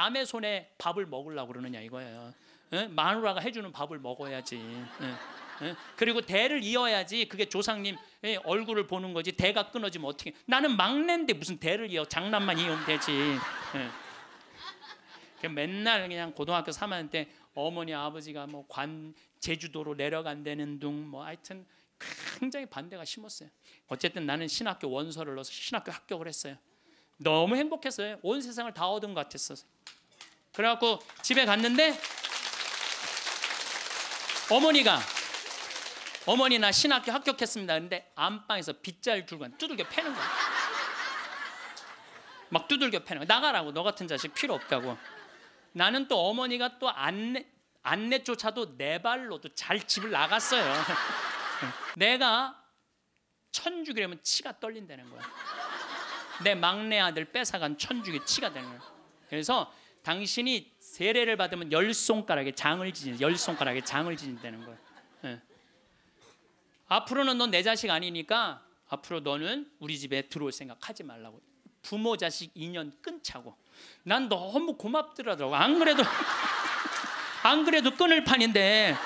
남의 손에 밥을 먹으려고 그러느냐 이거예요. 에? 어? 마누라가 해주는 밥을 먹어야지. 에? 어? 에? 어? 그리고 대를 이어야지 그게 조상님 예, 얼굴을 보는 거지 대가 끊어지면 어떻게 나는 막내인데 무슨 대를 이어 장난만 이어면 되지 그 맨날 그냥 고등학교 3학년 때 어머니 아버지가 뭐 관 제주도로 내려간다는 둥뭐 하여튼 굉장히 반대가 심었어요. 어쨌든 나는 신학교 원서를 넣어서 신학교 합격을 했어요. 너무 행복했어요. 온 세상을 다 얻은 것 같았어요. 그래갖고 집에 갔는데 어머니가 어머니 나 신학교 합격했습니다. 근데 안방에서 빗자루 들고 두들겨 패는 거야. 막 두들겨 패는 거야. 나가라고 너 같은 자식 필요 없다고. 나는 또 어머니가 또 안내 안내조차도 내 발로 도잘 집을 나갔어요. 내가 천주교라면 치가 떨린다는 거야. 내 막내 아들 뺏어간 천주교 치가 되는 거예요. 그래서 당신이 세례를 받으면 열 손가락에 장을 지진, 열 손가락에 장을 지진다는 거예요. 네. 앞으로는 넌 내 자식 아니니까 앞으로 너는 우리 집에 들어올 생각하지 말라고. 부모 자식 인연 끊자고. 난 너무 고맙더라고. 안 그래도 안 그래도 끊을 판인데.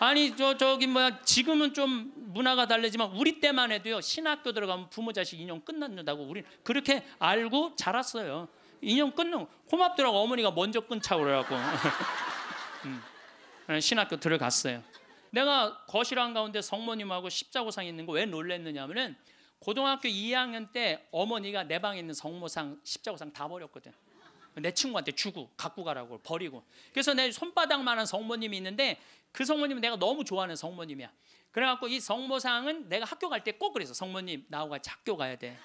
아니 저 저기 뭐야 지금은 좀 문화가 달라지만 우리 때만 해도요 신학교 들어가면 부모 자식 인연 끝는다고 우리 그렇게 알고 자랐어요. 인연 끊는 고맙더라고 어머니가 먼저 끊자 그러라고 음, 네, 신학교 들어갔어요. 내가 거실 한가운데 성모님하고 십자고상 있는 거 왜 놀랬느냐 하면은 고등학교 2학년 때 어머니가 내 방에 있는 성모상 십자고상 다 버렸거든. 내 친구한테 주고 갖고 가라고 버리고 그래서 내 손바닥만한 성모님이 있는데 그 성모님은 내가 너무 좋아하는 성모님이야 그래갖고 이 성모상은 내가 학교 갈 때 꼭 그래서 성모님 나하고 같이 학교 가야 돼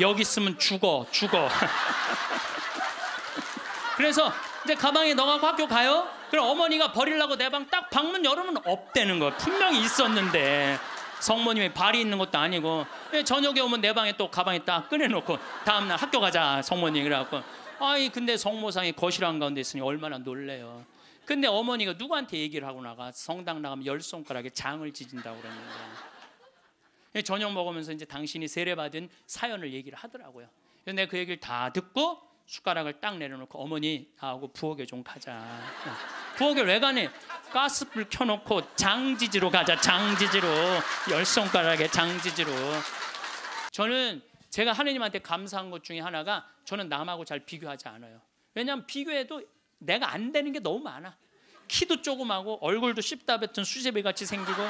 여기 있으면 죽어 죽어 그래서 이제 가방에 넣어갖고 학교 가요 그럼 어머니가 버리려고 내 방 딱 방문 열으면 없대는 거야 분명히 있었는데 성모님이 발이 있는 것도 아니고 예, 저녁에 오면 내 방에 또 가방에 딱 꺼내놓고 다음날 학교 가자 성모님 그래갖고 아이 근데 성모상이 거실 한가운데 있으니 얼마나 놀래요. 근데 어머니가 누구한테 얘기를 하고 나가 성당 나가면 열 손가락에 장을 지진다고 그러는데 저녁 먹으면서 이제 당신이 세례받은 사연을 얘기를 하더라고요. 근데 그 얘기를 다 듣고 숟가락을 딱 내려놓고 어머니 나하고 부엌에 좀 가자. 부엌에 왜 가니? 가스불 켜놓고 장지지로 가자. 장지지로 열 손가락에 장지지로. 저는 제가 하느님한테 감사한 것 중에 하나가 저는 남하고 잘 비교하지 않아요. 왜냐하면 비교해도 내가 안 되는 게 너무 많아. 키도 조그마고 얼굴도 씹다 뱉은 수제비 같이 생기고 응.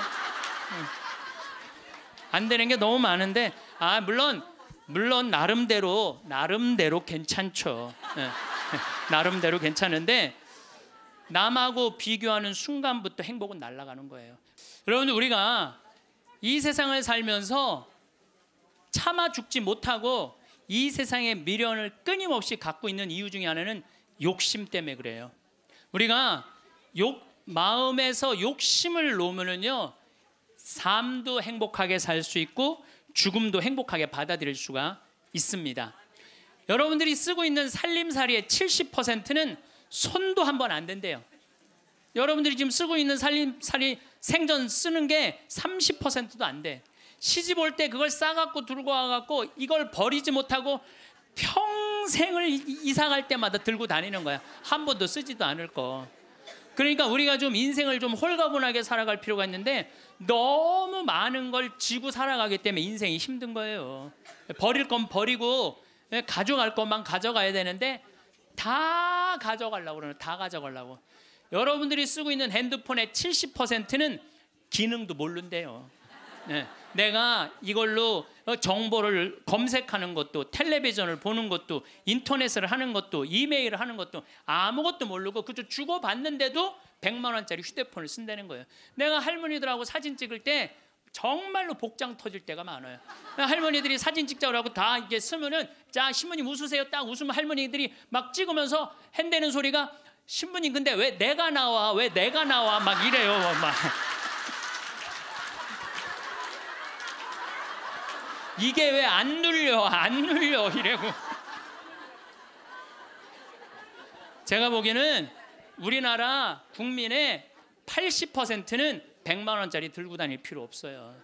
안 되는 게 너무 많은데 아 물론 물론 나름대로 나름대로 괜찮죠. 응. 예. 나름대로 괜찮은데 남하고 비교하는 순간부터 행복은 날아가는 거예요. 여러분 우리가 이 세상을 살면서 참아 죽지 못하고 이 세상의 미련을 끊임없이 갖고 있는 이유 중에 하나는 욕심 때문에 그래요. 우리가 욕 마음에서 욕심을 놓으면요 삶도 행복하게 살 수 있고 죽음도 행복하게 받아들일 수가 있습니다. 여러분들이 쓰고 있는 살림살이의 70%는 손도 한 번 안 된대요. 여러분들이 지금 쓰고 있는 살림살이 생전 쓰는 게 30%도 안 돼. 시집 올 때 그걸 싸갖고 들고 와갖고 이걸 버리지 못하고 평생을 이사 갈 때마다 들고 다니는 거야. 한 번도 쓰지도 않을 거. 그러니까 우리가 좀 인생을 좀 홀가분하게 살아갈 필요가 있는데 너무 많은 걸 지고 살아가기 때문에 인생이 힘든 거예요. 버릴 건 버리고 예, 가져갈 것만 가져가야 되는데 다 가져가려고 그러는 다 가져가려고. 여러분들이 쓰고 있는 핸드폰의 70%는 기능도 모른대요. 예. 내가 이걸로 어, 정보를 검색하는 것도 텔레비전을 보는 것도 인터넷을 하는 것도 이메일을 하는 것도 아무것도 모르고 그저 주고받는데도 100만 원짜리 휴대폰을 쓴다는 거예요. 내가 할머니들하고 사진 찍을 때 정말로 복장 터질 때가 많아요. 할머니들이 사진 찍자고 다 이게 쓰면은 자 신부님 웃으세요 딱 웃으면 할머니들이 막 찍으면서 핸대는 소리가 신부님 근데 왜 내가 나와 왜 내가 나와 막 이래요 막. 이게 왜 안 눌려? 안 눌려 이래고. 제가 보기에는 우리나라 국민의 80%는 100만 원짜리 들고 다닐 필요 없어요.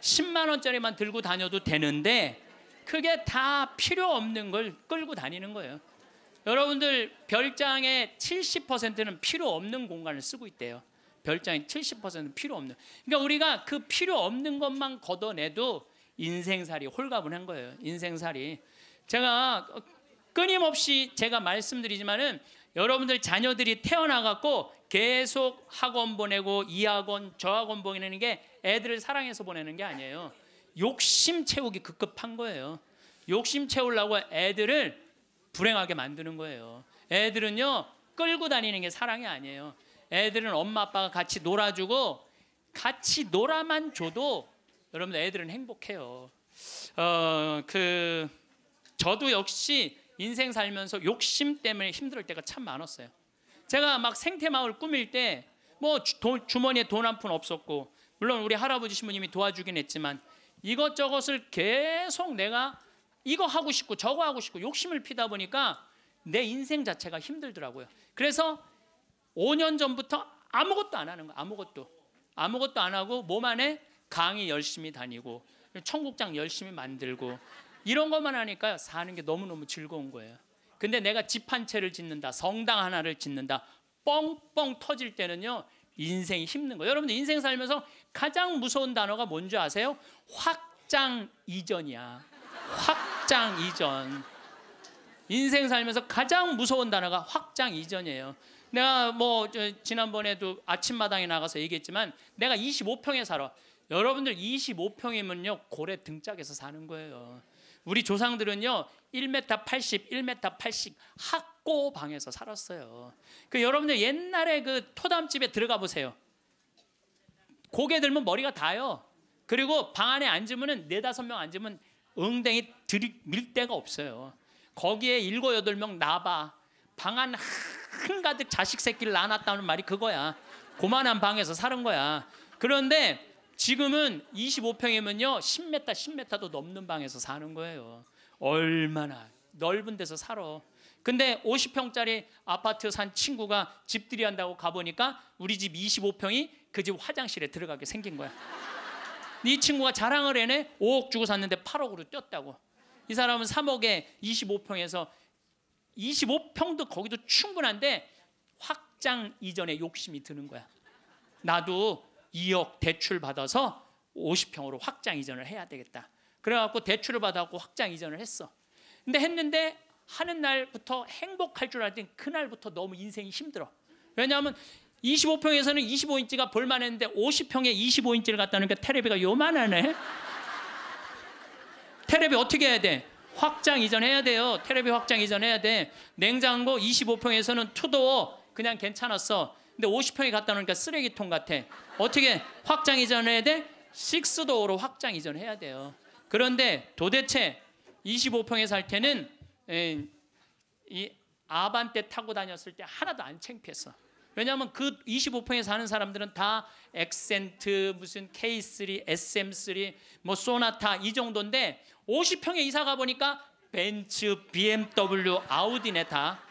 10만 원짜리만 들고 다녀도 되는데 그게 다 필요 없는 걸 끌고 다니는 거예요. 여러분들 별장의 70%는 필요 없는 공간을 쓰고 있대요. 별장의 70%는 필요 없는. 그러니까 우리가 그 필요 없는 것만 걷어내도 인생살이 홀가분한 거예요. 인생살이. 제가 끊임없이 제가 말씀드리지만은 여러분들 자녀들이 태어나 갖고 계속 학원 보내고 이 학원 저 학원 보내는 게 애들을 사랑해서 보내는 게 아니에요. 욕심 채우기 급급한 거예요. 욕심 채우려고 애들을 불행하게 만드는 거예요. 애들은요 끌고 다니는 게 사랑이 아니에요. 애들은 엄마 아빠가 같이 놀아주고 같이 놀아만 줘도 여러분 애들은 행복해요. 어, 그 저도 역시 인생 살면서 욕심 때문에 힘들 때가 참 많았어요. 제가 막 생태마을 꾸밀 때 뭐 주머니에 돈 한 푼 없었고 물론 우리 할아버지 신부님이 도와주긴 했지만 이것저것을 계속 내가 이거 하고 싶고 저거 하고 싶고 욕심을 피다 보니까 내 인생 자체가 힘들더라고요. 그래서 5년 전부터 아무것도 안 하는 거 아무것도 아무것도 안 하고 몸 안에 강의 열심히 다니고 청국장 열심히 만들고 이런 것만 하니까 사는 게 너무너무 즐거운 거예요. 근데 내가 집 한 채를 짓는다. 성당 하나를 짓는다. 뻥뻥 터질 때는요. 인생이 힘든 거예요. 여러분들 인생 살면서 가장 무서운 단어가 뭔지 아세요? 확장 이전이야. 확장 이전. 인생 살면서 가장 무서운 단어가 확장 이전이에요. 내가 뭐 지난번에도 아침마당에 나가서 얘기했지만 내가 25평에 살아. 여러분들 25평이면요 고래 등짝에서 사는 거예요. 우리 조상들은요 1m 80, 1m 80 학고 방에서 살았어요. 그 여러분들 옛날에 그 토담집에 들어가 보세요. 고개 들면 머리가 다요. 그리고 방 안에 앉으면은 네 다섯 명 앉으면 엉덩이 들이 밀 데가 없어요. 거기에 일곱 여덟 명 나봐 방 안 한가득 자식 새끼를 낳았다는 말이 그거야. 고만한 방에서 사는 거야. 그런데 지금은 25평이면요 10m 10m도 넘는 방에서 사는 거예요. 얼마나 넓은 데서 살아. 근데 50평짜리 아파트 산 친구가 집들이 한다고 가보니까 우리 집 25평이 그 집 화장실에 들어가게 생긴 거야. 이 친구가 자랑을 해내 5억 주고 샀는데 8억으로 뛰었다고. 이 사람은 3억에 25평에서 25평도 거기도 충분한데 확장 이전에 욕심이 드는 거야. 나도 2억 대출 받아서 50평으로 확장 이전을 해야 되겠다. 그래갖고 대출을 받아갖고 확장 이전을 했어. 근데 했는데 하는 날부터 행복할 줄 알았더니 그날부터 너무 인생이 힘들어. 왜냐하면 25평에서는 25인치가 볼만했는데 50평에 25인치를 갖다 놓으니까 테레비가 요만하네. 테레비 어떻게 해야 돼? 확장 이전해야 돼요. 테레비 확장 이전해야 돼. 냉장고 25평에서는 투도어 그냥 괜찮았어. 근데 5 0평에 갖다 놓으니까 쓰레기통 같아. 어떻게 확장 이전해야 돼? 6도어로 확장 이전해야 돼요. 그런데 도대체 25평에 살 때는 이 아반떼 타고 다녔을 때 하나도 안 창피했어. 왜냐하면 그 25평에 사는 사람들은 다 엑센트, 무슨 K3, SM3, 뭐 소나타 이 정도인데 50평에 이사 가보니까 벤츠, BMW, 아우디네 다.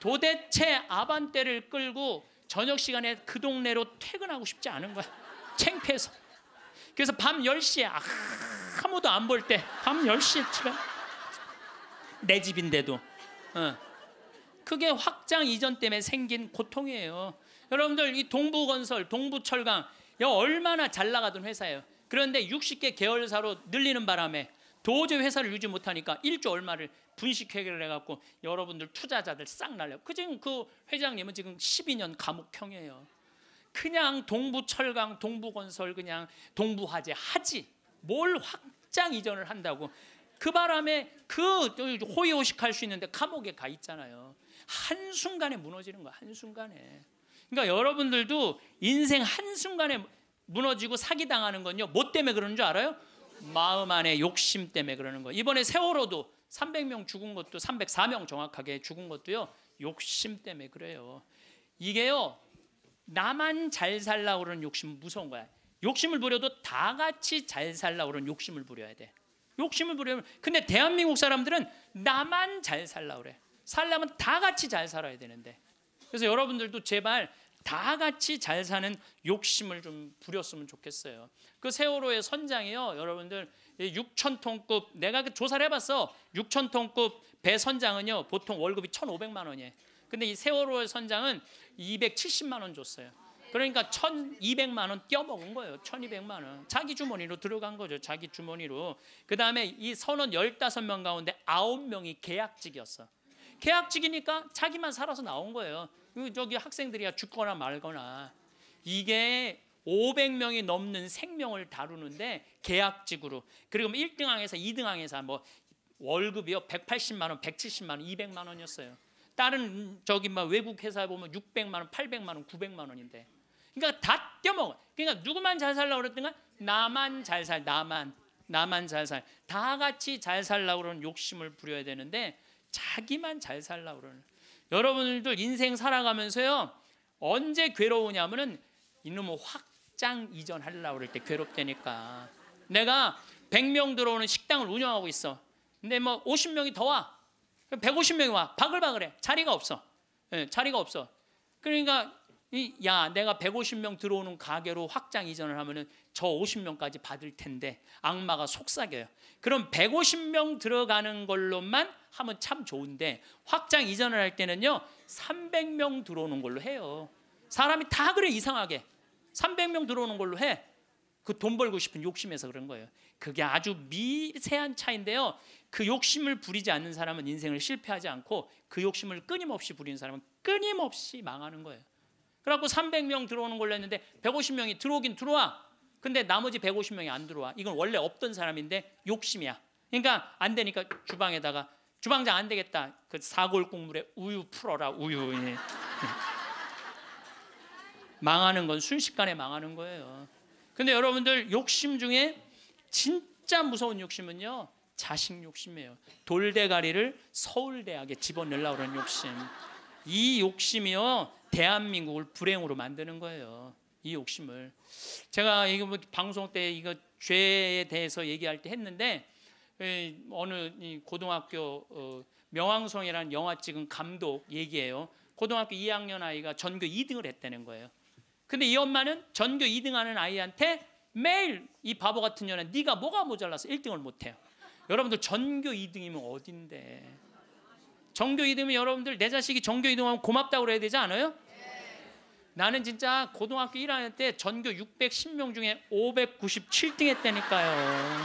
도대체 아반떼를 끌고 저녁 시간에 그 동네로 퇴근하고 싶지 않은 거야. 창피해서. 그래서 밤 10시에 아, 아무도 안 볼 때 밤 10시에 집에 내 집인데도 어. 그게 확장 이전 때문에 생긴 고통이에요. 여러분들 이 동부건설, 동부철강 여 얼마나 잘 나가던 회사예요. 그런데 60개 계열사로 늘리는 바람에 도저히 회사를 유지 못하니까 1조 얼마를 분식회계를 해갖고 여러분들 투자자들 싹 날려. 그 지금 그 회장님은 지금 12년 감옥형이에요. 그냥 동부철강, 동부건설, 그냥 동부화재 하지. 뭘 확장 이전을 한다고. 그 바람에 그 호의호식할 수 있는데 감옥에 가 있잖아요. 한순간에 무너지는 거 한순간에. 그러니까 여러분들도 인생 한순간에 무너지고 사기당하는 건요. 뭐 때문에 그러는 줄 알아요? 마음 안에 욕심 때문에 그러는 거 이번에 세월호도 300명 죽은 것도 304명 정확하게 죽은 것도요. 욕심 때문에 그래요. 이게요. 나만 잘 살라 그러 욕심 무서운 거야. 욕심을 부려도 다 같이 잘 살라 그러 욕심을 부려야 돼. 욕심을 부려면 근데 대한민국 사람들은 나만 잘 살라 그래. 살려면 다 같이 잘 살아야 되는데. 그래서 여러분들도 제발 다 같이 잘 사는 욕심을 좀 부렸으면 좋겠어요. 그 세월호의 선장이요, 여러분들 6천 톤급 내가 그 조사를 해봤어. 6천 톤급 배 선장은요 보통 월급이 1,500만 원이에요. 근데 이 세월호 선장은 270만 원 줬어요. 그러니까 1,200만 원 떼어먹은 거예요. 1,200만 원. 자기 주머니로 들어간 거죠. 자기 주머니로. 그다음에 이 선원 15명 가운데 9명이 계약직이었어. 계약직이니까 자기만 살아서 나온 거예요. 그 저기 학생들이야 죽거나 말거나. 이게 500명이 넘는 생명을 다루는데 계약직으로 그리고 1등항에서 뭐 2등항에서 뭐 월급이요 180만 원, 170만 원, 200만 원이었어요. 다른 저기 막 뭐 외국 회사에 보면 600만 원, 800만 원, 900만 원인데. 그러니까 다 떼먹어. 그러니까 누구만 잘 살라고 그랬던가? 나만 잘 살, 나만, 나만 잘 살. 다 같이 잘 살라고 그러는 욕심을 부려야 되는데 자기만 잘 살라고 그러는. 여러분들 인생 살아가면서요 언제 괴로우냐면은 이놈의 확 식당 이전하려고 그럴 때 괴롭다니까. 내가 100명 들어오는 식당을 운영하고 있어. 근데 뭐 50명이 더 와. 150명이 와. 바글바글해. 자리가 없어. 예, 자리가 없어. 그러니까 야 내가 150명 들어오는 가게로 확장 이전을 하면은 저 50명까지 받을 텐데 악마가 속삭여요. 그럼 150명 들어가는 걸로만 하면 참 좋은데 확장 이전을 할 때는요 300명 들어오는 걸로 해요. 사람이 다 그래 이상하게 300명 들어오는 걸로 해. 그 돈 벌고 싶은 욕심에서 그런 거예요. 그게 아주 미세한 차인데요. 그 욕심을 부리지 않는 사람은 인생을 실패하지 않고 그 욕심을 끊임없이 부리는 사람은 끊임없이 망하는 거예요. 그래갖고 300명 들어오는 걸로 했는데 150명이 들어오긴 들어와. 근데 나머지 150명이 안 들어와. 이건 원래 없던 사람인데 욕심이야. 그러니까 안 되니까 주방에다가 주방장 안 되겠다. 그 사골 국물에 우유 풀어라 우유. 예. 망하는 건 순식간에 망하는 거예요. 근데 여러분들 욕심 중에 진짜 무서운 욕심은요. 자식 욕심이에요. 돌대가리를 서울대학에 집어넣으려고 그런 욕심. 이 욕심이요. 대한민국을 불행으로 만드는 거예요. 이 욕심을. 제가 이거 뭐 방송 때 이거 죄에 대해서 얘기할 때 했는데 어느 고등학교 어, 명왕성이라는 영화 찍은 감독 얘기예요. 고등학교 2학년 아이가 전교 2등을 했다는 거예요. 근데 이 엄마는 전교 2등하는 아이한테 매일 이 바보 같은 년에 네가 뭐가 모자라서 1등을 못해요. 여러분들 전교 2등이면 어딘데? 전교 2등이면 여러분들 내 자식이 전교 2등하면 고맙다고 그래야 되지 않아요? 나는 진짜 고등학교 1학년 때 전교 610명 중에 597등 했다니까요.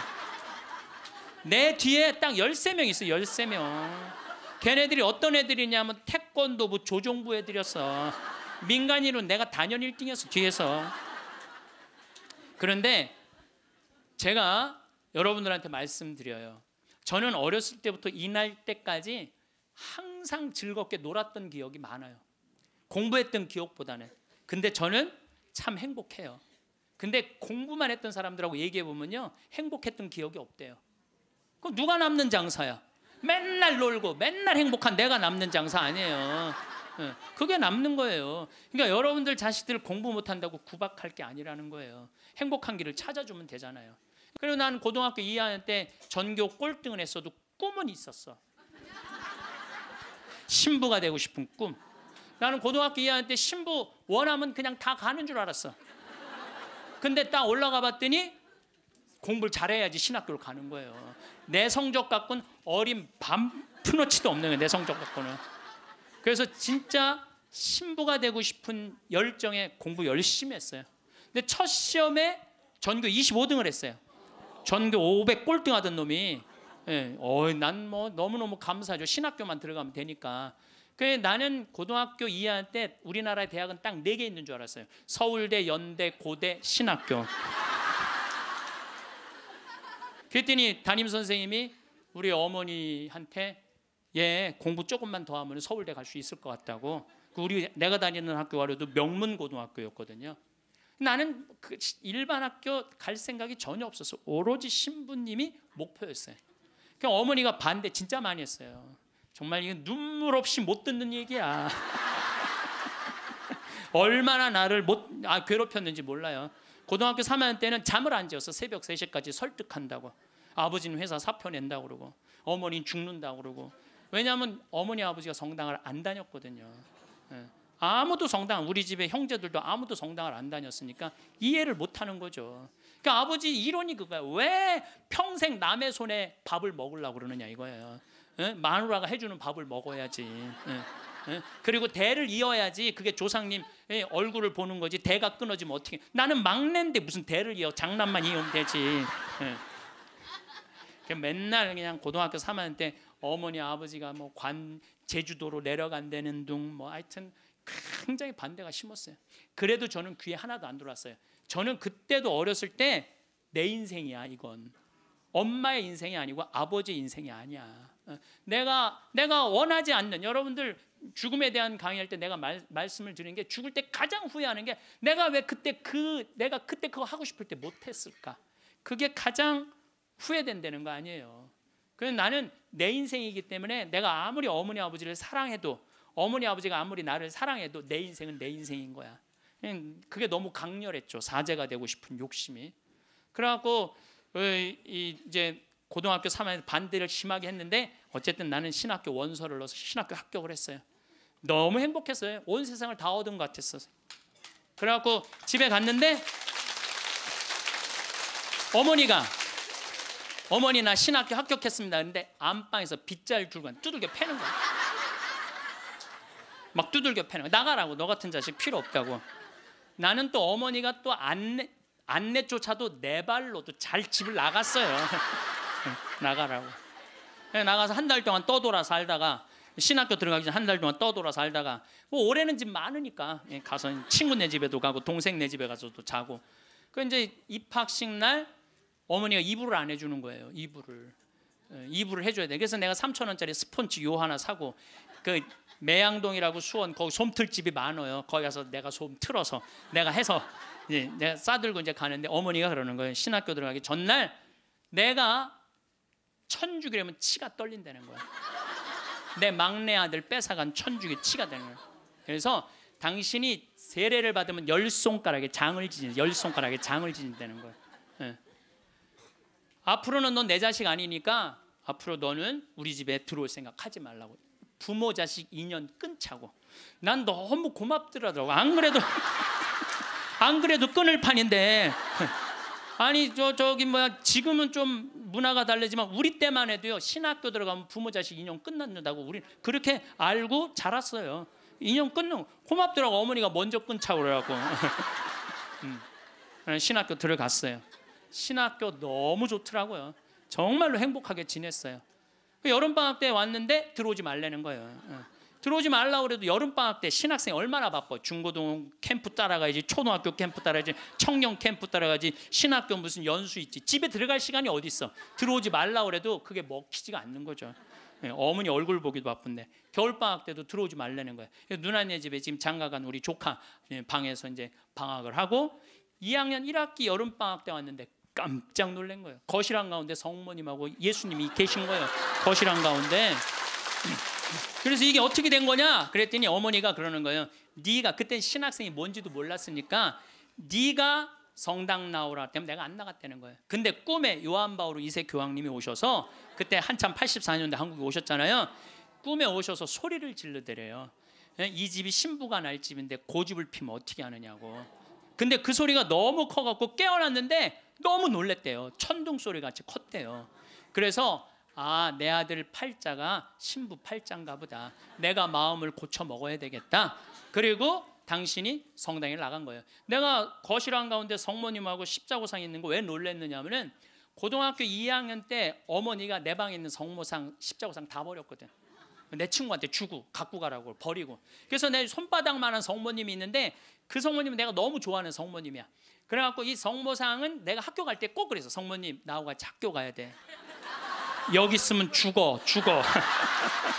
내 뒤에 딱 13명 있어, 13명. 걔네들이 어떤 애들이냐면 태권도부 조종부 애들이었어. 민간인은 내가 단연 1등이었어 뒤에서. 그런데 제가 여러분들한테 말씀드려요. 저는 어렸을 때부터 이 날 때까지 항상 즐겁게 놀았던 기억이 많아요. 공부했던 기억보다는. 근데 저는 참 행복해요. 근데 공부만 했던 사람들하고 얘기해 보면요. 행복했던 기억이 없대요. 그럼 누가 남는 장사야? 맨날 놀고 맨날 행복한 내가 남는 장사 아니에요. 예, 그게 남는 거예요. 그러니까 여러분들 자식들 공부 못한다고 구박할 게 아니라는 거예요. 행복한 길을 찾아주면 되잖아요. 그리고 난 고등학교 2학년 때 전교 꼴등을 했어도 꿈은 있었어. 신부가 되고 싶은 꿈. 나는 고등학교 2학년 때 신부 원하면 그냥 다 가는 줄 알았어. 근데 딱 올라가 봤더니 공부를 잘해야지 신학교를 가는 거예요. 내 성적 갖고는 어린 밤 푸너치도 없는 거예요. 내 성적 갖고는. 그래서 진짜 신부가 되고 싶은 열정에 공부 열심히 했어요. 근데 첫 시험에 전교 25등을 했어요. 전교 500 꼴등하던 놈이 예, 어난 뭐 너무너무 감사하죠. 신학교만 들어가면 되니까. 그 나는 고등학교 2학년 때 우리나라의 대학은 딱 4개 있는 줄 알았어요. 서울대, 연대, 고대, 신학교. 그랬더니 담임 선생님이 우리 어머니한테 예, 공부 조금만 더 하면 서울대 갈 수 있을 것 같다고. 그 우리 내가 다니는 학교 와려도 명문 고등학교였거든요. 나는 그 일반 학교 갈 생각이 전혀 없었어. 오로지 신부님이 목표였어요. 그냥 그러니까 어머니가 반대 진짜 많이 했어요. 정말 이건 눈물 없이 못 듣는 얘기야. 얼마나 나를 못 아, 괴롭혔는지 몰라요. 고등학교 3학년 때는 잠을 안재워서 새벽 3시까지 설득한다고. 아버지는 회사 사표 낸다 고 그러고 어머니는 죽는다 고 그러고 왜냐하면 어머니 아버지가 성당을 안 다녔거든요. 예. 아무도 성당 우리 집에 형제들도 아무도 성당을 안 다녔으니까 이해를 못 하는 거죠. 그러니까 아버지 이론이 그거야. 왜 평생 남의 손에 밥을 먹으려고 그러느냐 이거예요. 예? 마누라가 해주는 밥을 먹어야지. 예. 그리고 대를 이어야지 그게 조상님 얼굴을 보는 거지 대가 끊어지면 어떻게? 나는 막내인데 무슨 대를 이어? 장난만 이으면 되지. 맨날 그냥 고등학교 3학년 때 어머니 아버지가 뭐 관 제주도로 내려간다는 둥 뭐 하여튼 굉장히 반대가 심었어요. 그래도 저는 귀에 하나도 안 들어왔어요. 저는 그때도 어렸을 때 내 인생이야 이건 엄마의 인생이 아니고 아버지 의 인생이 아니야. 어, 내가 내가 원하지 않는 여러분들 죽음에 대한 강의할 때 내가 말, 말씀을 드린 게 죽을 때 가장 후회하는 게 내가 왜 그때 그 내가 그때 그거 하고 싶을 때 못했을까? 그게 가장 후회된다는 거 아니에요. 그래서 나는 내 인생이기 때문에 내가 아무리 어머니 아버지를 사랑해도 어머니 아버지가 아무리 나를 사랑해도 내 인생은 내 인생인 거야. 그게 너무 강렬했죠. 사제가 되고 싶은 욕심이. 그래갖고 어, 이제 고등학교 3학년 반대를 심하게 했는데 어쨌든 나는 신학교 원서를 넣어서 신학교 합격을 했어요. 너무 행복했어요. 온 세상을 다 얻은 것 같았어. 그래갖고 집에 갔는데 어머니가 어머니나 신학교 합격했습니다. 근데 안방에서 빗자루 들고 두들겨 패는 거야. 막 두들겨 패는 거야. 나가라고 너 같은 자식 필요 없다고. 나는 또 어머니가 또 안내 안내조차도 내 네 발로 또잘 집을 나갔어요. 나가라고. 나가서 한 달 동안 떠돌아 살다가 신학교 들어가기 전 한 달 동안 떠돌아 살다가 뭐 올해는 집 많으니까 예, 가서 친구네 집에도 가고 동생네 집에 가서도 자고 그 이제 입학식 날 어머니가 이불을 안 해주는 거예요. 이불을 예, 이불을 해줘야 돼. 그래서 내가 3천 원짜리 스펀지 요 하나 사고 그 매양동이라고 수원 거기 솜틀집이 많아요. 거기 가서 내가 솜 틀어서 내가 해서 이제 예, 내가 싸들고 이제 가는데 어머니가 그러는 거예요. 신학교 들어가기 전날 내가 천주교라면 치가 떨린다는 거야. 내 막내 아들 뺏어간 천주교 치가 되는 거야. 그래서 당신이 세례를 받으면 열 손가락에 장을 지닌 열 손가락에 장을 지닌다는 거야. 앞으로는 넌 내 자식 아니니까 앞으로 너는 우리 집에 들어올 생각하지 말라고. 부모 자식 인연 끊자고. 난 너무 고맙더라고. 안 그래도 안 그래도 끊을 판인데. 아니 저 저기 뭐야 지금은 좀 문화가 달래지만 우리 때만 해도요 신학교 들어가면 부모 자식 인연 끝났는다고 우리 그렇게 알고 자랐어요 인연 끊는 고맙더라고 어머니가 먼저 끊자 그러라고 음, 네, 신학교 들어갔어요 신학교 너무 좋더라고요. 정말로 행복하게 지냈어요. 그 여름 방학 때 왔는데 들어오지 말라는 거예요. 어. 들어오지 말라 그래도 여름 방학 때 신학생 얼마나 바빠. 중고등 캠프 따라가야지, 초등학교 캠프 따라가야지, 청년 캠프 따라가야지, 신학교 무슨 연수 있지. 집에 들어갈 시간이 어디 있어? 들어오지 말라 그래도 그게 먹히지가 않는 거죠. 예, 어머니 얼굴 보기도 바쁜데 겨울 방학 때도 들어오지 말라는 거예요. 누나네 집에 지금 장가간 우리 조카 예, 방에서 이제 방학을 하고 2학년 1학기 여름 방학 때 왔는데 깜짝 놀란 거예요. 거실 한 가운데 성모님하고 예수님이 계신 거예요. 거실 한 가운데. 그래서 이게 어떻게 된 거냐? 그랬더니 어머니가 그러는 거예요. 네가 그때 신학생이 뭔지도 몰랐으니까 네가 성당 나오라 때문에 내가 안 나갔다는 거예요. 근데 꿈에 요한 바오로 이세 교황님이 오셔서 그때 한참 84년대 한국에 오셨잖아요. 꿈에 오셔서 소리를 질르더래요. 이 집이 신부가 날 집인데 고집을 피면 어떻게 하느냐고. 근데 그 소리가 너무 커갖고 깨어났는데 너무 놀랬대요. 천둥 소리 같이 컸대요. 그래서 아, 내 아들 팔자가 신부 팔자인가 보다. 내가 마음을 고쳐 먹어야 되겠다. 그리고 당신이 성당에 나간 거예요. 내가 거실 한가운데 성모님하고 십자고상 있는 거 왜 놀랬느냐면은 고등학교 2학년 때 어머니가 내 방에 있는 성모상 십자고상 다 버렸거든. 내 친구한테 주고 갖고 가라고 버리고 그래서 내 손바닥만한 성모님이 있는데 그 성모님은 내가 너무 좋아하는 성모님이야 그래갖고 이 성모상은 내가 학교 갈 때 꼭 그래서 성모님 나하고 같이 학교 가야 돼 여기 있으면 죽어 죽어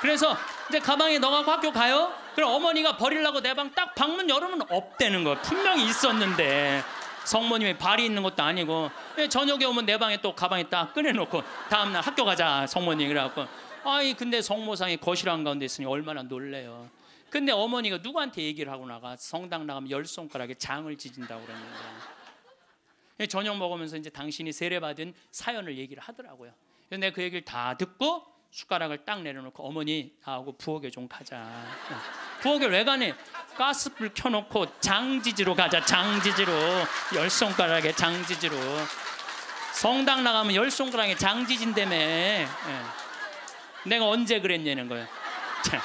그래서 이제 가방에 넣어갖고 학교 가요 그럼 어머니가 버리려고 내 방 딱 방문 열으면 없대는 거야 분명히 있었는데 성모님의 발이 있는 것도 아니고 예, 저녁에 오면 내 방에 또 가방에 딱 꺼내놓고 다음날 학교 가자 성모님 그래갖고 아이 근데 성모상이 거실 한가운데 있으니 얼마나 놀래요. 근데 어머니가 누구한테 얘기를 하고 나가 성당 나가면 열 손가락에 장을 지진다고 그랬는데 저녁 먹으면서 이제 당신이 세례받은 사연을 얘기를 하더라고요. 근데 그 얘기를 다 듣고 숟가락을 딱 내려놓고 어머니 나하고 부엌에 좀 가자. 부엌에 왜 가니? 가스불 켜놓고 장지지로 가자. 장지지로 열 손가락에 장지지로 성당 나가면 열 손가락에 장지진대매며 예. 내가 언제 그랬냐는 거예요. 자.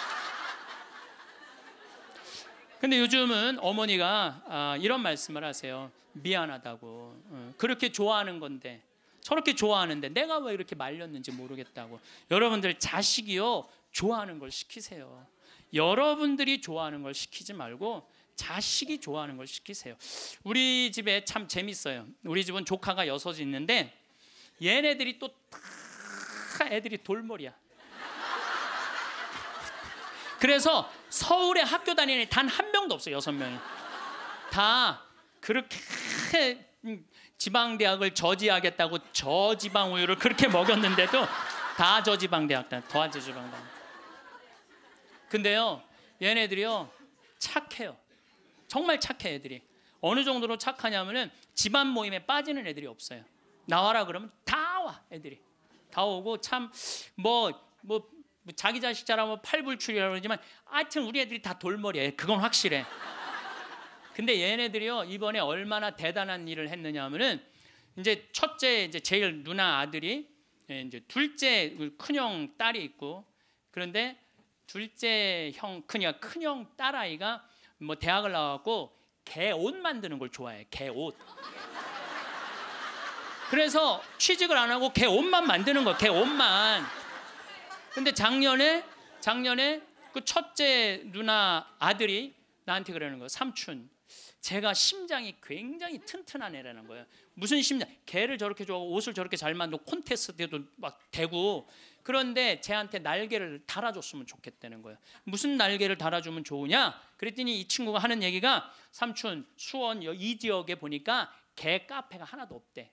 근데 요즘은 어머니가 아, 이런 말씀을 하세요. 미안하다고. 어, 그렇게 좋아하는 건데 저렇게 좋아하는데 내가 왜 이렇게 말렸는지 모르겠다고. 여러분들 자식이요 좋아하는 걸 시키세요. 여러분들이 좋아하는 걸 시키지 말고 자식이 좋아하는 걸 시키세요. 우리 집에 참 재밌어요. 우리 집은 조카가 여섯 있는데 얘네들이 또 다 애들이 돌머리야. 그래서 서울에 학교 다니는 단 한 명도 없어요. 여섯 명이. 다 그렇게 지방 대학을 저지하겠다고 저지방 우유를 그렇게 먹였는데도 다 저지방 대학 더 저지방 대학. 근데요. 얘네들이요. 착해요. 정말 착해 애들이. 어느 정도로 착하냐면은 집안 모임에 빠지는 애들이 없어요. 나와라 그러면 다 와 애들이. 다 오고 참 뭐뭐 뭐, 뭐뭐 자기 자식 자라면 뭐 팔불출이라고 그러지만 하여튼 우리 애들이 다 돌머리야. 그건 확실해. 근데 얘네들이요 이번에 얼마나 대단한 일을 했느냐 하면은 이제 첫째 이제 제일 누나 아들이 예, 이제 둘째 큰형 딸이 있고 그런데 둘째 형큰이 큰형 딸아이가 뭐 대학을 나왔고 개옷 만드는 걸 좋아해 개 옷. 그래서 취직을 안 하고 개 옷만 만드는 거개 옷만. 근데 작년에 작년에 그 첫째 누나 아들이 나한테 그러는 거예요. 삼촌. 제가 심장이 굉장히 튼튼한 애라는 거예요. 무슨 심장? 개를 저렇게 좋아하고 옷을 저렇게 잘 만들고 콘테스트 때도 막 되고 그런데 쟤한테 날개를 달아줬으면 좋겠다는 거예요. 무슨 날개를 달아주면 좋으냐? 그랬더니 이 친구가 하는 얘기가 삼촌 수원 이 지역에 보니까 개 카페가 하나도 없대.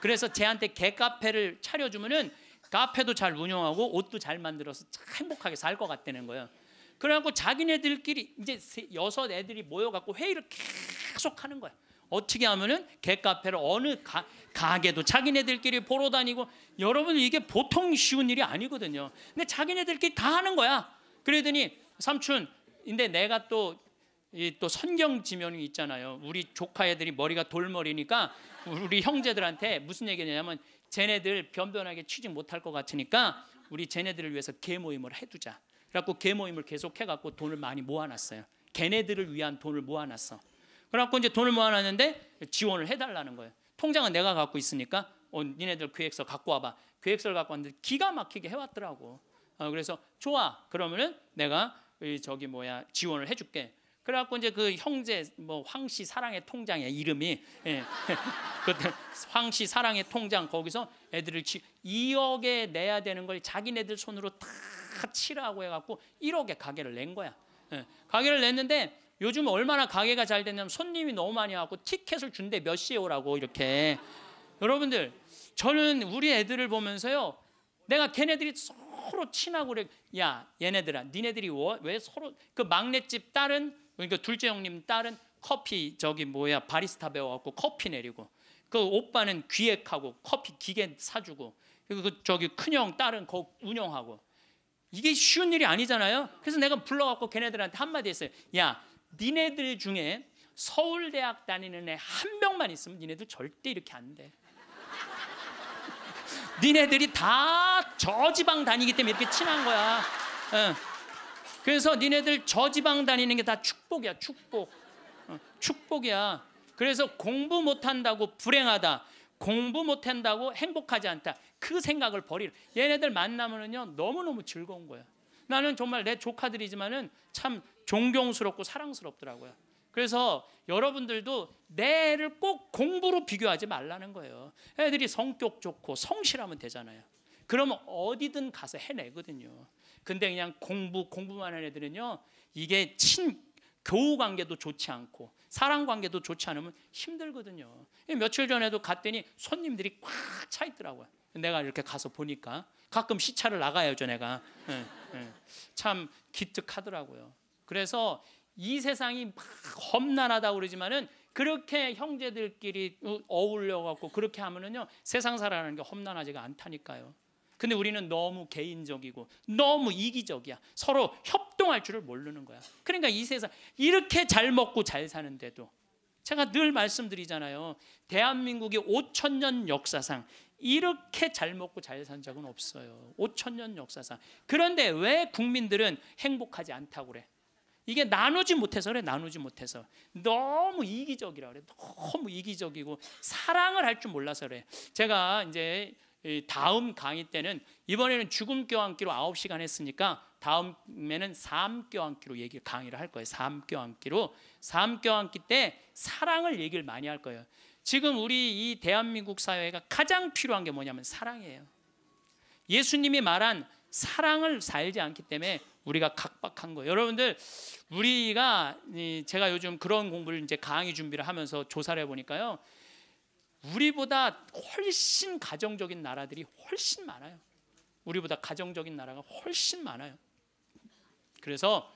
그래서 쟤한테 개 카페를 차려주면은 카페도 잘 운영하고 옷도 잘 만들어서 행복하게 살 것 같다는 거예요. 그래갖고 자기네들끼리 이제 여섯 애들이 모여갖고 회의를 계속 하는 거야. 어떻게 하면은 개카페를 어느 가, 가게도 자기네들끼리 보러 다니고 여러분 이게 보통 쉬운 일이 아니거든요. 근데 자기네들끼리 다 하는 거야. 그러더니 삼촌, 근데 내가 또 이또 선경 지면이 있잖아요. 우리 조카 애들이 머리가 돌머리니까 우리 형제들한테 무슨 얘기냐면 쟤네들 변변하게 취직 못할 것 같으니까 우리 쟤네들을 위해서 개모임을 해두자. 그래갖고 개모임을 계속해갖고 돈을 많이 모아놨어요. 걔네들을 위한 돈을 모아놨어. 그래갖고 이제 돈을 모아놨는데 지원을 해달라는 거예요. 통장은 내가 갖고 있으니까 어, 니네들 계획서 갖고 와봐. 계획서를 갖고 왔는데 기가 막히게 해왔더라고. 어, 그래서 좋아. 그러면은 내가 저기 뭐야 지원을 해줄게. 그래갖고 이제 그 형제 뭐 황씨 사랑의 통장의 이름이 예. 그때 황씨 사랑의 통장 거기서 애들을 치 2억에 내야 되는 걸 자기네들 손으로 다 치라고 해갖고 1억에 가게를 낸 거야 예. 가게를 냈는데 요즘 얼마나 가게가 잘 됐냐면 손님이 너무 많이 와갖고 티켓을 준대 몇 시에 오라고 이렇게 여러분들 저는 우리 애들을 보면서요 내가 걔네들이 서로 친하고 그래 야 얘네들아 니네들이 왜 서로 그 막내집 딸은 그러니까 둘째 형님 딸은 커피 저기 뭐야 바리스타 배워갖고 커피 내리고 그 오빠는 기획하고 커피 기계 사주고 그리고 그 저기 큰형 딸은 거 운영하고 이게 쉬운 일이 아니잖아요. 그래서 내가 불러갖고 걔네들한테 한마디 했어요. 야 니네들 중에 서울대학 다니는 애 한 명만 있으면 니네들 절대 이렇게 안 돼. 니네들이 다 저지방 다니기 때문에 이렇게 친한 거야. 응. 그래서 니네들 저지방 다니는 게 다 축복이야 축복 어, 축복이야 그래서 공부 못한다고 불행하다 공부 못한다고 행복하지 않다 그 생각을 버리라 얘네들 만나면은요 너무너무 즐거운 거야 나는 정말 내 조카들이지만은 참 존경스럽고 사랑스럽더라고요 그래서 여러분들도 내를 꼭 공부로 비교하지 말라는 거예요 애들이 성격 좋고 성실하면 되잖아요 그러면 어디든 가서 해내거든요 근데 그냥 공부 공부만 하는 애들은요. 이게 친 교우 관계도 좋지 않고 사랑 관계도 좋지 않으면 힘들거든요. 며칠 전에도 갔더니 손님들이 꽉 차 있더라고요. 내가 이렇게 가서 보니까 가끔 시차를 나가요, 저 내가. 예, 예. 참 기특하더라고요. 그래서 이 세상이 막 험난하다고 그러지만은 그렇게 형제들끼리 어울려 갖고 그렇게 하면은요 세상 살아가는 게 험난하지가 않다니까요. 근데 우리는 너무 개인적이고 너무 이기적이야. 서로 협동할 줄을 모르는 거야. 그러니까 이 세상 이렇게 잘 먹고 잘 사는데도 제가 늘 말씀드리잖아요. 대한민국이 5천 년 역사상 이렇게 잘 먹고 잘 산 적은 없어요. 5천 년 역사상. 그런데 왜 국민들은 행복하지 않다고 그래? 이게 나누지 못해서 그래 나누지 못해서 너무 이기적이라 그래 너무 이기적이고 사랑을 할 줄 몰라서 그래 제가 이제 다음 강의 때는 이번에는 죽음 교환기로 9시간 했으니까 다음에는 삶교환기로 얘기 강의를 할 거예요. 삶 껴안기로 삶 껴안기 때 사랑을 얘기를 많이 할 거예요. 지금 우리 이 대한민국 사회가 가장 필요한 게 뭐냐면 사랑이에요. 예수님이 말한 사랑을 살지 않기 때문에 우리가 각박한 거예요. 여러분들 우리가 제가 요즘 그런 공부를 이제 강의 준비를 하면서 조사를 해 보니까요. 우리보다 훨씬 가정적인 나라들이 훨씬 많아요. 우리보다 가정적인 나라가 훨씬 많아요. 그래서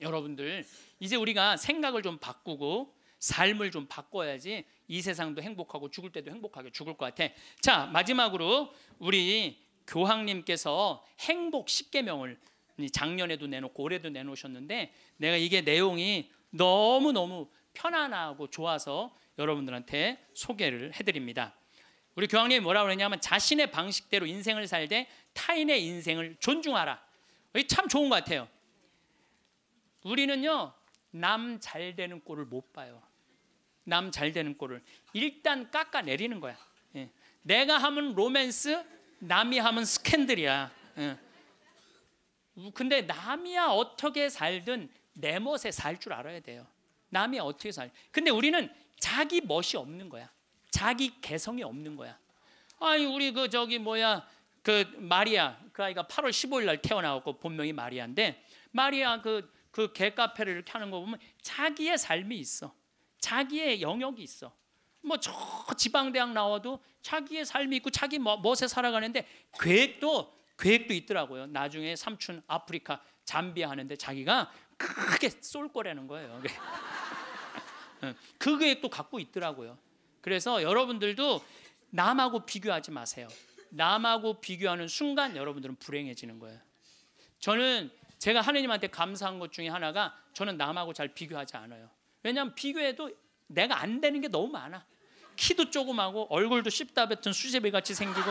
여러분들 이제 우리가 생각을 좀 바꾸고 삶을 좀 바꿔야지 이 세상도 행복하고 죽을 때도 행복하게 죽을 것 같아. 자 마지막으로 우리 교황님께서 행복 십계명을 작년에도 내놓고 올해도 내놓으셨는데 내가 이게 내용이 너무 너무 편안하고 좋아서 여러분들한테 소개를 해드립니다. 우리 교황님이 뭐라 그러냐면 자신의 방식대로 인생을 살되 타인의 인생을 존중하라. 이게 참 좋은 것 같아요. 우리는요 남잘 되는 꼴을 못 봐요. 남잘 되는 꼴을 일단 깎아내리는 거야. 예. 내가 하면 로맨스, 남이 하면 스캔들이야. 예. 근데 남이야 어떻게 살든 내 멋에 살 줄 알아야 돼요. 남이 어떻게 살? 근데 우리는 자기 멋이 없는 거야. 자기 개성이 없는 거야. 아니 우리 그 저기 뭐야 그 마리아 그 아이가 8월 15일 날태어나고 본명이 마리아인데 마리아 그그 그 개카페를 이렇게 하는 거 보면 자기의 삶이 있어. 자기의 영역이 있어. 뭐 저 지방대학 나와도 자기의 삶이 있고 자기 멋에 살아가는데 계획도 계획도 있더라고요. 나중에 삼촌 아프리카 잠비 하는데 자기가 크게 쏠 거라는 거예요. 그게또 갖고 있더라고요. 그래서 여러분들도 남하고 비교하지 마세요. 남하고 비교하는 순간 여러분들은 불행해지는 거예요. 저는 제가 하느님한테 감사한 것 중에 하나가 저는 남하고 잘 비교하지 않아요. 왜냐하면 비교해도 내가 안 되는 게 너무 많아. 키도 조그마고 얼굴도 씹다 뱉은 수제비 같이 생기고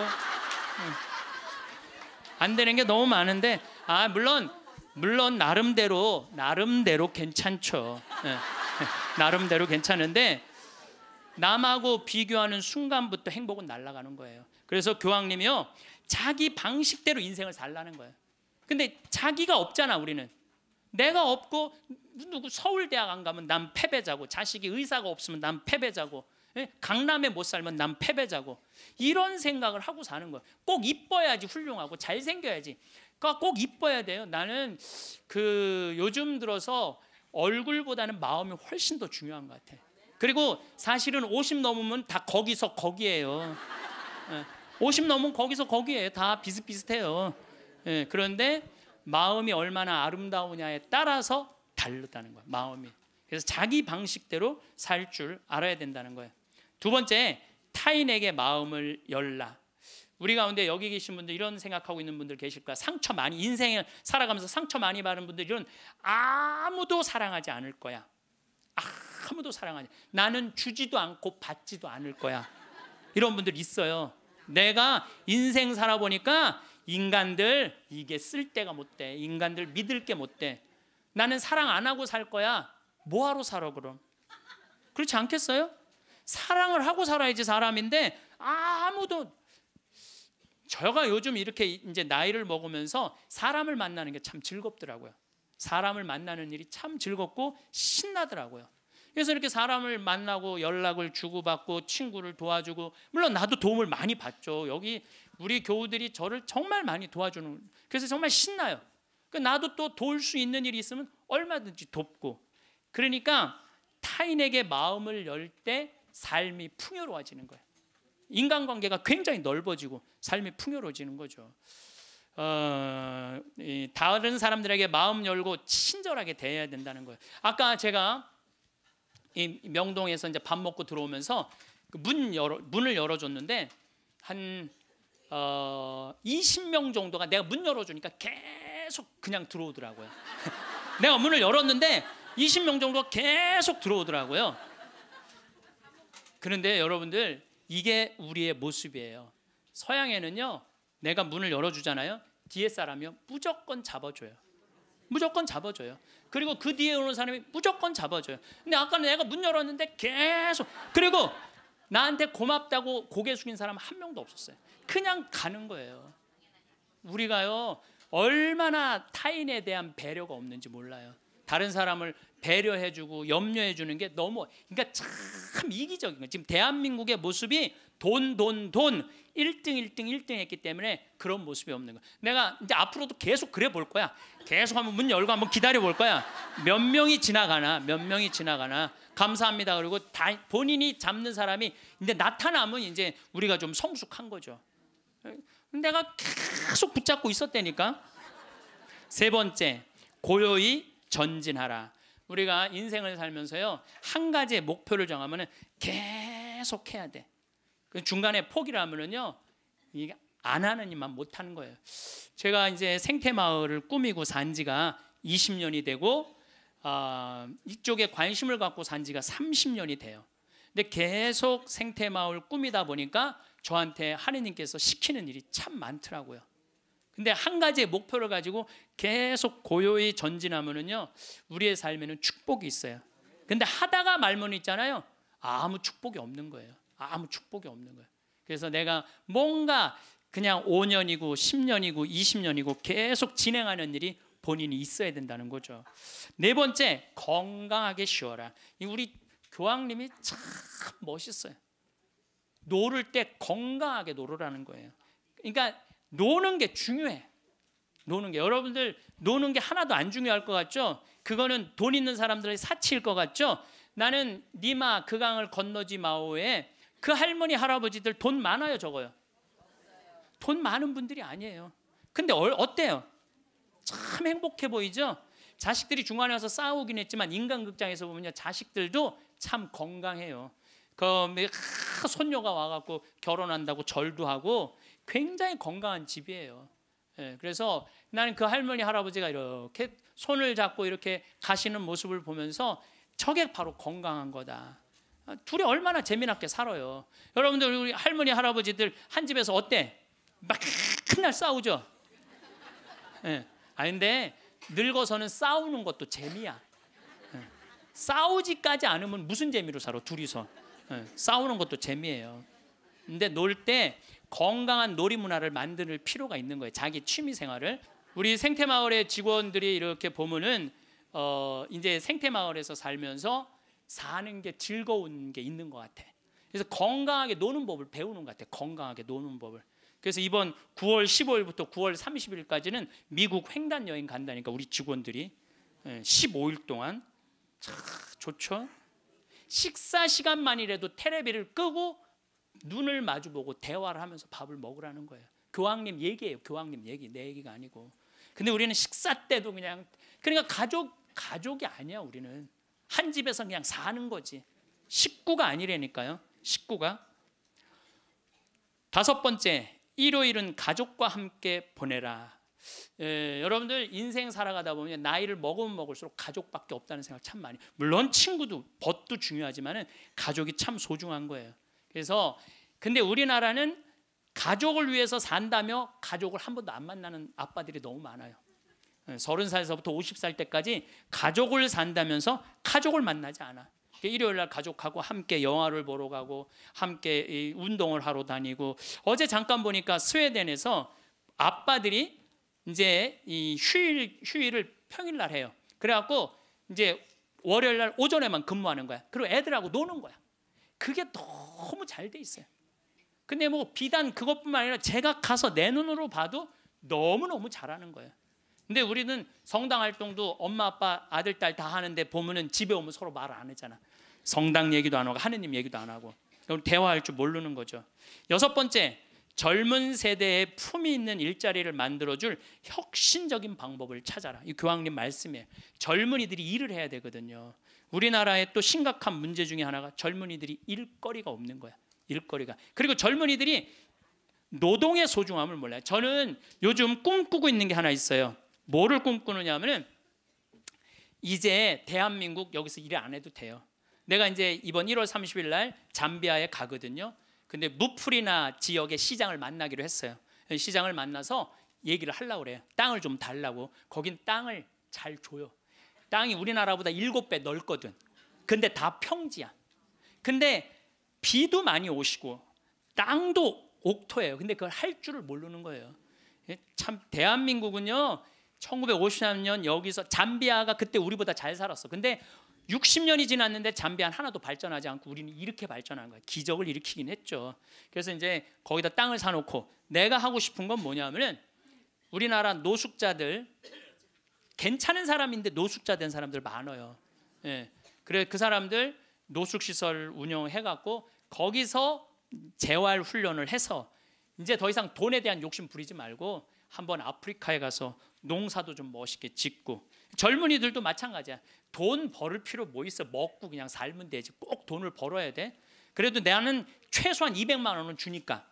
안 되는 게 너무 많은데 아 물론 물론 나름대로 나름대로 괜찮죠. 응. 예. 나름대로 괜찮은데 남하고 비교하는 순간부터 행복은 날아가는 거예요. 그래서 교황님이요. 자기 방식대로 인생을 살라는 거예요. 근데 자기가 없잖아, 우리는. 내가 없고 누구 서울대학 안 가면 난 패배자고 자식이 의사가 없으면 난 패배자고 예? 강남에 못 살면 난 패배자고 이런 생각을 하고 사는 거예요. 꼭 이뻐야지 훌륭하고 잘생겨야지. 그러니까 꼭 이뻐야 돼요. 나는 그 요즘 들어서 얼굴보다는 마음이 훨씬 더 중요한 것 같아. 그리고 사실은 50 넘으면 다 거기서 거기에요. 50 예, 넘으면 거기서 거기에요. 다 비슷비슷해요. 예, 그런데 마음이 얼마나 아름다우냐에 따라서 다르다는 거야. 마음이. 그래서 자기 방식대로 살 줄 알아야 된다는 거예요. 두 번째, 타인에게 마음을 열라. 우리 가운데 여기 계신 분들 이런 생각하고 있는 분들 계실 거야. 상처 많이 인생을 살아가면서 상처 많이 받은 분들 이런 아무도 사랑하지 않을 거야. 아무도 사랑하지. 나는 주지도 않고 받지도 않을 거야. 이런 분들 있어요. 내가 인생 살아보니까 인간들 이게 쓸 데가 못 돼. 인간들 믿을 게 못 돼. 나는 사랑 안 하고 살 거야. 뭐하러 살아 그럼? 그렇지 않겠어요? 사랑을 하고 살아야지 사람인데 아무도 제가 요즘 이렇게 이제 나이를 먹으면서 사람을 만나는 게 참 즐겁더라고요. 사람을 만나는 일이 참 즐겁고 신나더라고요. 그래서 이렇게 사람을 만나고 연락을 주고받고 친구를 도와주고 물론 나도 도움을 많이 받죠. 여기 우리 교우들이 저를 정말 많이 도와주는 그래서 정말 신나요. 그러니까 나도 또 도울 수 있는 일이 있으면 얼마든지 돕고 그러니까 타인에게 마음을 열 때 삶이 풍요로워지는 거예요. 인간관계가 굉장히 넓어지고 삶이 풍요로워지는 거죠. 어, 다른 사람들에게 마음 열고 친절하게 대해야 된다는 거예요. 아까 제가 명동에서 이제 밥 먹고 들어오면서 그 문 열어, 문을 열어줬는데 한 어, 20명 정도가 내가 문 열어주니까 계속 그냥 들어오더라고요. 내가 문을 열었는데 20명 정도 계속 들어오더라고요. 그런데 여러분들 이게 우리의 모습이에요. 서양에는요 내가 문을 열어주잖아요 뒤에 사람이요 무조건 잡아줘요 무조건 잡아줘요 그리고 그 뒤에 오는 사람이 무조건 잡아줘요 근데 아까 내가 문 열었는데 계속 그리고 나한테 고맙다고 고개 숙인 사람 한 명도 없었어요 그냥 가는 거예요 우리가요 얼마나 타인에 대한 배려가 없는지 몰라요 다른 사람을 배려해주고 염려해주는 게 너무 그러니까 참 이기적인 거예요. 지금 대한민국의 모습이 돈, 돈, 돈 1등, 1등, 1등 했기 때문에 그런 모습이 없는 거 내가 이제 앞으로도 계속 그래 볼 거야. 계속 한번 문 열고 한번 기다려 볼 거야. 몇 명이 지나가나, 몇 명이 지나가나. 감사합니다. 그리고 다 본인이 잡는 사람이 이제 나타나면 이제 우리가 좀 성숙한 거죠. 내가 계속 붙잡고 있었다니까. 세 번째, 고요히 전진하라. 우리가 인생을 살면서요 한 가지의 목표를 정하면은 계속 해야 돼. 그 중간에 포기를 하면은요 이게 안 하는 일만 못 하는 거예요. 제가 이제 생태 마을을 꾸미고 산 지가 20년이 되고 어, 이쪽에 관심을 갖고 산 지가 30년이 돼요. 근데 계속 생태 마을 꾸미다 보니까 저한테 하느님께서 시키는 일이 참 많더라고요. 근데 한 가지의 목표를 가지고 계속 고요히 전진하면은요 우리의 삶에는 축복이 있어요. 근데 하다가 말문 있잖아요. 아무 축복이 없는 거예요. 아무 축복이 없는 거예요. 그래서 내가 뭔가 그냥 5년이고 10년이고 20년이고 계속 진행하는 일이 본인이 있어야 된다는 거죠. 네 번째 건강하게 쉬어라. 우리 교황님이 참 멋있어요. 노를 때 건강하게 노르라는 거예요. 그러니까 노는 게 중요해. 노는 게 여러분들 노는 게 하나도 안 중요할 것 같죠? 그거는 돈 있는 사람들의 사치일 것 같죠? 나는 니마 그 강을 건너지 마오에 그 할머니 할아버지들 돈 많아요 적어요. 돈 많은 분들이 아니에요. 근데 어, 어때요? 참 행복해 보이죠? 자식들이 중간에 와서 싸우긴 했지만 인간극장에서 보면 자식들도 참 건강해요. 그 아, 손녀가 와갖고 결혼한다고 절도 하고 굉장히 건강한 집이에요. 예, 그래서 나는 그 할머니 할아버지가 이렇게 손을 잡고 이렇게 가시는 모습을 보면서 저게 바로 건강한 거다. 아, 둘이 얼마나 재미나게 살아요. 여러분들 우리 할머니 할아버지들 한 집에서 어때? 막 큰 날 싸우죠. 예. 아닌데 늙어서는 싸우는 것도 재미야. 예. 싸우지까지 않으면 무슨 재미로 살아? 둘이서 예. 싸우는 것도 재미예요. 근데 놀때 건강한 놀이 문화를 만드는 필요가 있는 거예요. 자기 취미 생활을 우리 생태 마을의 직원들이 이렇게 보면은 어 이제 생태 마을에서 살면서 사는 게 즐거운 게 있는 것 같아. 그래서 건강하게 노는 법을 배우는 것 같아. 건강하게 노는 법을. 그래서 이번 9월 15일부터 9월 30일까지는 미국 횡단 여행 간다니까 우리 직원들이 15일 예, 동안 참 좋죠. 식사 시간만이라도 테레비를 끄고 눈을 마주보고 대화를 하면서 밥을 먹으라는 거예요. 교황님 얘기예요. 교황님 얘기 내 얘기가 아니고. 근데 우리는 식사 때도 그냥 그러니까 가족 가족이 아니야 우리는 한 집에서 그냥 사는 거지 식구가 아니라니까요. 식구가 다섯 번째 일요일은 가족과 함께 보내라. 예, 여러분들 인생 살아가다 보면 나이를 먹으면 먹을수록 가족밖에 없다는 생각 참 많이. 물론 친구도 벗도 중요하지만은 가족이 참 소중한 거예요. 그래서 근데 우리나라는 가족을 위해서 산다며 가족을 한 번도 안 만나는 아빠들이 너무 많아요. 예, 서른 살에서부터 오십 살 때까지 가족을 산다면서 가족을 만나지 않아. 그러니까 일요일 날 가족하고 함께 영화를 보러 가고 함께 운동을 하러 다니고 어제 잠깐 보니까 스웨덴에서 아빠들이 이제 이 휴일 휴일을 평일 날 해요. 그래갖고 이제 월요일 날 오전에만 근무하는 거야. 그리고 애들하고 노는 거야. 그게 너무 잘 돼 있어요. 근데 뭐 비단 그것뿐만 아니라 제가 가서 내 눈으로 봐도 너무너무 잘하는 거예요. 근데 우리는 성당 활동도 엄마 아빠 아들 딸 다 하는데 보면은 집에 오면 서로 말안 하잖아. 성당 얘기도 안 하고 하느님 얘기도 안 하고. 대화할 줄 모르는 거죠. 여섯 번째, 젊은 세대의 품이 있는 일자리를 만들어줄 혁신적인 방법을 찾아라. 이 교황님 말씀에 젊은이들이 일을 해야 되거든요. 우리나라의 또 심각한 문제 중에 하나가 젊은이들이 일거리가 없는 거야. 일거리가. 그리고 젊은이들이 노동의 소중함을 몰라요. 저는 요즘 꿈꾸고 있는 게 하나 있어요. 뭐를 꿈꾸느냐 하면은 이제 대한민국 여기서 일 안 해도 돼요. 내가 이제 이번 1월 30일 날 잠비아에 가거든요. 근데 무풀이나 지역의 시장을 만나기로 했어요. 시장을 만나서 얘기를 하려고 그래요. 땅을 좀 달라고. 거긴 땅을 잘 줘요. 땅이 우리나라보다 일곱 배 넓거든. 근데 다 평지야. 근데 비도 많이 오시고 땅도 옥토예요. 근데 그걸 할 줄을 모르는 거예요. 예, 참 대한민국은요. 1953년 여기서 잠비아가 그때 우리보다 잘 살았어. 근데 60년이 지났는데 잠비안 하나도 발전하지 않고 우리는 이렇게 발전한 거야. 기적을 일으키긴 했죠. 그래서 이제 거기다 땅을 사놓고 내가 하고 싶은 건 뭐냐면은 우리나라 노숙자들 괜찮은 사람인데 노숙자 된 사람들 많아요. 예. 그래 그 사람들 노숙 시설 운영해 갖고 거기서 재활 훈련을 해서 이제 더 이상 돈에 대한 욕심 부리지 말고 한번 아프리카에 가서 농사도 좀 멋있게 짓고 젊은이들도 마찬가지야. 돈 벌을 필요 뭐 있어? 먹고 그냥 살면 되지. 꼭 돈을 벌어야 돼. 그래도 나는 최소한 200만 원은 주니까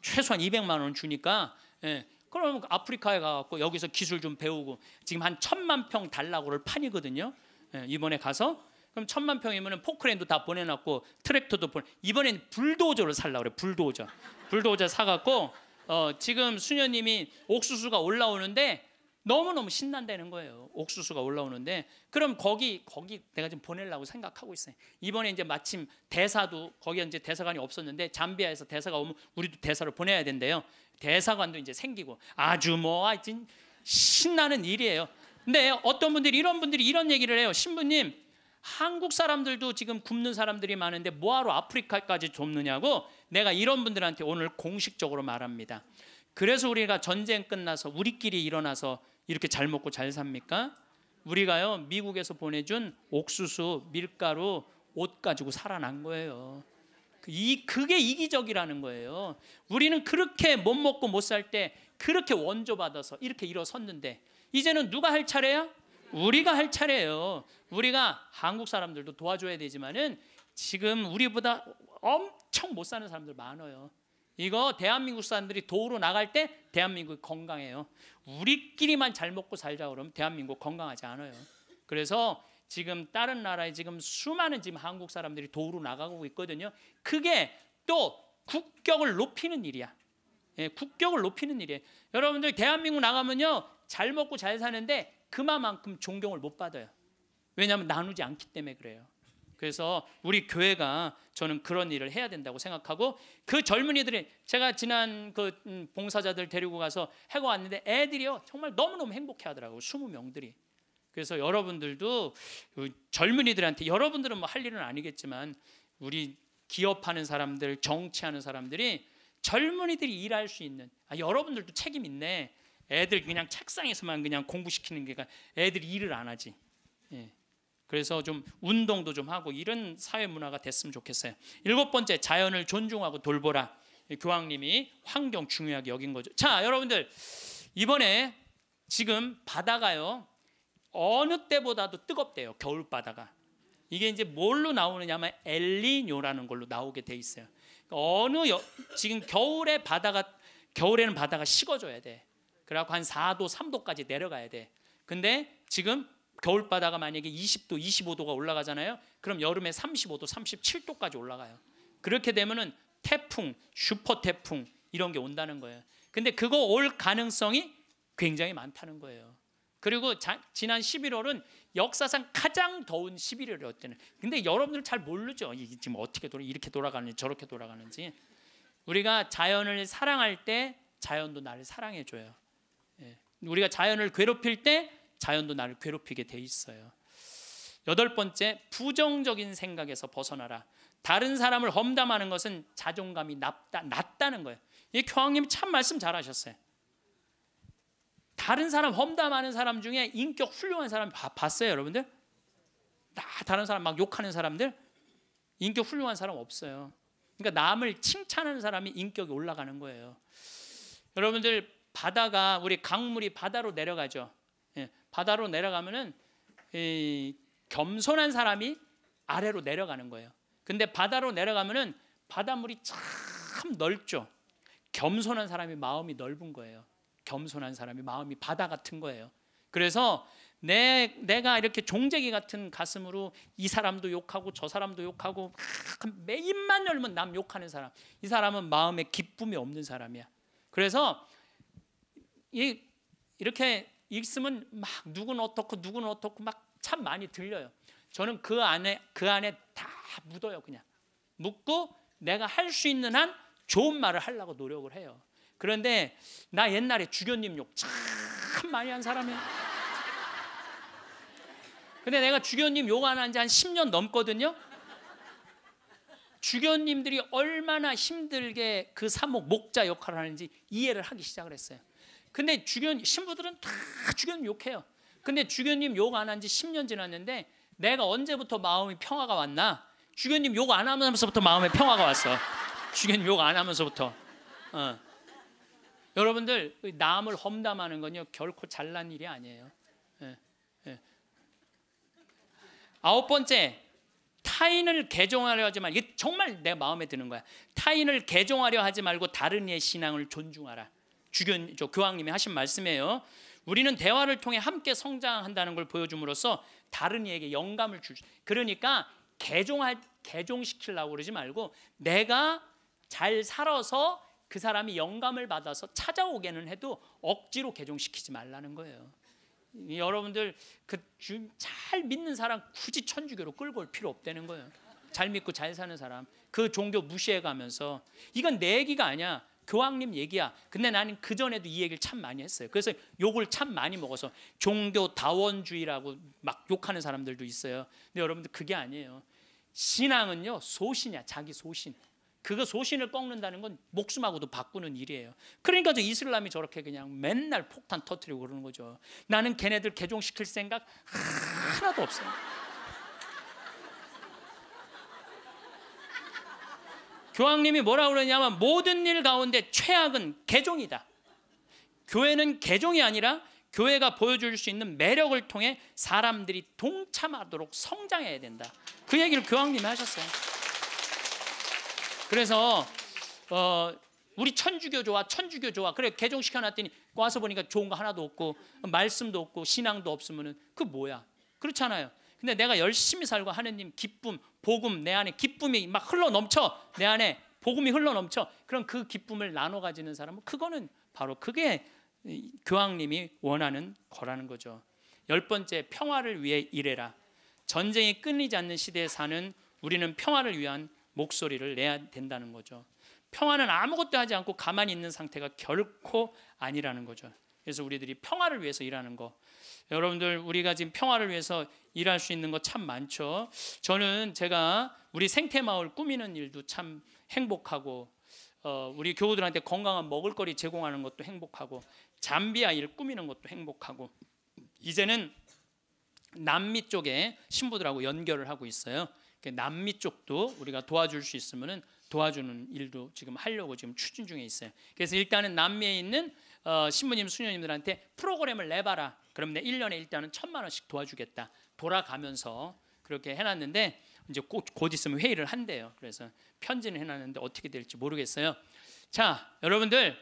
최소한 200만 원 주니까 예, 그럼 그 아프리카에 가갖고 여기서 기술 좀 배우고 지금 한 천만 평 달라고를 판이거든요. 예, 이번에 가서 그럼 천만 평이면은 포크레인도 다 보내놨고 트랙터도 보내. 이번엔 불도저를 살라 그래. 불도저. 불도저 사갖고 어, 지금 수녀님이 옥수수가 올라오는데 너무너무 신난다는 거예요. 옥수수가 올라오는데 그럼 거기 거기 내가 지금 보내려고 생각하고 있어요. 이번에 이제 마침 대사도 거기에 이제 대사관이 없었는데 잠비아에서 대사가 오면 우리도 대사를 보내야 된대요. 대사관도 이제 생기고 아주 뭐 하여튼 신나는 일이에요. 근데 어떤 분들이 이런 분들이 이런 얘기를 해요. 신부님 한국 사람들도 지금 굶는 사람들이 많은데 뭐하러 아프리카까지 돕느냐고 내가 이런 분들한테 오늘 공식적으로 말합니다. 그래서 우리가 전쟁 끝나서 우리끼리 일어나서 이렇게 잘 먹고 잘 삽니까? 우리가요 미국에서 보내준 옥수수, 밀가루, 옷 가지고 살아난 거예요. 그 이 그게 이기적이라는 거예요. 우리는 그렇게 못 먹고 못 살 때 그렇게 원조 받아서 이렇게 일어섰는데 이제는 누가 할 차례야? 우리가 할 차례예요. 우리가 한국 사람들도 도와줘야 되지만은 지금 우리보다 엄청 못 사는 사람들 많아요. 이거 대한민국 사람들이 도로 우 나갈 때 대한민국 건강해요. 우리끼리만 잘 먹고 살자 그러면 대한민국 건강하지 않아요. 그래서 지금 다른 나라에 지금 수많은 지금 한국 사람들이 도로 우 나가고 있거든요. 그게 또 국격을 높이는 일이야. 예, 국격을 높이는 일이에요. 여러분들 대한민국 나가면요 잘 먹고 잘 사는데 그만큼 존경을 못 받아요. 왜냐하면 나누지 않기 때문에 그래요. 그래서 우리 교회가 저는 그런 일을 해야 된다고 생각하고 그 젊은이들이 제가 지난 그 음, 봉사자들 데리고 가서 해고 왔는데 애들이요 정말 너무너무 행복해 하더라고요. 20명들이. 그래서 여러분들도 그 젊은이들한테 여러분들은 뭐 할 일은 아니겠지만 우리 기업하는 사람들, 정치하는 사람들이 젊은이들이 일할 수 있는 아 여러분들도 책임 있네. 애들 그냥 책상에서만 그냥 공부시키는 게아 애들이 일을 안 하지. 예. 그래서 좀 운동도 좀 하고 이런 사회 문화가 됐으면 좋겠어요. 일곱 번째 자연을 존중하고 돌보라. 교황님이 환경 중요하게 여긴 거죠. 자, 여러분들 이번에 지금 바다가요. 어느 때보다도 뜨겁대요. 겨울 바다가. 이게 이제 뭘로 나오느냐면 엘리뇨라는 걸로 나오게 돼 있어요. 그러니까 어느 여, 지금 겨울에 바다가 겨울에는 바다가 식어줘야 돼. 그래갖고 한 4도, 3도까지 내려가야 돼. 근데 지금 겨울 바다가 만약에 20도, 25도가 올라가잖아요. 그럼 여름에 35도, 37도까지 올라가요. 그렇게 되면은 태풍, 슈퍼 태풍 이런 게 온다는 거예요. 근데 그거 올 가능성이 굉장히 많다는 거예요. 그리고 자, 지난 11월은 역사상 가장 더운 1 1월이었대요 근데 여러분들 잘 모르죠. 지금 어떻게 돌아 이렇게 돌아가는지 저렇게 돌아가는지. 우리가 자연을 사랑할 때 자연도 나를 사랑해 줘요. 예. 우리가 자연을 괴롭힐 때 자연도 나를 괴롭히게 돼 있어요. 여덟 번째, 부정적인 생각에서 벗어나라. 다른 사람을 험담하는 것은 자존감이 낮다, 낮다는 거예요. 이 교황님 참 말씀 잘하셨어요. 다른 사람 험담하는 사람 중에 인격 훌륭한 사람 봤어요, 여러분들? 나 다른 사람 막 욕하는 사람들 인격 훌륭한 사람 없어요. 그러니까 남을 칭찬하는 사람이 인격이 올라가는 거예요. 여러분들 바다가 우리 강물이 바다로 내려가죠. 바다로 내려가면은 겸손한 사람이 아래로 내려가는 거예요. 근데 바다로 내려가면은 바닷물이 참 넓죠. 겸손한 사람이 마음이 넓은 거예요. 겸손한 사람이 마음이 바다 같은 거예요. 그래서 내 내가 이렇게 종재기 같은 가슴으로 이 사람도 욕하고 저 사람도 욕하고 매 입만 열면 남 욕하는 사람. 이 사람은 마음에 기쁨이 없는 사람이야. 그래서 이 이렇게 읽으면 막 누군 어떻고 누군 어떻고 막 참 많이 들려요. 저는 그 안에 그 안에 다 묻어요 그냥 묻고 내가 할 수 있는 한 좋은 말을 하려고 노력을 해요. 그런데 나 옛날에 주교님 욕 참 많이 한 사람이에요. 근데 내가 주교님 욕 안 한 지 한 10년 넘거든요. 주교님들이 얼마나 힘들게 그 사목 목자 역할을 하는지 이해를 하기 시작을 했어요. 근데 주교 신부들은 다 주교님 욕해요. 근데 주교님 욕 안 한 지 10년 지났는데 내가 언제부터 마음이 평화가 왔나? 주교님 욕 안 하면서부터 마음에 평화가 왔어. 주교님 욕 안 하면서부터. 어. 여러분들 남을 험담하는 건요 결코 잘난 일이 아니에요. 예, 예. 아홉 번째 타인을 개종하려 하지 말 이게 정말 내 마음에 드는 거야. 타인을 개종하려 하지 말고 다른 이의 신앙을 존중하라. 주견저 교황님이 하신 말씀이에요. 우리는 대화를 통해 함께 성장한다는 걸 보여줌으로써 다른 이에게 영감을 주. 그러니까 개종할 개종시키려고 그러지 말고 내가 잘 살아서 그 사람이 영감을 받아서 찾아오게는 해도 억지로 개종시키지 말라는 거예요. 여러분들 그잘 믿는 사람 굳이 천주교로 끌고 올 필요 없다는 거예요. 잘 믿고 잘 사는 사람 그 종교 무시해 가면서 이건 내 얘기가 아니야. 교황님 얘기야. 근데 나는 그 전에도 이 얘기를 참 많이 했어요. 그래서 욕을 참 많이 먹어서 종교 다원주의라고 막 욕하는 사람들도 있어요. 근데 여러분들 그게 아니에요. 신앙은요 소신이야 자기 소신. 그거 소신을 꺾는다는 건 목숨하고도 바꾸는 일이에요. 그러니까 저 이슬람이 저렇게 그냥 맨날 폭탄 터트리고 그러는 거죠. 나는 걔네들 개종시킬 생각 하나도 없어요. 교황님이 뭐라 고 그러냐면 모든 일 가운데 최악은 개종이다. 교회는 개종이 아니라 교회가 보여줄 수 있는 매력을 통해 사람들이 동참하도록 성장해야 된다. 그 얘기를 교황님이 하셨어요. 그래서 어, 우리 천주교 좋아, 천주교 좋아. 그래 개종시켜 놨더니 와서 보니까 좋은 거 하나도 없고 말씀도 없고 신앙도 없으면은 그 뭐야? 그렇잖아요. 근데 내가 열심히 살고 하느님 기쁨 복음 내 안에 기쁨이 막 흘러 넘쳐 내 안에 복음이 흘러 넘쳐 그럼 그 기쁨을 나눠 가지는 사람은 그거는 바로 그게 교황님이 원하는 거라는 거죠. 열 번째 평화를 위해 일해라. 전쟁이 끊이지 않는 시대에 사는 우리는 평화를 위한 목소리를 내야 된다는 거죠. 평화는 아무것도 하지 않고 가만히 있는 상태가 결코 아니라는 거죠. 그래서 우리들이 평화를 위해서 일하는 거, 여러분들 우리가 지금 평화를 위해서 일할 수 있는 거 참 많죠. 저는 제가 우리 생태 마을 꾸미는 일도 참 행복하고 어, 우리 교우들한테 건강한 먹을거리 제공하는 것도 행복하고 잠비아 일 꾸미는 것도 행복하고 이제는 남미 쪽에 신부들하고 연결을 하고 있어요. 그러니까 남미 쪽도 우리가 도와줄 수 있으면은 도와주는 일도 지금 하려고 지금 추진 중에 있어요. 그래서 일단은 남미에 있는 어, 신부님, 수녀님들한테 프로그램을 내봐라. 그럼 내 1년에 일단은 천만 원씩 도와주겠다. 돌아가면서 그렇게 해놨는데 이제 곧, 곧 있으면 회의를 한대요. 그래서 편지는 해놨는데 어떻게 될지 모르겠어요. 자, 여러분들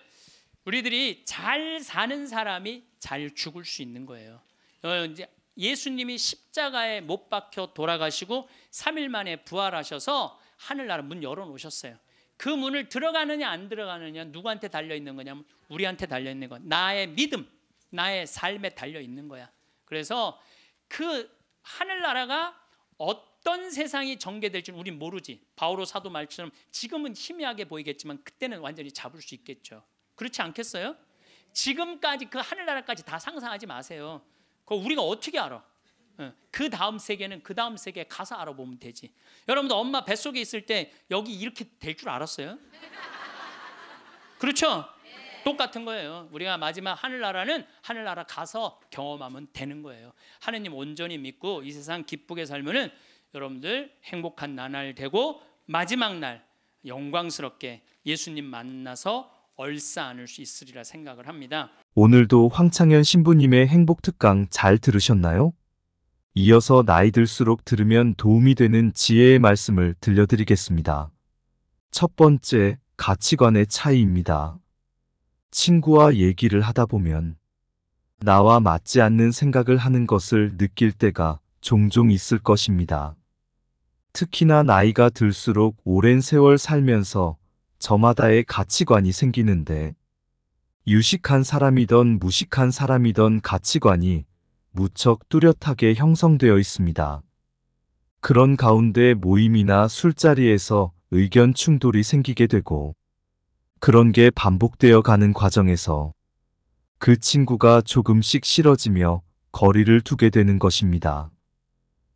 우리들이 잘 사는 사람이 잘 죽을 수 있는 거예요. 어, 이제 예수님이 십자가에 못 박혀 돌아가시고 3일 만에 부활하셔서 하늘나라 문 열어 놓으셨어요. 그 문을 들어가느냐 안 들어가느냐 누구한테 달려 있는 거냐면 우리한테 달려 있는 거. 나의 믿음, 나의 삶에 달려 있는 거야. 그래서 그 하늘나라가 어떤 세상이 전개될 줄 우린 모르지. 바오로 사도 말처럼 지금은 희미하게 보이겠지만 그때는 완전히 잡을 수 있겠죠. 그렇지 않겠어요? 지금까지 그 하늘나라까지 다 상상하지 마세요. 그거 우리가 어떻게 알아? 어, 그 다음 세계는 그 다음 세계 가서 알아보면 되지. 여러분도 엄마 뱃속에 있을 때 여기 이렇게 될 줄 알았어요? 그렇죠? 똑같은 거예요. 우리가 마지막 하늘나라는 하늘나라 가서 경험하면 되는 거예요. 하느님 온전히 믿고 이 세상 기쁘게 살면은 여러분들 행복한 나날 되고 마지막 날 영광스럽게 예수님 만나서 얼싸 안을 수 있으리라 생각을 합니다. 오늘도 황창현 신부님의 행복 특강 잘 들으셨나요? 이어서 나이 들수록 들으면 도움이 되는 지혜의 말씀을 들려드리겠습니다. 첫 번째, 가치관의 차이입니다. 친구와 얘기를 하다 보면 나와 맞지 않는 생각을 하는 것을 느낄 때가 종종 있을 것입니다. 특히나 나이가 들수록 오랜 세월 살면서 저마다의 가치관이 생기는데 유식한 사람이던 무식한 사람이던 가치관이 무척 뚜렷하게 형성되어 있습니다. 그런 가운데 모임이나 술자리에서 의견 충돌이 생기게 되고 그런 게 반복되어 가는 과정에서 그 친구가 조금씩 싫어지며 거리를 두게 되는 것입니다.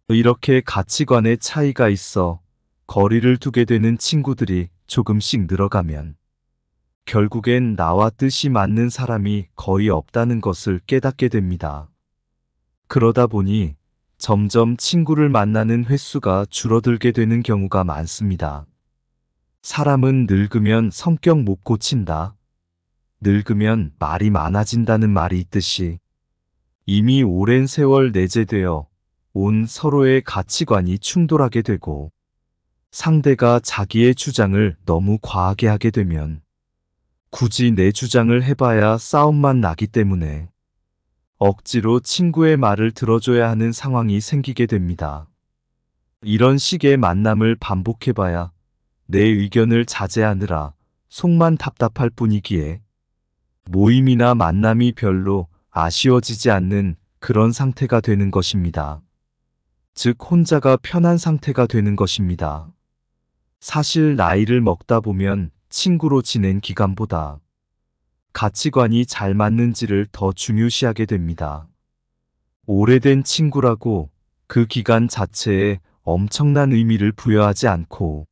이렇게 가치관의 차이가 있어 거리를 두게 되는 친구들이 조금씩 늘어가면 결국엔 나와 뜻이 맞는 사람이 거의 없다는 것을 깨닫게 됩니다. 그러다 보니 점점 친구를 만나는 횟수가 줄어들게 되는 경우가 많습니다. 사람은 늙으면 성격 못 고친다. 늙으면 말이 많아진다는 말이 있듯이 이미 오랜 세월 내재되어 온 서로의 가치관이 충돌하게 되고 상대가 자기의 주장을 너무 과하게 하게 되면 굳이 내 주장을 해봐야 싸움만 나기 때문에 억지로 친구의 말을 들어줘야 하는 상황이 생기게 됩니다. 이런 식의 만남을 반복해봐야 내 의견을 자제하느라 속만 답답할 뿐이기에 모임이나 만남이 별로 아쉬워지지 않는 그런 상태가 되는 것입니다. 즉 혼자가 편한 상태가 되는 것입니다. 사실 나이를 먹다 보면 친구로 지낸 기간보다 가치관이 잘 맞는지를 더 중요시하게 됩니다. 오래된 친구라고 그 기간 자체에 엄청난 의미를 부여하지 않고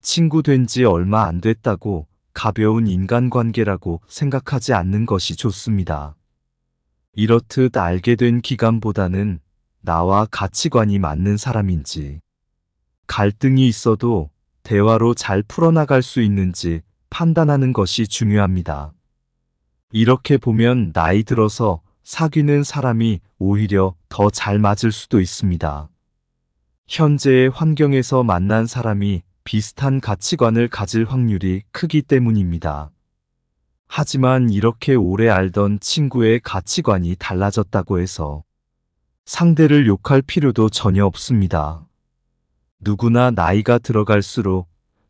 친구 된 지 얼마 안 됐다고 가벼운 인간관계라고 생각하지 않는 것이 좋습니다. 이렇듯 알게 된 기간보다는 나와 가치관이 맞는 사람인지 갈등이 있어도 대화로 잘 풀어나갈 수 있는지 판단하는 것이 중요합니다. 이렇게 보면 나이 들어서 사귀는 사람이 오히려 더 잘 맞을 수도 있습니다. 현재의 환경에서 만난 사람이 비슷한 가치관을 가질 확률이 크기 때문입니다. 하지만 이렇게 오래 알던 친구의 가치관이 달라졌다고 해서 상대를 욕할 필요도 전혀 없습니다. 누구나 나이가 들어갈수록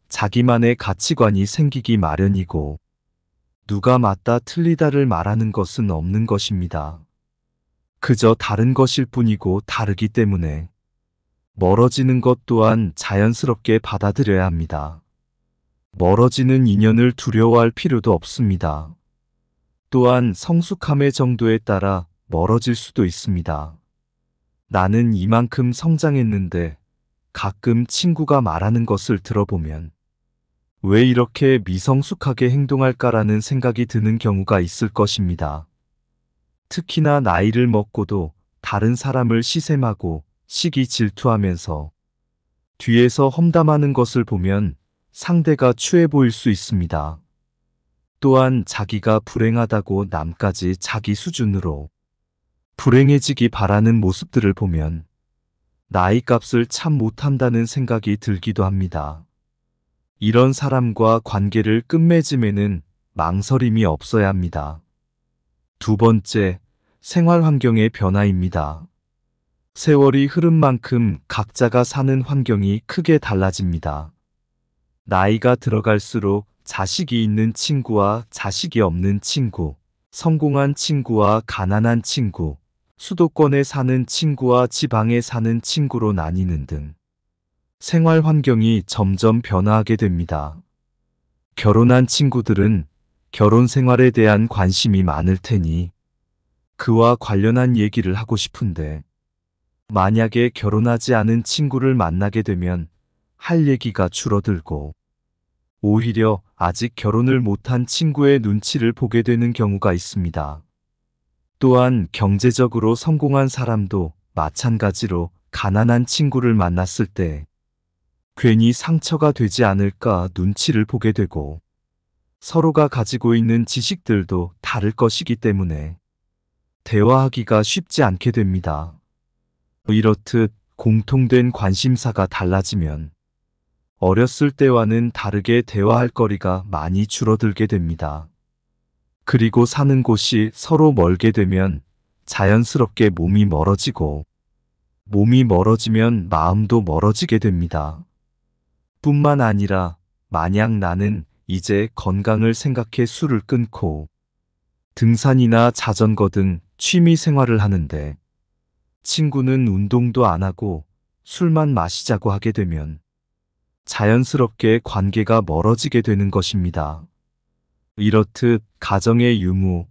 자기만의 가치관이 생기기 마련이고 누가 맞다 틀리다를 말하는 것은 없는 것입니다. 그저 다른 것일 뿐이고 다르기 때문에 멀어지는 것 또한 자연스럽게 받아들여야 합니다. 멀어지는 인연을 두려워할 필요도 없습니다. 또한 성숙함의 정도에 따라 멀어질 수도 있습니다. 나는 이만큼 성장했는데 가끔 친구가 말하는 것을 들어보면 왜 이렇게 미성숙하게 행동할까라는 생각이 드는 경우가 있을 것입니다. 특히나 나이를 먹고도 다른 사람을 시샘하고 시기 질투하면서 뒤에서 험담하는 것을 보면 상대가 추해 보일 수 있습니다. 또한 자기가 불행하다고 남까지 자기 수준으로 불행해지기 바라는 모습들을 보면 나이 값을 참 못한다는 생각이 들기도 합니다. 이런 사람과 관계를 끝맺음에는 망설임이 없어야 합니다. 두 번째, 생활 환경의 변화입니다. 세월이 흐른 만큼 각자가 사는 환경이 크게 달라집니다. 나이가 들어갈수록 자식이 있는 친구와 자식이 없는 친구, 성공한 친구와 가난한 친구, 수도권에 사는 친구와 지방에 사는 친구로 나뉘는 등 생활 환경이 점점 변화하게 됩니다. 결혼한 친구들은 결혼 생활에 대한 관심이 많을 테니 그와 관련한 얘기를 하고 싶은데 만약에 결혼하지 않은 친구를 만나게 되면 할 얘기가 줄어들고 오히려 아직 결혼을 못한 친구의 눈치를 보게 되는 경우가 있습니다. 또한 경제적으로 성공한 사람도 마찬가지로 가난한 친구를 만났을 때 괜히 상처가 되지 않을까 눈치를 보게 되고 서로가 가지고 있는 지식들도 다를 것이기 때문에 대화하기가 쉽지 않게 됩니다. 이렇듯 공통된 관심사가 달라지면 어렸을 때와는 다르게 대화할 거리가 많이 줄어들게 됩니다. 그리고 사는 곳이 서로 멀게 되면 자연스럽게 몸이 멀어지고 몸이 멀어지면 마음도 멀어지게 됩니다. 뿐만 아니라 만약 나는 이제 건강을 생각해 술을 끊고 등산이나 자전거 등 취미 생활을 하는데 친구는 운동도 안 하고 술만 마시자고 하게 되면 자연스럽게 관계가 멀어지게 되는 것입니다. 이렇듯 가정의 유무,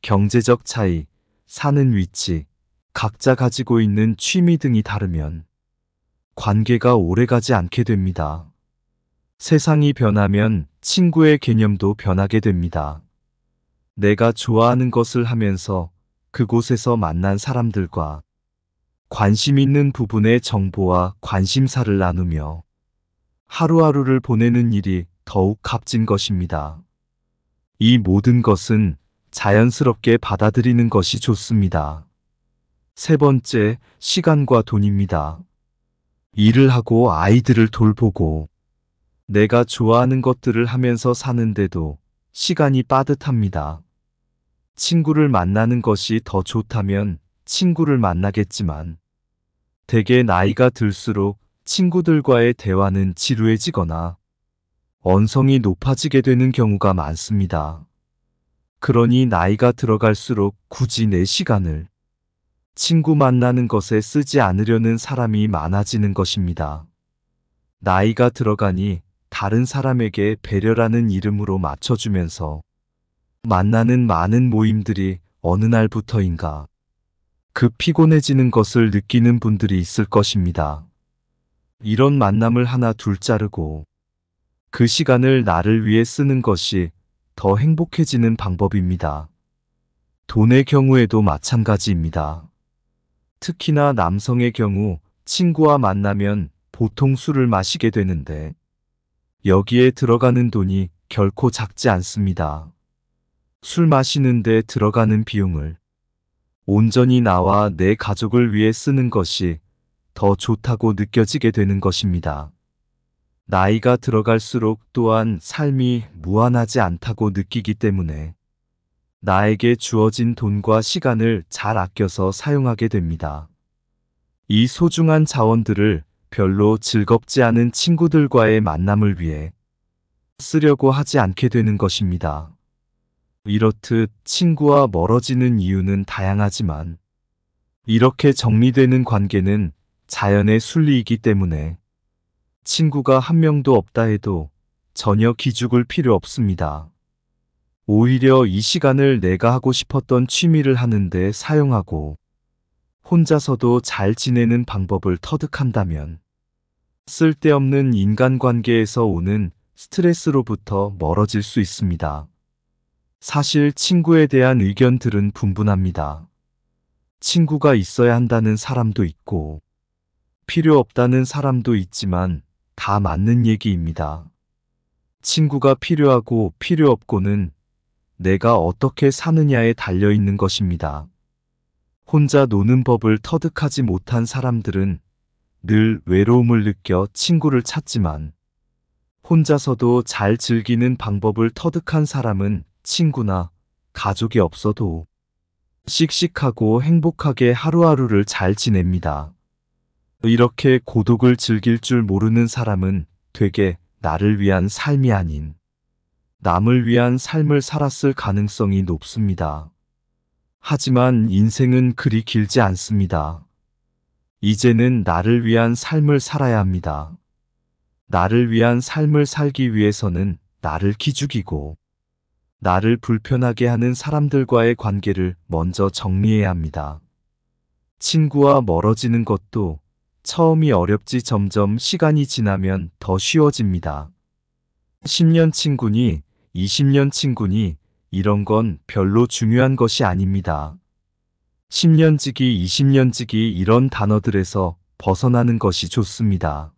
경제적 차이, 사는 위치, 각자 가지고 있는 취미 등이 다르면 관계가 오래가지 않게 됩니다. 세상이 변하면 친구의 개념도 변하게 됩니다. 내가 좋아하는 것을 하면서 그곳에서 만난 사람들과 관심 있는 부분의 정보와 관심사를 나누며 하루하루를 보내는 일이 더욱 값진 것입니다. 이 모든 것은 자연스럽게 받아들이는 것이 좋습니다. 세 번째, 시간과 돈입니다. 일을 하고 아이들을 돌보고 내가 좋아하는 것들을 하면서 사는데도 시간이 빠듯합니다. 친구를 만나는 것이 더 좋다면 친구를 만나겠지만 대개 나이가 들수록 친구들과의 대화는 지루해지거나 언성이 높아지게 되는 경우가 많습니다. 그러니 나이가 들어갈수록 굳이 내 시간을 친구 만나는 것에 쓰지 않으려는 사람이 많아지는 것입니다. 나이가 들어가니 다른 사람에게 배려라는 이름으로 맞춰주면서 만나는 많은 모임들이 어느 날부터인가 그 피곤해지는 것을 느끼는 분들이 있을 것입니다. 이런 만남을 하나 둘 자르고 그 시간을 나를 위해 쓰는 것이 더 행복해지는 방법입니다. 돈의 경우에도 마찬가지입니다. 특히나 남성의 경우 친구와 만나면 보통 술을 마시게 되는데 여기에 들어가는 돈이 결코 작지 않습니다. 술 마시는데 들어가는 비용을 온전히 나와 내 가족을 위해 쓰는 것이 더 좋다고 느껴지게 되는 것입니다. 나이가 들어갈수록 또한 삶이 무한하지 않다고 느끼기 때문에 나에게 주어진 돈과 시간을 잘 아껴서 사용하게 됩니다. 이 소중한 자원들을 별로 즐겁지 않은 친구들과의 만남을 위해 쓰려고 하지 않게 되는 것입니다. 이렇듯 친구와 멀어지는 이유는 다양하지만 이렇게 정리되는 관계는 자연의 순리이기 때문에 친구가 한 명도 없다 해도 전혀 기죽을 필요 없습니다. 오히려 이 시간을 내가 하고 싶었던 취미를 하는데 사용하고 혼자서도 잘 지내는 방법을 터득한다면 쓸데없는 인간관계에서 오는 스트레스로부터 멀어질 수 있습니다. 사실 친구에 대한 의견들은 분분합니다. 친구가 있어야 한다는 사람도 있고 필요 없다는 사람도 있지만 다 맞는 얘기입니다. 친구가 필요하고 필요 없고는 내가 어떻게 사느냐에 달려 있는 것입니다. 혼자 노는 법을 터득하지 못한 사람들은 늘 외로움을 느껴 친구를 찾지만 혼자서도 잘 즐기는 방법을 터득한 사람은 친구나 가족이 없어도 씩씩하고 행복하게 하루하루를 잘 지냅니다. 이렇게 고독을 즐길 줄 모르는 사람은 되게 나를 위한 삶이 아닌 남을 위한 삶을 살았을 가능성이 높습니다. 하지만 인생은 그리 길지 않습니다. 이제는 나를 위한 삶을 살아야 합니다. 나를 위한 삶을 살기 위해서는 나를 기죽이고 나를 불편하게 하는 사람들과의 관계를 먼저 정리해야 합니다. 친구와 멀어지는 것도 처음이 어렵지 점점 시간이 지나면 더 쉬워집니다. 10년 친구니 20년 친구니 이런 건 별로 중요한 것이 아닙니다. 10년지기, 20년지기 이런 단어들에서 벗어나는 것이 좋습니다.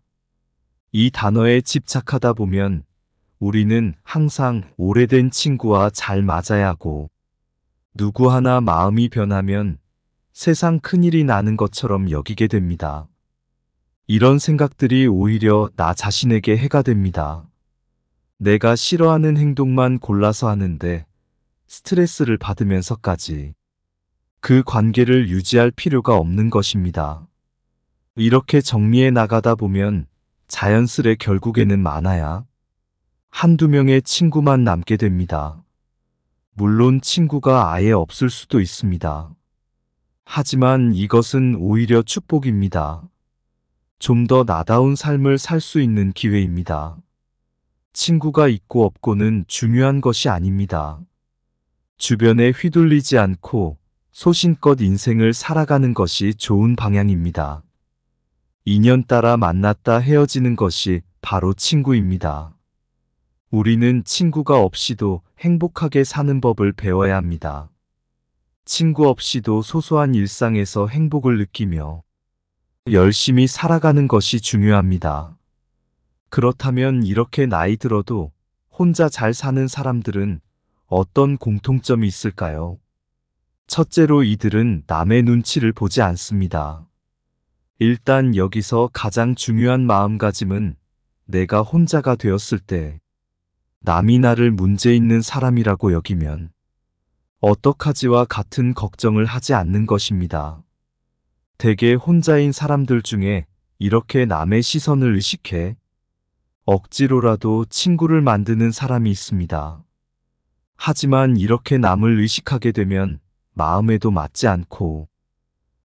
이 단어에 집착하다 보면 우리는 항상 오래된 친구와 잘 맞아야 하고 누구 하나 마음이 변하면 세상 큰일이 나는 것처럼 여기게 됩니다. 이런 생각들이 오히려 나 자신에게 해가 됩니다. 내가 싫어하는 행동만 골라서 하는데 스트레스를 받으면서까지 그 관계를 유지할 필요가 없는 것입니다. 이렇게 정리해 나가다 보면 자연스레 결국에는 많아야 한두 명의 친구만 남게 됩니다. 물론 친구가 아예 없을 수도 있습니다. 하지만 이것은 오히려 축복입니다. 좀 더 나다운 삶을 살 수 있는 기회입니다. 친구가 있고 없고는 중요한 것이 아닙니다. 주변에 휘둘리지 않고 소신껏 인생을 살아가는 것이 좋은 방향입니다. 인연 따라 만났다 헤어지는 것이 바로 친구입니다. 우리는 친구가 없이도 행복하게 사는 법을 배워야 합니다. 친구 없이도 소소한 일상에서 행복을 느끼며 열심히 살아가는 것이 중요합니다. 그렇다면 이렇게 나이 들어도 혼자 잘 사는 사람들은 어떤 공통점이 있을까요? 첫째로 이들은 남의 눈치를 보지 않습니다. 일단 여기서 가장 중요한 마음가짐은 내가 혼자가 되었을 때 남이 나를 문제 있는 사람이라고 여기면 어떡하지와 같은 걱정을 하지 않는 것입니다. 대개 혼자인 사람들 중에 이렇게 남의 시선을 의식해 억지로라도 친구를 만드는 사람이 있습니다. 하지만 이렇게 남을 의식하게 되면 마음에도 맞지 않고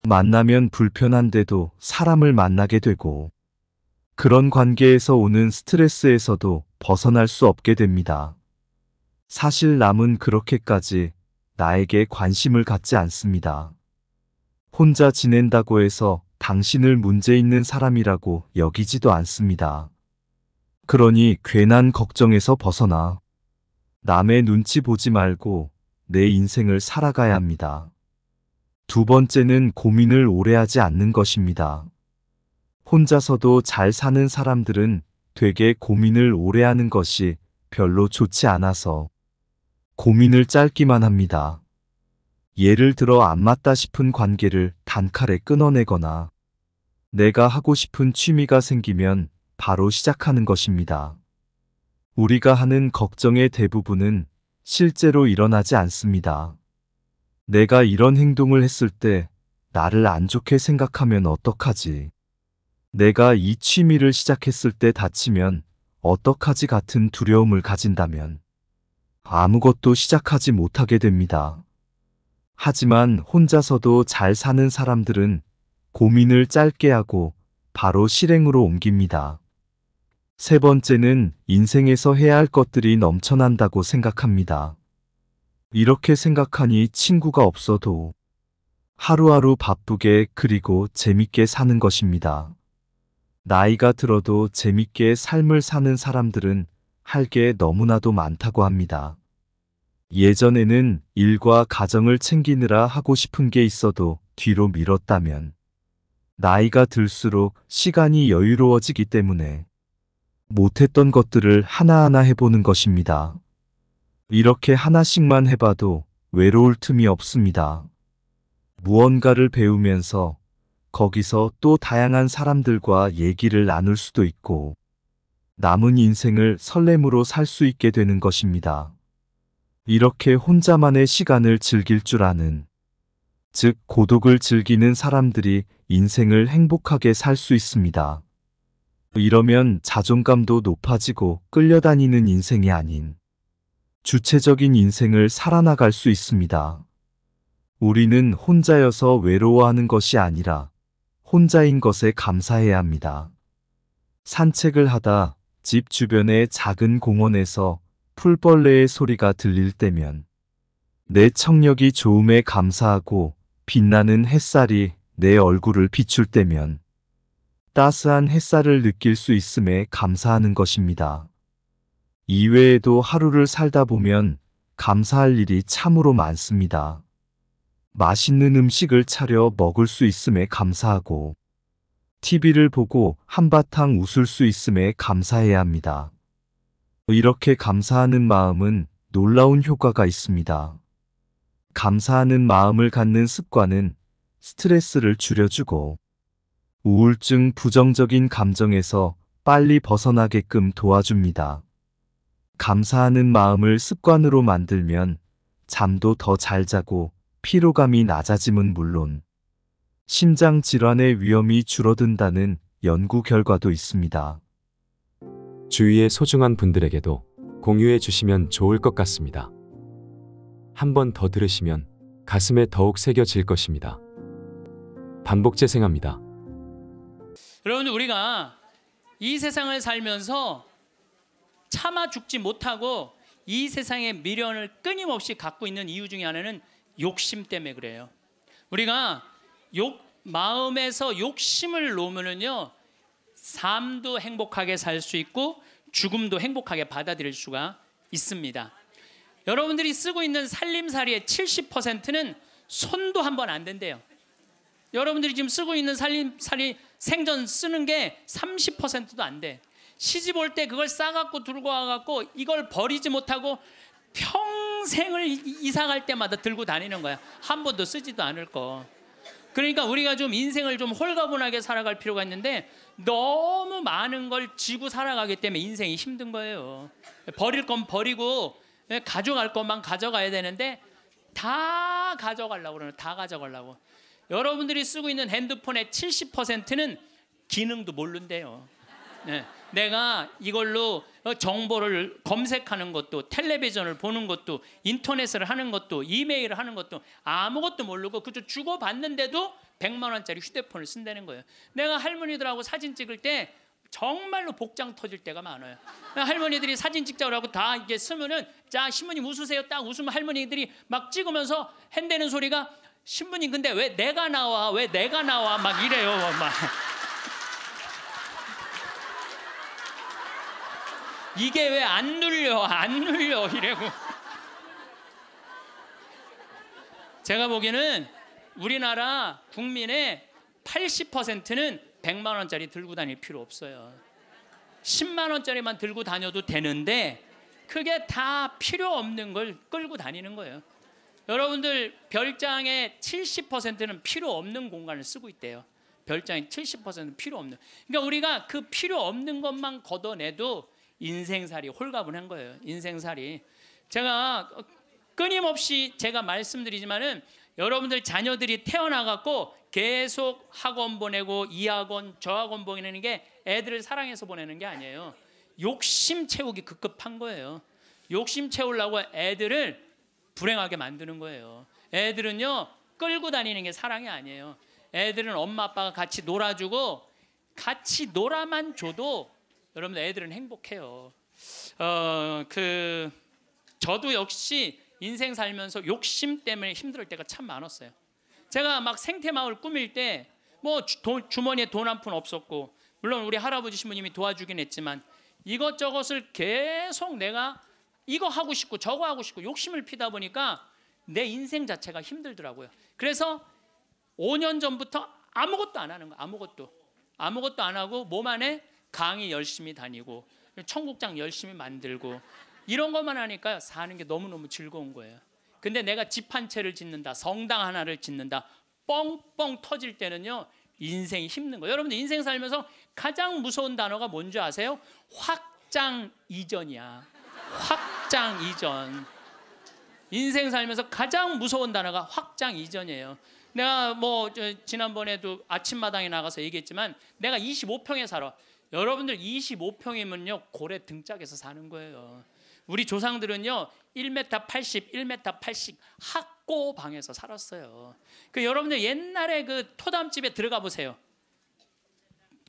만나면 불편한데도 사람을 만나게 되고 그런 관계에서 오는 스트레스에서도 벗어날 수 없게 됩니다. 사실 남은 그렇게까지 나에게 관심을 갖지 않습니다. 혼자 지낸다고 해서 당신을 문제 있는 사람이라고 여기지도 않습니다. 그러니 괜한 걱정에서 벗어나 남의 눈치 보지 말고 내 인생을 살아가야 합니다. 두 번째는 고민을 오래 하지 않는 것입니다. 혼자서도 잘 사는 사람들은 되게 고민을 오래 하는 것이 별로 좋지 않아서 고민을 짧기만 합니다. 예를 들어 안 맞다 싶은 관계를 단칼에 끊어내거나 내가 하고 싶은 취미가 생기면 바로 시작하는 것입니다. 우리가 하는 걱정의 대부분은 실제로 일어나지 않습니다. 내가 이런 행동을 했을 때 나를 안 좋게 생각하면 어떡하지? 내가 이 취미를 시작했을 때 다치면 어떡하지 같은 두려움을 가진다면 아무것도 시작하지 못하게 됩니다. 하지만 혼자서도 잘 사는 사람들은 고민을 짧게 하고 바로 실행으로 옮깁니다. 세 번째는 인생에서 해야 할 것들이 넘쳐난다고 생각합니다. 이렇게 생각하니 친구가 없어도 하루하루 바쁘게 그리고 재밌게 사는 것입니다. 나이가 들어도 재밌게 삶을 사는 사람들은 할 게 너무나도 많다고 합니다. 예전에는 일과 가정을 챙기느라 하고 싶은 게 있어도 뒤로 밀었다면 나이가 들수록 시간이 여유로워지기 때문에 못했던 것들을 하나하나 해보는 것입니다. 이렇게 하나씩만 해봐도 외로울 틈이 없습니다. 무언가를 배우면서 거기서 또 다양한 사람들과 얘기를 나눌 수도 있고 남은 인생을 설렘으로 살 수 있게 되는 것입니다. 이렇게 혼자만의 시간을 즐길 줄 아는 즉 고독을 즐기는 사람들이 인생을 행복하게 살 수 있습니다. 이러면 자존감도 높아지고 끌려다니는 인생이 아닌 주체적인 인생을 살아나갈 수 있습니다. 우리는 혼자여서 외로워하는 것이 아니라 혼자인 것에 감사해야 합니다. 산책을 하다 집 주변의 작은 공원에서 풀벌레의 소리가 들릴 때면 내 청력이 좋음에 감사하고 빛나는 햇살이 내 얼굴을 비출 때면 따스한 햇살을 느낄 수 있음에 감사하는 것입니다. 이외에도 하루를 살다 보면 감사할 일이 참으로 많습니다. 맛있는 음식을 차려 먹을 수 있음에 감사하고, TV를 보고 한바탕 웃을 수 있음에 감사해야 합니다. 이렇게 감사하는 마음은 놀라운 효과가 있습니다. 감사하는 마음을 갖는 습관은 스트레스를 줄여주고, 우울증 부정적인 감정에서 빨리 벗어나게끔 도와줍니다. 감사하는 마음을 습관으로 만들면 잠도 더 잘 자고 피로감이 낮아짐은 물론 심장 질환의 위험이 줄어든다는 연구 결과도 있습니다. 주위의 소중한 분들에게도 공유해 주시면 좋을 것 같습니다. 한 번 더 들으시면 가슴에 더욱 새겨질 것입니다. 반복 재생합니다. 여러분 들 우리가 이 세상을 살면서 참아 죽지 못하고 이 세상의 미련을 끊임없이 갖고 있는 이유 중에 하나는 욕심 때문에 그래요. 우리가 욕 마음에서 욕심을 놓으면요 삶도 행복하게 살 수 있고 죽음도 행복하게 받아들일 수가 있습니다. 여러분들이 쓰고 있는 살림살이의 70%는 손도 한번 안 된대요. 여러분들이 지금 쓰고 있는 살림, 살이 생전 쓰는 게 30%도 안 돼. 시집 올 때 그걸 싸갖고 들고 와갖고 이걸 버리지 못하고 평생을 이사 갈 때마다 들고 다니는 거야. 한 번도 쓰지도 않을 거. 그러니까 우리가 좀 인생을 좀 홀가분하게 살아갈 필요가 있는데 너무 많은 걸 지고 살아가기 때문에 인생이 힘든 거예요. 버릴 건 버리고 예, 가져갈 것만 가져가야 되는데 다 가져가려고 그러는 다 가져가려고. 여러분들이 쓰고 있는 핸드폰의 70%는 기능도 모른대요. 네. 내가 이걸로 어, 정보를 검색하는 것도 텔레비전을 보는 것도 인터넷을 하는 것도 이메일을 하는 것도 아무것도 모르고 그저 주고받는데도 100만 원짜리 휴대폰을 쓴다는 거예요. 내가 할머니들하고 사진 찍을 때 정말로 복장 터질 때가 많아요. 할머니들이 사진 찍자고 하고 다 이게 쓰면은 자 신부님 웃으세요 딱 웃으면 할머니들이 막 찍으면서 핸대는 소리가 신부님 근데 왜 내가 나와 왜 내가 나와 막 이래요 막 이게 왜 안 눌려 안 눌려 이래고 제가 보기에는 우리나라 국민의 80%는 100만 원짜리 들고 다닐 필요 없어요 10만 원짜리만 들고 다녀도 되는데 그게 다 필요 없는 걸 끌고 다니는 거예요 여러분들 별장의 70%는 필요 없는 공간을 쓰고 있대요. 별장의 70%는 필요 없는. 그러니까 우리가 그 필요 없는 것만 걷어내도 인생살이 홀가분한 거예요. 인생살이. 제가 끊임없이 제가 말씀드리지만은 여러분들 자녀들이 태어나 갖고 계속 학원 보내고 이 학원 저 학원 보내는 게 애들을 사랑해서 보내는 게 아니에요. 욕심 채우기 급급한 거예요. 욕심 채우려고 애들을 불행하게 만드는 거예요. 애들은요 끌고 다니는 게 사랑이 아니에요. 애들은 엄마 아빠가 같이 놀아주고 같이 놀아만 줘도 여러분 애들은 행복해요. 어그 저도 역시 인생 살면서 욕심 때문에 힘들 때가 참 많았어요. 제가 막 생태마을 꾸밀 때 뭐 주머니에 돈 한 푼 없었고 물론 우리 할아버지 신부님이 도와주긴 했지만 이것저것을 계속 내가 이거 하고 싶고 저거 하고 싶고 욕심을 피다 보니까 내 인생 자체가 힘들더라고요. 그래서 5년 전부터 아무것도 안 하는 거 아무것도 아무것도 안 하고 몸 안에 강의 열심히 다니고 청국장 열심히 만들고 이런 것만 하니까 사는 게 너무너무 즐거운 거예요. 근데 내가 집 한 채를 짓는다 성당 하나를 짓는다 뻥뻥 터질 때는요 인생이 힘든 거예요. 여러분들 인생 살면서 가장 무서운 단어가 뭔지 아세요? 확장 이전이야. 확장 이전. 인생 살면서 가장 무서운 단어가 확장 이전이에요. 내가 뭐 지난번에도 아침마당에 나가서 얘기했지만 내가 25평에 살아. 여러분들 25평이면요 고래 등짝에서 사는 거예요. 우리 조상들은요 1m 80, 1m 80 학고 방에서 살았어요. 그 여러분들 옛날에 그 토담집에 들어가 보세요.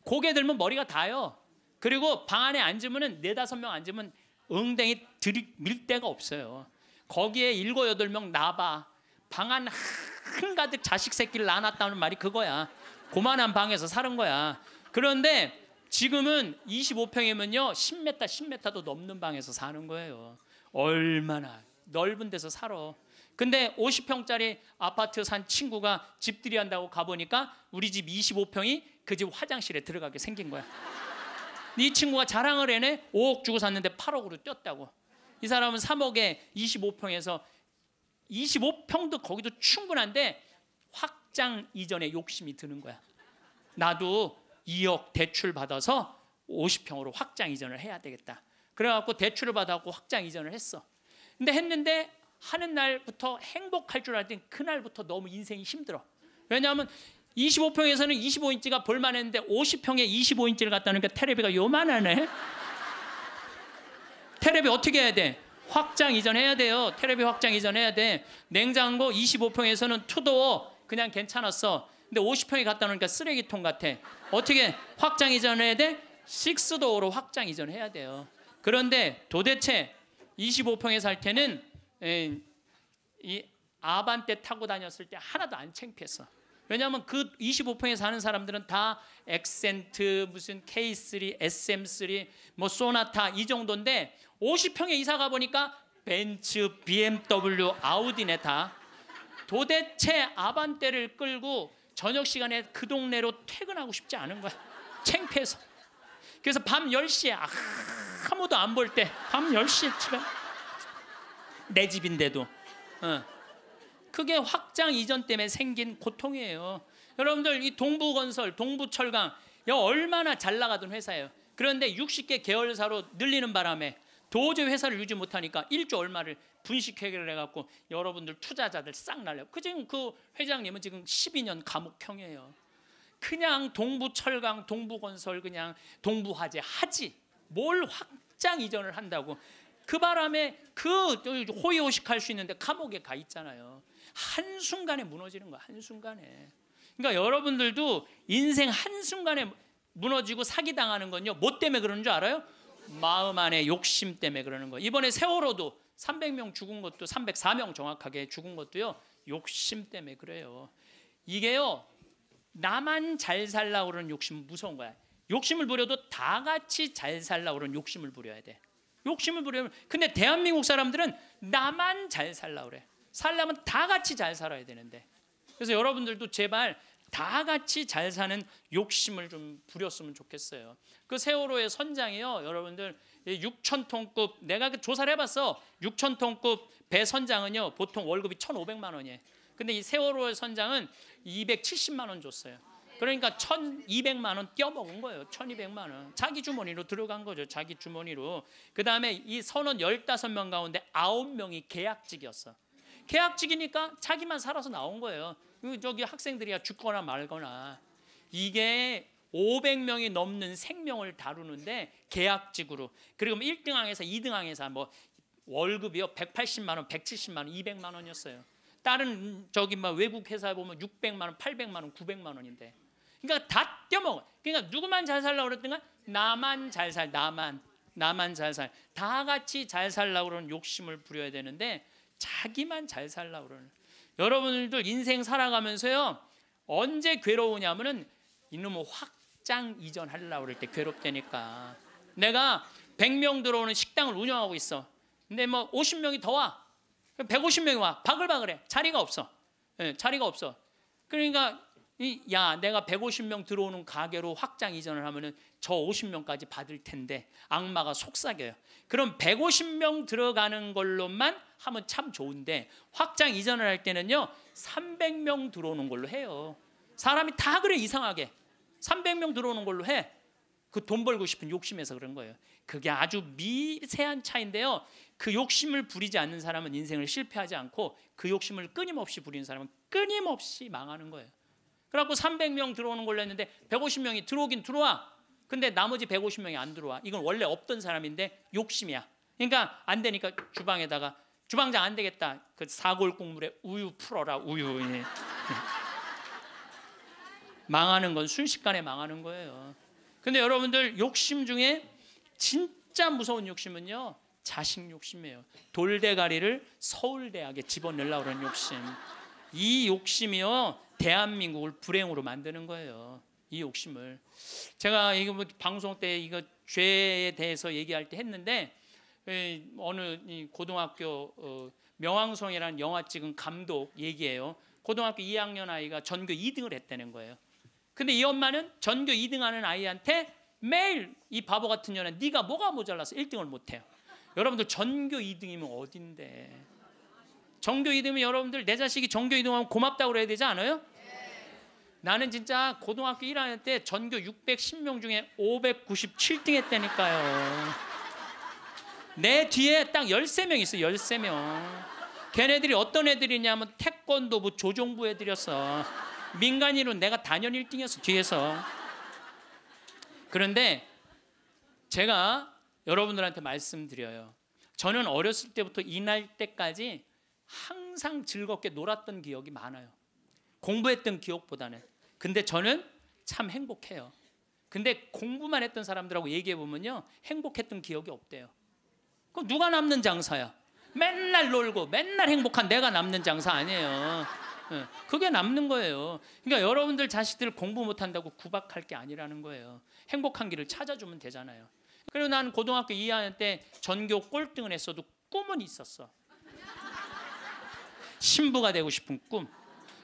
고개 들면 머리가 다요. 그리고 방 안에 앉으면은 네 다섯 명 앉으면 응덩이 들밀 데가 없어요. 거기에 일곱 여덟 명 나봐 방 안 한가득 자식 새끼를 낳았다는 말이 그거야. 고만한 방에서 사는 거야. 그런데 지금은 25평이면요 10m 10m도 넘는 방에서 사는 거예요. 얼마나 넓은 데서 살아. 근데 50평짜리 아파트 산 친구가 집들이 한다고 가보니까 우리 집 25평이 그 집 화장실에 들어가게 생긴 거야. 네 친구가 자랑을 해내 5억 주고 샀는데 8억으로 뛰었다고. 이 사람은 3억에 25평에서 25평도 거기도 충분한데 확장 이전에 욕심이 드는 거야. 나도 2억 대출 받아서 50평으로 확장 이전을 해야 되겠다. 그래갖고 대출을 받아갖고 확장 이전을 했어. 근데 했는데 하는 날부터 행복할 줄 알았더니 그날부터 너무 인생이 힘들어. 왜냐하면 25평에서는 25인치가 볼만했는데 50평에 25인치를 갖다 놓으니까 테레비가 요만하네. 테레비 어떻게 해야 돼? 확장 이전해야 돼요. 테레비 확장 이전해야 돼. 냉장고 25평에서는 투도어 그냥 괜찮았어. 근데 50평에 갖다 놓으니까 쓰레기통 같아. 어떻게 확장 이전해야 돼? 식 6도어로 확장 이전해야 돼요. 그런데 도대체 25평에 살 때는 이 아반떼 타고 다녔을 때 하나도 안 창피했어. 왜냐하면 그 25평에 사는 사람들은 다 엑센트 무슨 K3, SM3, 뭐 소나타 이 정도인데 50평에 이사 가 보니까 벤츠, BMW, 아우디네 다 도대체 아반떼를 끌고 저녁 시간에 그 동네로 퇴근하고 싶지 않은 거야. 창피해서. 그래서 밤 10시에 아, 아무도 안 볼 때 밤 10시에 집에 내 집인데도 어. 그게 확장 이전 때문에 생긴 고통이에요. 여러분들 이 동부건설, 동부철강 얼마나 잘 나가던 회사예요. 그런데 60개 계열사로 늘리는 바람에 도저히 회사를 유지 못하니까 1조 얼마를 분식회계를 해갖고 여러분들 투자자들 싹 날려요. 그 지금 그 회장님은 지금 12년 감옥형이에요. 그냥 동부철강, 동부건설 그냥 동부화재 하지 뭘 확장 이전을 한다고 그 바람에 그 호의호식할 수 있는데 감옥에 가 있잖아요. 한순간에 무너지는 거야. 한순간에. 그러니까 여러분들도 인생 한순간에 무너지고 사기당하는 건요. 뭐 때문에 그러는 줄 알아요? 마음 안에 욕심 때문에 그러는 거예요. 이번에 세월호도 300명 죽은 것도 304명 정확하게 죽은 것도요. 욕심 때문에 그래요. 이게요. 나만 잘 살라고 그러는 욕심 은 무서운 거야. 욕심을 부려도 다 같이 잘 살라고 그러는 욕심을 부려야 돼. 욕심을 부려면 근데 대한민국 사람들은 나만 잘 살라고 그래. 살려면 다 같이 잘 살아야 되는데. 그래서 여러분들도 제발 다 같이 잘 사는 욕심을 좀 부렸으면 좋겠어요. 그 세월호의 선장이요, 여러분들 6천 톤급 내가 그 조사를 해봤어. 6천 톤급 배 선장은요, 보통 월급이 1,500만 원이에요. 근데 이 세월호의 선장은 270만 원 줬어요. 그러니까 1,200만 원 떼어먹은 거예요. 1,200만 원. 자기 주머니로 들어간 거죠. 자기 주머니로. 그 다음에 이 선원 15명 가운데 9명이 계약직이었어. 계약직이니까 자기만 살아서 나온 거예요. 그 저기 학생들이야 죽거나 말거나. 이게 500명이 넘는 생명을 다루는데 계약직으로 그리고 1등항에서 2등항에서 뭐 월급이요 180만 원, 170만 원, 200만 원이었어요. 다른 저기 막 외국 회사 보면 600만 원, 800만 원, 900만 원인데. 그러니까 다 떼먹어. 그러니까 누구만 잘살라 그랬던가? 나만 잘 살, 나만, 나만 잘 살. 다 같이 잘살라 그런 욕심을 부려야 되는데 자기만 잘 살라 그러는. 여러분들 인생 살아가면서요 언제 괴로우냐면은 이놈의 확장 이전하려 그럴 때 괴롭다니까. 내가 100명 들어오는 식당을 운영하고 있어. 근데 뭐 50명이 더 와. 150명이 와. 바글바글해. 자리가 없어. 네, 자리가 없어. 그러니까 야 내가 150명 들어오는 가게로 확장 이전을 하면은 저 50명까지 받을 텐데 악마가 속삭여요. 그럼 150명 들어가는 걸로만 하면 참 좋은데 확장 이전을 할 때는요 300명 들어오는 걸로 해요. 사람이 다 그래 이상하게 300명 들어오는 걸로 해. 그 돈 벌고 싶은 욕심에서 그런 거예요. 그게 아주 미세한 차인데요. 그 욕심을 부리지 않는 사람은 인생을 실패하지 않고 그 욕심을 끊임없이 부리는 사람은 끊임없이 망하는 거예요. 그래갖고 300명 들어오는 걸로 했는데 150명이 들어오긴 들어와. 근데 나머지 150명이 안 들어와. 이건 원래 없던 사람인데 욕심이야. 그러니까 안 되니까 주방에다가 주방장 안 되겠다. 그 사골 국물에 우유 풀어라. 우유. 예. 예. 망하는 건 순식간에 망하는 거예요. 근데 여러분들 욕심 중에 진짜 무서운 욕심은요. 자식 욕심이에요. 돌대가리를 서울대학에 집어넣으려고 하는 욕심. 이 욕심이요. 대한민국을 불행으로 만드는 거예요. 이 욕심을. 제가 이거 뭐 방송 때 이거 죄에 대해서 얘기할 때 했는데 어느 고등학교 어, 명왕성이라는 영화 찍은 감독 얘기예요. 고등학교 2학년 아이가 전교 2등을 했다는 거예요. 근데 이 엄마는 전교 2등하는 아이한테 매일 이 바보 같은 년은 네가 뭐가 모자라서 1등을 못해요. 여러분들 전교 2등이면 어딘데? 정교이등이 여러분들 내 자식이 정교이등하면 고맙다고 그래야 되지 않아요? 나는 진짜 고등학교 1학년 때 전교 610명 중에 597등 했다니까요. 내 뒤에 딱 13명 있어 13명. 걔네들이 어떤 애들이냐면 태권도부 조종부 애들이었어. 민간인으 내가 단연 1등이었어 뒤에서. 그런데 제가 여러분들한테 말씀드려요. 저는 어렸을 때부터 이 날 때까지 항상 즐겁게 놀았던 기억이 많아요. 공부했던 기억보다는. 근데 저는 참 행복해요. 근데 공부만 했던 사람들하고 얘기해 보면요. 행복했던 기억이 없대요. 그 누가 남는 장사야? 맨날 놀고 맨날 행복한 내가 남는 장사 아니에요. 예, 그게 남는 거예요. 그러니까 여러분들 자식들 공부 못한다고 구박할 게 아니라는 거예요. 행복한 길을 찾아주면 되잖아요. 그리고 난 고등학교 2학년 때 전교 꼴등을 했어도 꿈은 있었어. 신부가 되고 싶은 꿈.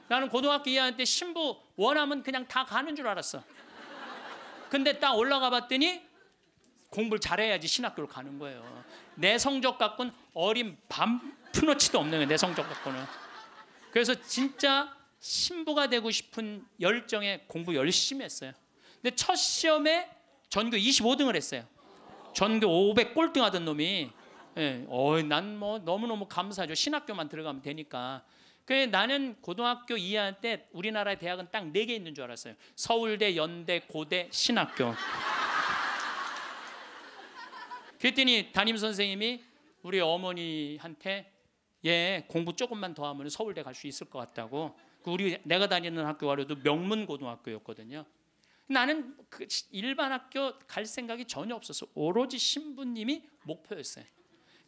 나는 고등학교 2학년 때 신부 원하면 그냥 다 가는 줄 알았어. 근데 딱 올라가 봤더니 공부를 잘해야지 신학교를 가는 거예요. 내 성적 갖고는 어린 반푸너치도 없는 거예요. 내 성적 갖고는. 그래서 진짜 신부가 되고 싶은 열정에 공부 열심히 했어요. 근데 첫 시험에 전교 25등을 했어요. 전교 500 꼴등하던 놈이 예, 어, 난뭐 너무너무 감사하죠. 신학교만 들어가면 되니까. 그 나는 고등학교 2학년 때 우리나라의 대학은 딱 네 개 있는 줄 알았어요. 서울대, 연대, 고대, 신학교. 그랬더니 담임 선생님이 우리 어머니한테 예 공부 조금만 더 하면 서울대 갈 수 있을 것 같다고. 그 우리 내가 다니는 학교 와려도 명문 고등학교였거든요. 나는 그 일반 학교 갈 생각이 전혀 없었어. 오로지 신부님이 목표였어요.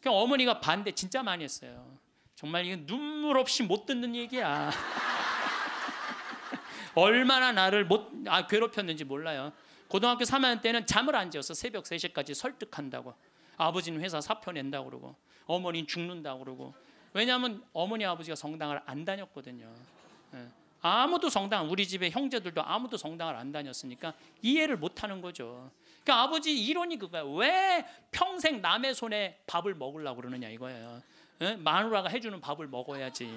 그냥 어머니가 반대 진짜 많이 했어요. 정말 이건 눈물 없이 못 듣는 얘기야. 얼마나 나를 못 아, 괴롭혔는지 몰라요. 고등학교 3학년 때는 잠을 안재워서 새벽 3시까지 설득한다고. 아버지는 회사 사표 낸다 고 그러고 어머니는 죽는다 고 그러고 왜냐하면 어머니 아버지가 성당을 안 다녔거든요. 예. 아무도 성당 우리 집에 형제들도 아무도 성당을 안 다녔으니까 이해를 못 하는 거죠. 그러니까 아버지 이론이 그거야. 왜 평생 남의 손에 밥을 먹으려고 그러느냐 이거예요. 마누라가 해주는 밥을 먹어야지.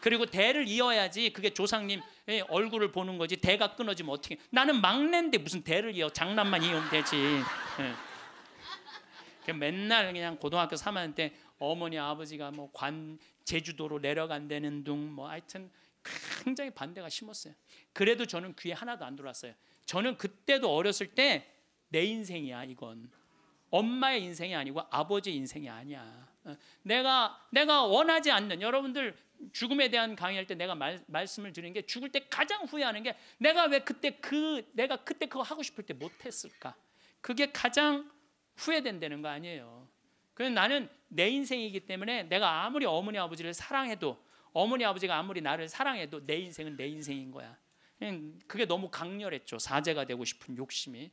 그리고 대를 이어야지 그게 조상님 예, 얼굴을 보는 거지 대가 끊어지면 어떻게 나는 막내인데 무슨 대를 이어 장난만 이으면 되지 그 맨날 그냥 고등학교 3학년 때 어머니 아버지가 뭐 관 제주도로 내려간다는 둥뭐 하여튼 굉장히 반대가 심었어요 그래도 저는 귀에 하나도 안 들어왔어요 저는 그때도 어렸을 때 내 인생이야 이건 엄마의 인생이 아니고 아버지 인생이 아니야. 어, 내가 내가 원하지 않는 여러분들 죽음에 대한 강의할 때 내가 말, 말씀을 드리는 게 죽을 때 가장 후회하는 게 내가 왜 그때 그 내가 그때 그거 하고 싶을 때 못했을까? 그게 가장 후회된다는 거 아니에요. 그래서 나는 내 인생이기 때문에 내가 아무리 어머니 아버지를 사랑해도 어머니 아버지가 아무리 나를 사랑해도 내 인생은 내 인생인 거야. 그게 너무 강렬했죠. 사제가 되고 싶은 욕심이.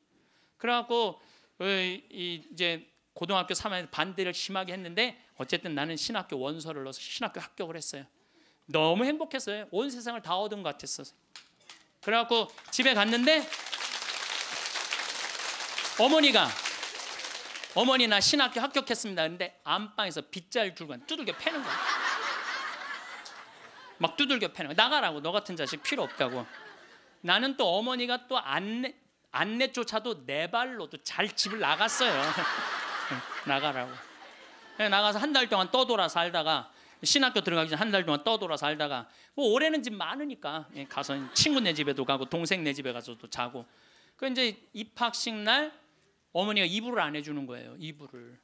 그래갖고 어, 이제 고등학교 3학년 반대를 심하게 했는데 어쨌든 나는 신학교 원서를 넣어서 신학교 합격을 했어요. 너무 행복했어요. 온 세상을 다 얻은 것 같았어서. 그래갖고 집에 갔는데 어머니가 어머니 나 신학교 합격했습니다. 근데 안방에서 빗자루 들고 두들겨 패는 거야. 막 두들겨 패는 거야. 나가라고 너 같은 자식 필요 없다고. 나는 또 어머니가 또 안내 안내조차도 내 발로 또 잘 집을 나갔어요. 나가라고. 네, 나가서 한 달 동안 떠돌아 살다가 신학교 들어가기 전 한 달 동안 떠돌아 살다가 뭐 올해는 집 많으니까 예, 가서 친구네 집에도 가고 동생네 집에 가서도 자고 그 이제 입학식 날 어머니가 이불을 안 해주는 거예요 이불을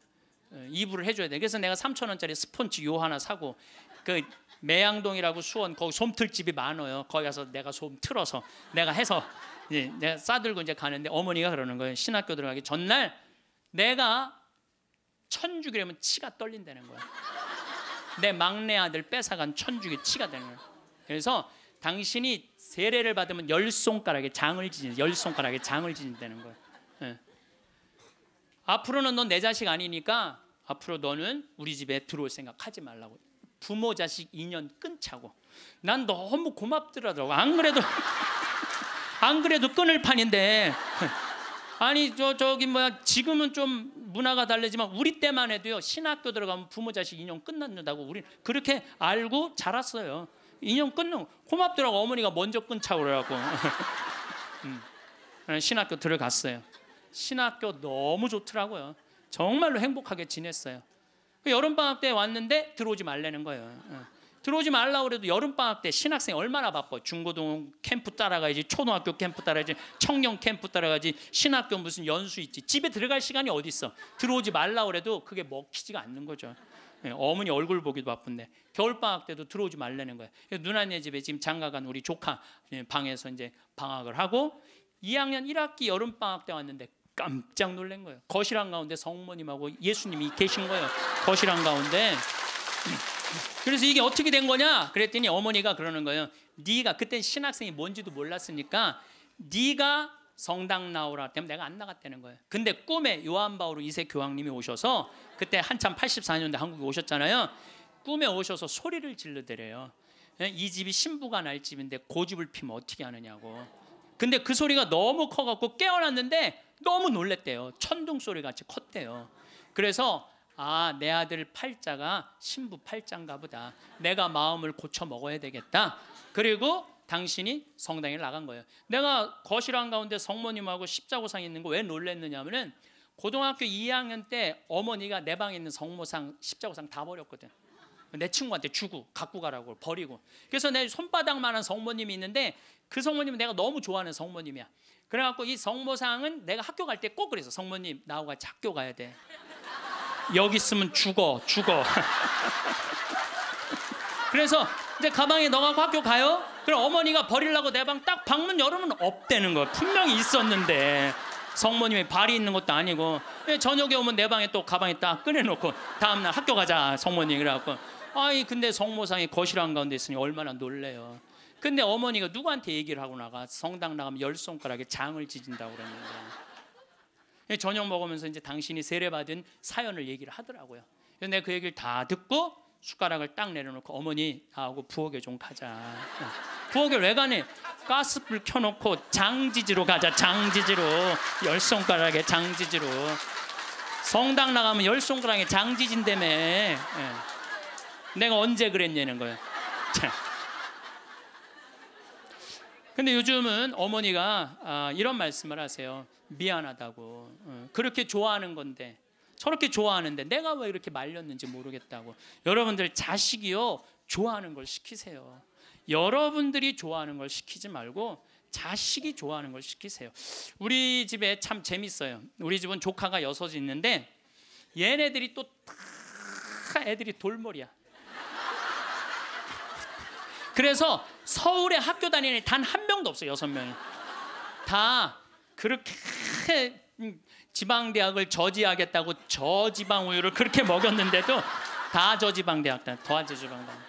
예, 이불을 해줘야 돼 그래서 내가 3천 원짜리 스펀지 요 하나 사고 그 매양동이라고 수원 거기 솜털집이 많아요. 거기 가서 내가 솜 틀어서 내가 해서 이제 내가 싸들고 이제 가는데 어머니가 그러는 거예요. 신학교 들어가기 전날 내가 천주교라면 치가 떨린다는 거야. 내 막내 아들 뺏어간 천주교 치가 되는 거야. 그래서 당신이 세례를 받으면 열 손가락에 장을 지닌 열 손가락에 장을 지닌다는 거야. 네. 앞으로는 넌 내 자식 아니니까 앞으로 너는 우리 집에 들어올 생각하지 말라고 부모 자식 인연 끊자고. 난 너무 고맙더라고. 안 그래도 안 그래도 끊을 판인데. 아니 저 저기 뭐야 지금은 좀 문화가 달래지만 우리 때만 해도요 신학교 들어가면 부모 자식 인연 끝는다고 우리 그렇게 알고 자랐어요. 인연 끊는 고맙더라고 어머니가 먼저 끊자 그래갖고 음. 네, 신학교 들어갔어요. 신학교 너무 좋더라고요. 정말로 행복하게 지냈어요. 그 여름방학 때 왔는데 들어오지 말라는 거예요. 어. 들어오지 말라 그래도 여름방학 때 신학생 얼마나 바빠. 중고등 캠프 따라가야지, 초등학교 캠프 따라가야지, 청년 캠프 따라가야지, 신학교 무슨 연수 있지. 집에 들어갈 시간이 어디 있어. 들어오지 말라 그래도 그게 먹히지가 않는 거죠. 예, 어머니 얼굴 보기도 바쁜데 겨울방학 때도 들어오지 말라는 거야. 누나네 집에 지금 장가간 우리 조카 예, 방에서 이제 방학을 하고 2학년 1학기 여름방학 때 왔는데 깜짝 놀란 거예요. 거실 한가운데 성모님하고 예수님이 계신 거예요. 거실 한가운데. 그래서 이게 어떻게 된 거냐? 그랬더니 어머니가 그러는 거예요. 네가 그땐 신학생이 뭔지도 몰랐으니까 네가 성당 나오라 때문 내가 안 나갔다는 거예요. 근데 꿈에 요한 바오로 이세 교황님이 오셔서 그때 한참 84년대 한국에 오셨잖아요. 꿈에 오셔서 소리를 질르더래요. 예, 이 집이 신부가 날 집인데 고집을 피면 어떻게 하느냐고. 근데 그 소리가 너무 커갖고 깨어났는데 너무 놀랬대요. 천둥 소리 같이 컸대요. 그래서 아, 내 아들 팔자가 신부 팔자인가 보다. 내가 마음을 고쳐 먹어야 되겠다. 그리고 당신이 성당에 나간 거예요. 내가 거실 한가운데 성모님하고 십자고상 있는 거 왜 놀랬느냐면은 고등학교 2학년 때 어머니가 내 방에 있는 성모상 십자고상 다 버렸거든. 내 친구한테 주고 갖고 가라고 버리고 그래서 내 손바닥만한 성모님이 있는데 그 성모님은 내가 너무 좋아하는 성모님이야 그래갖고 이 성모상은 내가 학교 갈 때 꼭 그래서 성모님 나하고 같이 학교 가야 돼 여기 있으면 죽어 죽어 그래서 이제 가방에 넣어갖고 학교 가요 그럼 어머니가 버리려고 내 방 딱 방문 열으면 없대는 거야 분명히 있었는데 성모님의 발이 있는 것도 아니고 예, 저녁에 오면 내 방에 또 가방에 딱 꺼내놓고 다음날 학교 가자 성모님 그래갖고 아이 근데 성모상이 거실 한가운데 있으니 얼마나 놀래요. 근데 어머니가 누구한테 얘기를 하고 나가 성당 나가면 열 손가락에 장을 지진다고 그랬는데 예, 저녁 먹으면서 이제 당신이 세례받은 사연을 얘기를 하더라고요. 그래서 그 얘기를 다 듣고 숟가락을 딱 내려놓고 어머니 하고 부엌에 좀 가자. 어, 부엌에 왜 가니? 가스불 켜놓고 장지지로 가자. 장지지로 열 손가락에 장지지로 성당 나가면 열 손가락에 장지진다며. 예. 내가 언제 그랬냐는 거예요. 자. 근데 요즘은 어머니가 아, 이런 말씀을 하세요. 미안하다고. 어, 그렇게 좋아하는 건데 저렇게 좋아하는데 내가 왜 이렇게 말렸는지 모르겠다고. 여러분들 자식이요 좋아하는 걸 시키세요. 여러분들이 좋아하는 걸 시키지 말고 자식이 좋아하는 걸 시키세요. 우리 집에 참 재밌어요. 우리 집은 조카가 여섯 있는데 얘네들이 또 다 애들이 돌머리야. 그래서 서울에 학교 다니는 단 한 명도 없어요. 여섯 명이. 다 그렇게 지방 대학을 저지하겠다고 저지방 우유를 그렇게 먹였는데도 다 저지방 대학 더한 저지방 대학.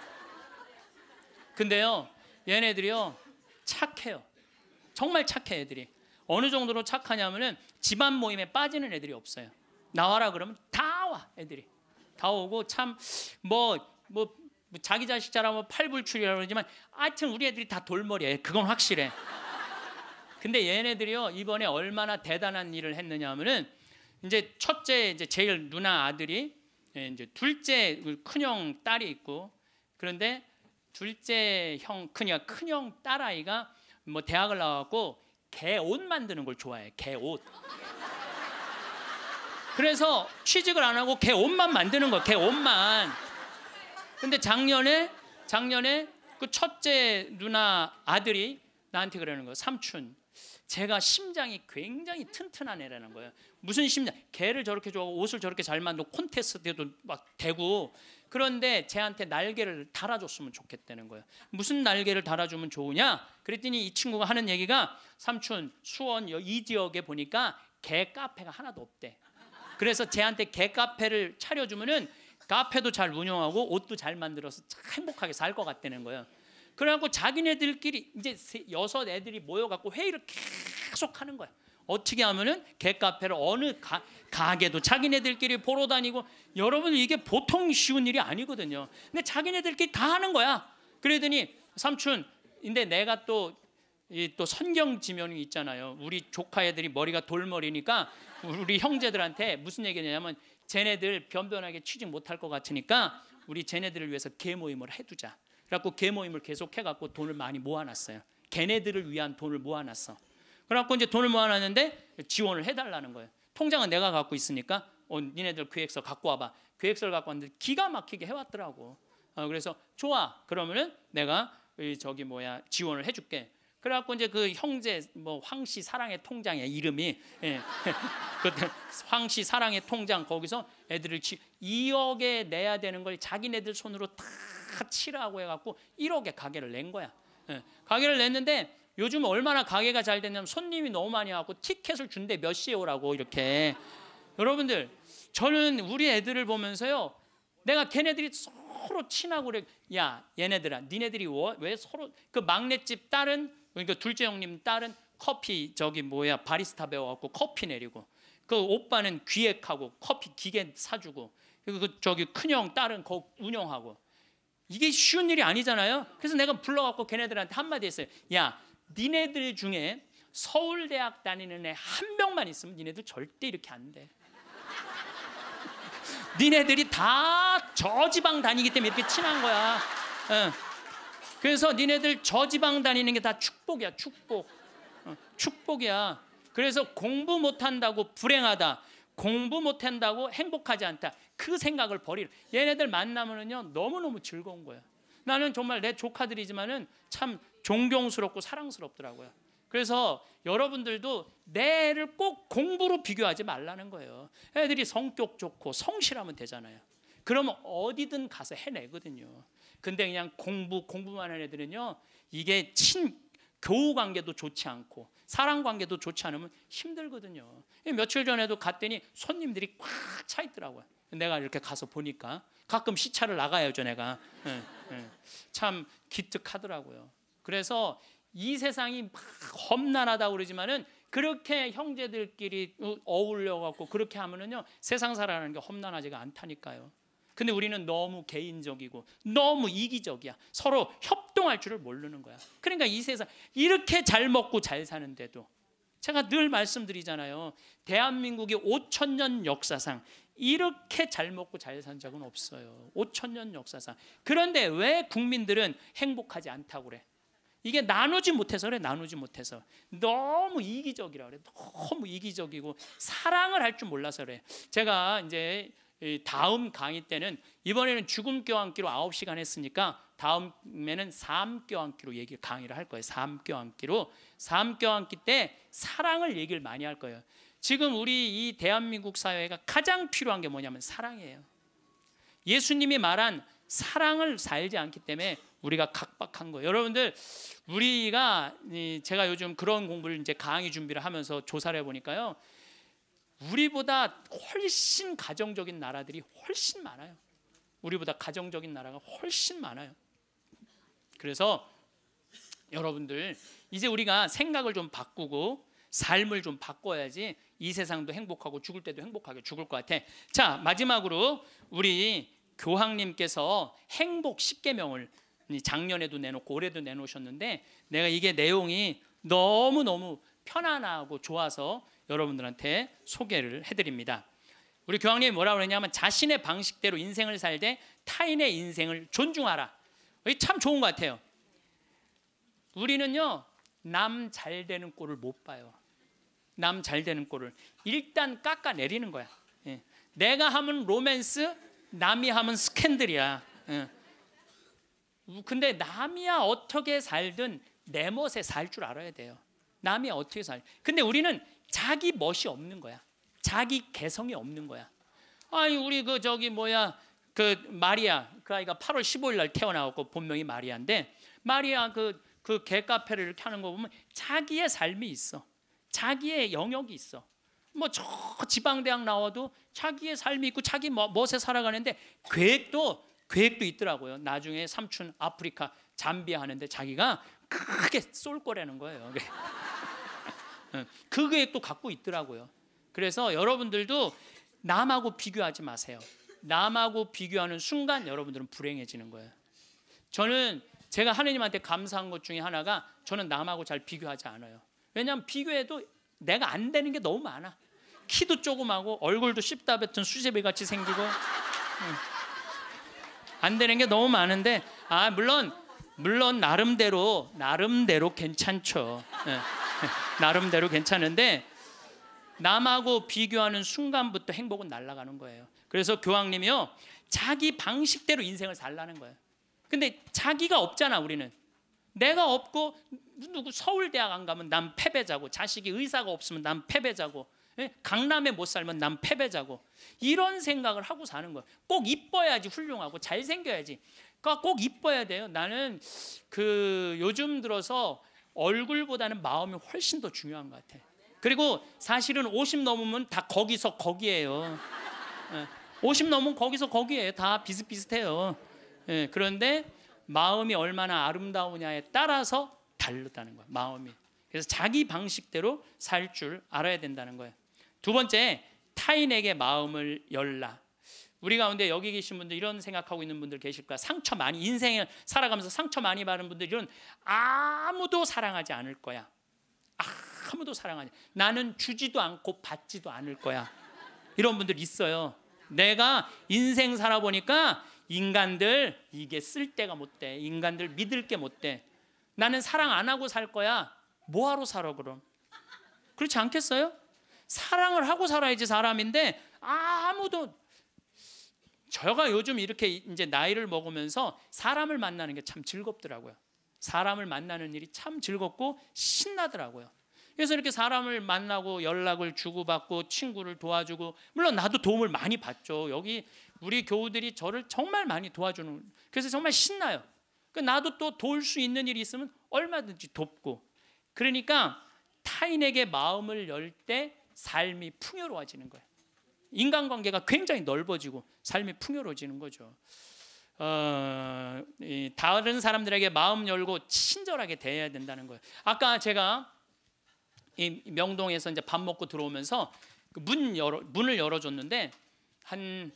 근데요. 얘네들이요. 착해요. 정말 착해 애들이. 어느 정도로 착하냐면은 집안 모임에 빠지는 애들이 없어요. 나와라 그러면 다 와 애들이. 다 오고 참 뭐뭐 뭐, 뭐뭐 자기 자식 자하면 뭐 팔불출이라고 그러지만 하여튼 우리 애들이 다 돌머리야. 그건 확실해. 근데 얘네들이요 이번에 얼마나 대단한 일을 했느냐 하면은 이제 첫째 이제 제일 누나 아들이 예, 이제 둘째 그 큰형 딸이 있고 그런데 둘째 형 큰이가 큰형 딸아이가 뭐 대학을 나왔고 개 옷 만드는 걸 좋아해 개 옷. 그래서 취직을 안 하고 개 옷만 만드는 거개 옷만. 근데 작년에 작년에 그 첫째 누나 아들이 나한테 그러는 거예요. 삼촌. 제가 심장이 굉장히 튼튼한 애라는 거예요. 무슨 심장? 개를 저렇게 좋아하고 옷을 저렇게 잘 만들고 콘테스트도막 되고 그런데 쟤한테 날개를 달아줬으면 좋겠다는 거예요. 무슨 날개를 달아주면 좋으냐? 그랬더니 이 친구가 하는 얘기가 삼촌 수원 이 지역에 보니까 개 카페가 하나도 없대. 그래서 쟤한테 개 카페를 차려주면은 카페도 잘 운영하고 옷도 잘 만들어서 행복하게 살 것 같다는 거예요. 그래갖고 자기네들끼리 이제 여섯 애들이 모여갖고 회의를 계속 하는 거야. 어떻게 하면은 개카페를 어느 가, 가게도 자기네들끼리 보러 다니고 여러분 이게 보통 쉬운 일이 아니거든요. 근데 자기네들끼리 다 하는 거야. 그러더니 삼촌 근데 내가 또 이또 선경 지면이 있잖아요. 우리 조카 애들이 머리가 돌머리니까 우리 형제들한테 무슨 얘기냐면 쟤네들 변변하게 취직 못할 것 같으니까 우리 쟤네들을 위해서 개모임을 해두자. 그래갖고 개모임을 계속 해갖고 돈을 많이 모아놨어요. 걔네들을 위한 돈을 모아놨어. 그래갖고 이제 돈을 모아놨는데 지원을 해달라는 거예요. 통장은 내가 갖고 있으니까 어, 니네들 계획서 갖고 와봐. 계획서를 갖고 왔는데 기가 막히게 해왔더라고. 어, 그래서 좋아. 그러면은 내가 저기 뭐야 지원을 해줄게. 그래갖고 이제 그 형제 뭐 황씨 사랑의 통장의 이름이 예. 그때 황씨 사랑의 통장 거기서 애들을 치 2억에 내야 되는 걸 자기네들 손으로 다 치라고 해갖고 1억에 가게를 낸 거야 예. 가게를 냈는데 요즘 얼마나 가게가 잘 됐냐면 손님이 너무 많이 와갖고 티켓을 준대 몇 시에 오라고 이렇게 여러분들 저는 우리 애들을 보면서요 내가 걔네들이 서로 친하고 그래 야 얘네들아 니네들이 왜 서로 그 막내집 딸은 그러니까 둘째 형님 딸은 커피 저기 뭐야 바리스타 배워갖고 커피 내리고 그 오빠는 기획하고 커피 기계 사주고 그리고 그 저기 큰형 딸은 거 운영하고 이게 쉬운 일이 아니잖아요. 그래서 내가 불러갖고 걔네들한테 한마디 했어요. 야 니네들 중에 서울대학 다니는 애 한 명만 있으면 니네들 절대 이렇게 안 돼. 니네들이 다 저지방 다니기 때문에 이렇게 친한 거야. 응. 그래서 니네들 저지방 다니는 게 다 축복이야, 축복. 어, 축복이야. 그래서 공부 못한다고 불행하다. 공부 못한다고 행복하지 않다. 그 생각을 버리라. 얘네들 만나면은요, 너무너무 즐거운 거야. 나는 정말 내 조카들이지만은 참 존경스럽고 사랑스럽더라고요. 그래서 여러분들도 내를 꼭 공부로 비교하지 말라는 거예요. 애들이 성격 좋고 성실하면 되잖아요. 그러면 어디든 가서 해내거든요. 근데 그냥 공부 공부만 하는 애들은요. 이게 친 교우 관계도 좋지 않고 사랑 관계도 좋지 않으면 힘들거든요. 며칠 전에도 갔더니 손님들이 꽉 차 있더라고요. 내가 이렇게 가서 보니까 가끔 시차를 나가요저네가참 예, 예. 기특하더라고요. 그래서 이 세상이 막 험난하다 그러지만은 그렇게 형제들끼리 어울려 갖고 그렇게 하면은요 세상 살아가는 게 험난하지가 않다니까요. 근데 우리는 너무 개인적이고 너무 이기적이야. 서로 협동할 줄을 모르는 거야. 그러니까 이 세상 이렇게 잘 먹고 잘 사는데도 제가 늘 말씀드리잖아요. 대한민국이 5천 년 역사상 이렇게 잘 먹고 잘 산 적은 없어요. 5천 년 역사상. 그런데 왜 국민들은 행복하지 않다고 그래? 이게 나누지 못해서 그래. 나누지 못해서. 너무 이기적이라 그래. 너무 이기적이고 사랑을 할 줄 몰라서 그래. 제가 이제 다음 강의 때는 이번에는 죽음 교환기로 9시간 했으니까 다음에는 삶교환기로 얘기 강의를 할 거예요. 삶 껴안기로 삶 껴안기 때 사랑을 얘기를 많이 할 거예요. 지금 우리 이 대한민국 사회가 가장 필요한 게 뭐냐면 사랑이에요. 예수님이 말한 사랑을 살지 않기 때문에 우리가 각박한 거예요. 여러분들 우리가 제가 요즘 그런 공부를 이제 강의 준비를 하면서 조사를 해 보니까요. 우리보다 훨씬 가정적인 나라들이 훨씬 많아요. 우리보다 가정적인 나라가 훨씬 많아요. 그래서 여러분들 이제 우리가 생각을 좀 바꾸고 삶을 좀 바꿔야지 이 세상도 행복하고 죽을 때도 행복하게 죽을 것 같아. 자 마지막으로 우리 교황님께서 행복 1 0명을 작년에도 내놓고 올해도 내놓으셨는데 내가 이게 내용이 너무너무 편안하고 좋아서 여러분들한테 소개를 해드립니다. 우리 교황님이 뭐라 그러냐면 자신의 방식대로 인생을 살되 타인의 인생을 존중하라. 이게 참 좋은 것 같아요. 우리는요 남잘 되는 꼴을 못 봐요. 남잘 되는 꼴을 일단 깎아 내리는 거야. 예. 내가 하면 로맨스, 남이 하면 스캔들이야. 예. 근데 남이야 어떻게 살든 내 멋에 살 줄 알아야 돼요. 남이 어떻게 살? 근데 우리는 자기 멋이 없는 거야. 자기 개성이 없는 거야. 아니 우리 그 저기 뭐야 그 마리아 그 아이가 8월 15일 날태어나고 본명이 마리아인데 마리아 그그 그 개카페를 이렇게 하는 거 보면 자기의 삶이 있어. 자기의 영역이 있어. 뭐 저 지방대학 나와도 자기의 삶이 있고 자기 멋에 살아가는데 계획도 계획도 있더라고요. 나중에 삼촌 아프리카 잠비 하는데 자기가 크게 쏠 거라는 거예요. 그게 또 갖고 있더라고요. 그래서 여러분들도 남하고 비교하지 마세요. 남하고 비교하는 순간 여러분들은 불행해지는 거예요. 저는 제가 하느님한테 감사한 것 중에 하나가 저는 남하고 잘 비교하지 않아요. 왜냐하면 비교해도 내가 안 되는 게 너무 많아. 키도 조그마고 얼굴도 씹다 뱉은 수제비 같이 생기고 안 되는 게 너무 많은데 아 물론 물론 나름대로 나름대로 괜찮죠. 응. 예. 나름대로 괜찮은데 남하고 비교하는 순간부터 행복은 날아가는 거예요. 그래서 교황님이요. 자기 방식대로 인생을 살라는 거예요. 근데 자기가 없잖아, 우리는. 내가 없고 누구 서울대학 안 가면 난 패배자고 자식이 의사가 없으면 난 패배자고 예? 강남에 못 살면 난 패배자고 이런 생각을 하고 사는 거예요. 꼭 이뻐야지 훌륭하고 잘생겨야지. 그러니까 꼭 이뻐야 돼요. 나는 그 요즘 들어서 얼굴보다는 마음이 훨씬 더 중요한 것 같아. 그리고 사실은 50 넘으면 다 거기서 거기에요. 50 예. 넘으면 거기서 거기에 다 비슷비슷해요. 예. 그런데 마음이 얼마나 아름다우냐에 따라서 다르다는 거야. 마음이. 그래서 자기 방식대로 살 줄 알아야 된다는 거예요. 두 번째, 타인에게 마음을 열라. 우리 가운데 여기 계신 분들 이런 생각하고 있는 분들 계실 거야. 상처 많이 인생을 살아가면서 상처 많이 받은 분들 이런 아무도 사랑하지 않을 거야. 아무도 사랑하지. 나는 주지도 않고 받지도 않을 거야. 이런 분들 있어요. 내가 인생 살아보니까 인간들 이게 쓸 데가 못 돼. 인간들 믿을 게 못 돼. 나는 사랑 안 하고 살 거야. 뭐하러 살아 그럼? 그렇지 않겠어요? 사랑을 하고 살아야지 사람인데 아무도 제가 요즘 이렇게 이제 나이를 먹으면서 사람을 만나는 게 참 즐겁더라고요. 사람을 만나는 일이 참 즐겁고 신나더라고요. 그래서 이렇게 사람을 만나고 연락을 주고받고 친구를 도와주고 물론 나도 도움을 많이 받죠. 여기 우리 교우들이 저를 정말 많이 도와주는 그래서 정말 신나요. 그 나도 또 도울 수 있는 일이 있으면 얼마든지 돕고 그러니까 타인에게 마음을 열 때 삶이 풍요로워지는 거예요. 인간관계가 굉장히 넓어지고 삶이 풍요로워지는 거죠. 어, 다른 사람들에게 마음 열고 친절하게 대해야 된다는 거예요. 아까 제가 명동에서 이제 밥 먹고 들어오면서 그 문 열어, 문을 열어줬는데 한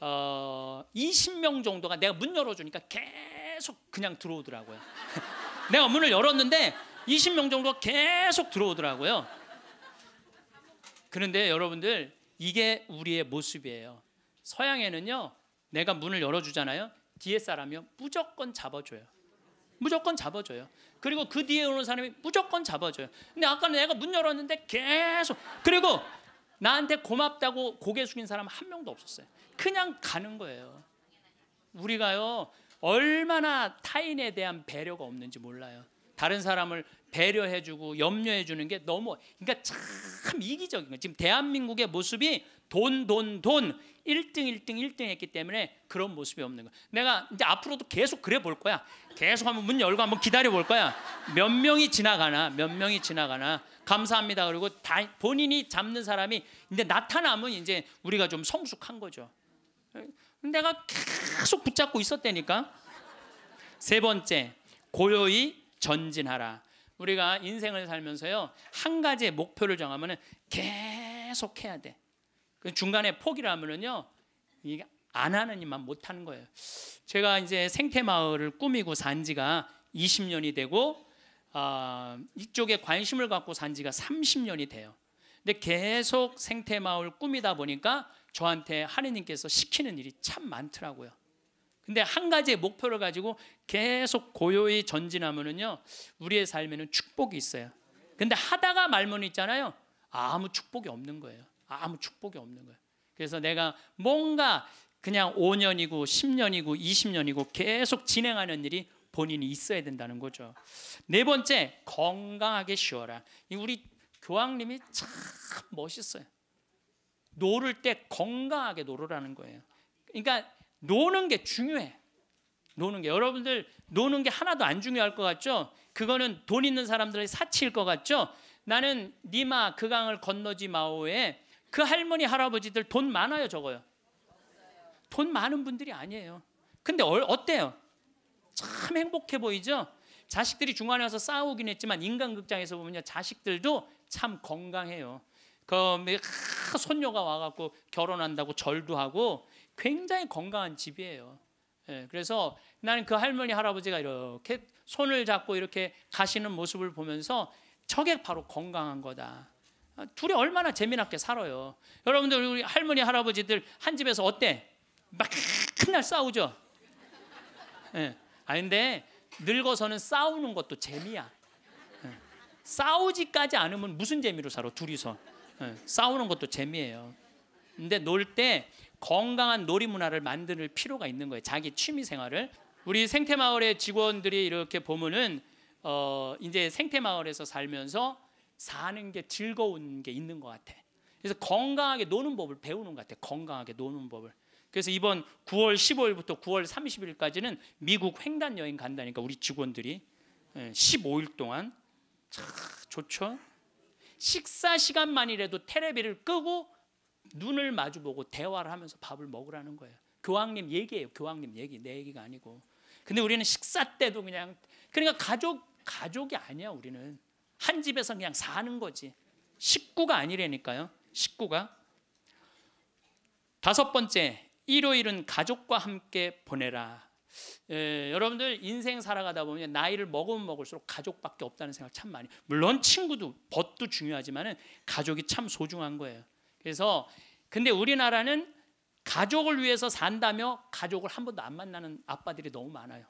어, 20명 정도가 내가 문 열어주니까 계속 그냥 들어오더라고요. 내가 문을 열었는데 20명 정도 계속 들어오더라고요. 그런데 여러분들 이게 우리의 모습이에요. 서양에는요, 내가 문을 열어주잖아요. 뒤에 사람이요, 무조건 잡아줘요. 무조건 잡아줘요. 그리고 그 뒤에 오는 사람이 무조건 잡아줘요. 근데 아까 내가 문 열었는데 계속 그리고 나한테 고맙다고 고개 숙인 사람 한 명도 없었어요. 그냥 가는 거예요. 우리가요 얼마나 타인에 대한 배려가 없는지 몰라요. 다른 사람을 배려해주고 염려해주는 게 너무 그러니까 참 이기적인 거예요. 지금 대한민국의 모습이 돈 돈 돈 1등 1등 1등 했기 때문에 그런 모습이 없는 거예요. 내가 이제 앞으로도 계속 그래 볼 거야. 계속 한번 문 열고 한번 기다려 볼 거야. 몇 명이 지나가나 몇 명이 지나가나 감사합니다. 그리고 다 본인이 잡는 사람이 이제 나타나면 이제 우리가 좀 성숙한 거죠. 내가 계속 붙잡고 있었다니까. 세 번째 고요히 전진하라. 우리가 인생을 살면서요 한 가지의 목표를 정하면은 계속 해야 돼. 그 중간에 포기를하면은요 이게 안 하는 일만 못 하는 거예요. 제가 이제 생태 마을을 꾸미고 산 지가 20년이 되고 어, 이쪽에 관심을 갖고 산 지가 30년이 돼요. 근데 계속 생태 마을 꾸미다 보니까 저한테 하느님께서 시키는 일이 참 많더라고요. 근데 한 가지의 목표를 가지고 계속 고요히 전진하면은요 우리의 삶에는 축복이 있어요. 근데 하다가 말문 있잖아요. 아무 축복이 없는 거예요. 아무 축복이 없는 거예요. 그래서 내가 뭔가 그냥 5년이고 10년이고 20년이고 계속 진행하는 일이 본인이 있어야 된다는 거죠. 네 번째 건강하게 쉬어라. 우리 교황님이 참 멋있어요. 노를 때 건강하게 노르라는 거예요. 그러니까 노는 게 중요해. 노는 게 여러분들 노는 게 하나도 안 중요할 것 같죠? 그거는 돈 있는 사람들의 사치일 것 같죠? 나는 니마 그강을 건너지 마오에 그 할머니 할아버지들 돈 많아요 적어요. 돈 많은 분들이 아니에요. 근데 어, 때요참 행복해 보이죠? 자식들이 중간에 와서 싸우긴 했지만 인간극장에서 보면 자식들도 참 건강해요. 그 아, 손녀가 와갖고 결혼한다고 절도 하고 굉장히 건강한 집이에요. 예, 그래서 나는 그 할머니 할아버지가 이렇게 손을 잡고 이렇게 가시는 모습을 보면서 저게 바로 건강한 거다. 아, 둘이 얼마나 재미나게 살아요. 여러분들 우리 할머니 할아버지들 한 집에서 어때? 막 큰 날 싸우죠. 예. 아닌데 늙어서는 싸우는 것도 재미야. 예. 싸우지까지 않으면 무슨 재미로 살아? 둘이서 예. 싸우는 것도 재미예요. 근데 놀때 건강한 놀이 문화를 만들 필요가 있는 거예요. 자기 취미 생활을 우리 생태 마을의 직원들이 이렇게 보면은 어 이제 생태 마을에서 살면서 사는 게 즐거운 게 있는 것 같아. 그래서 건강하게 노는 법을 배우는 것 같아. 건강하게 노는 법을. 그래서 이번 9월 15일부터 9월 30일까지는 미국 횡단 여행 간다니까 우리 직원들이 15일 예, 동안 참 좋죠. 식사 시간만이라도 테레비를 끄고 눈을 마주보고 대화를 하면서 밥을 먹으라는 거예요. 교황님 얘기예요. 교황님 얘기 내 얘기가 아니고. 근데 우리는 식사 때도 그냥 그러니까 가족 가족이 아니야 우리는 한 집에서 그냥 사는 거지 식구가 아니라니까요. 식구가 다섯 번째 일요일은 가족과 함께 보내라. 예, 여러분들 인생 살아가다 보면 나이를 먹으면 먹을수록 가족밖에 없다는 생각 참 많이. 물론 친구도 벗도 중요하지만은 가족이 참 소중한 거예요. 그래서 근데 우리나라는 가족을 위해서 산다며 가족을 한 번도 안 만나는 아빠들이 너무 많아요.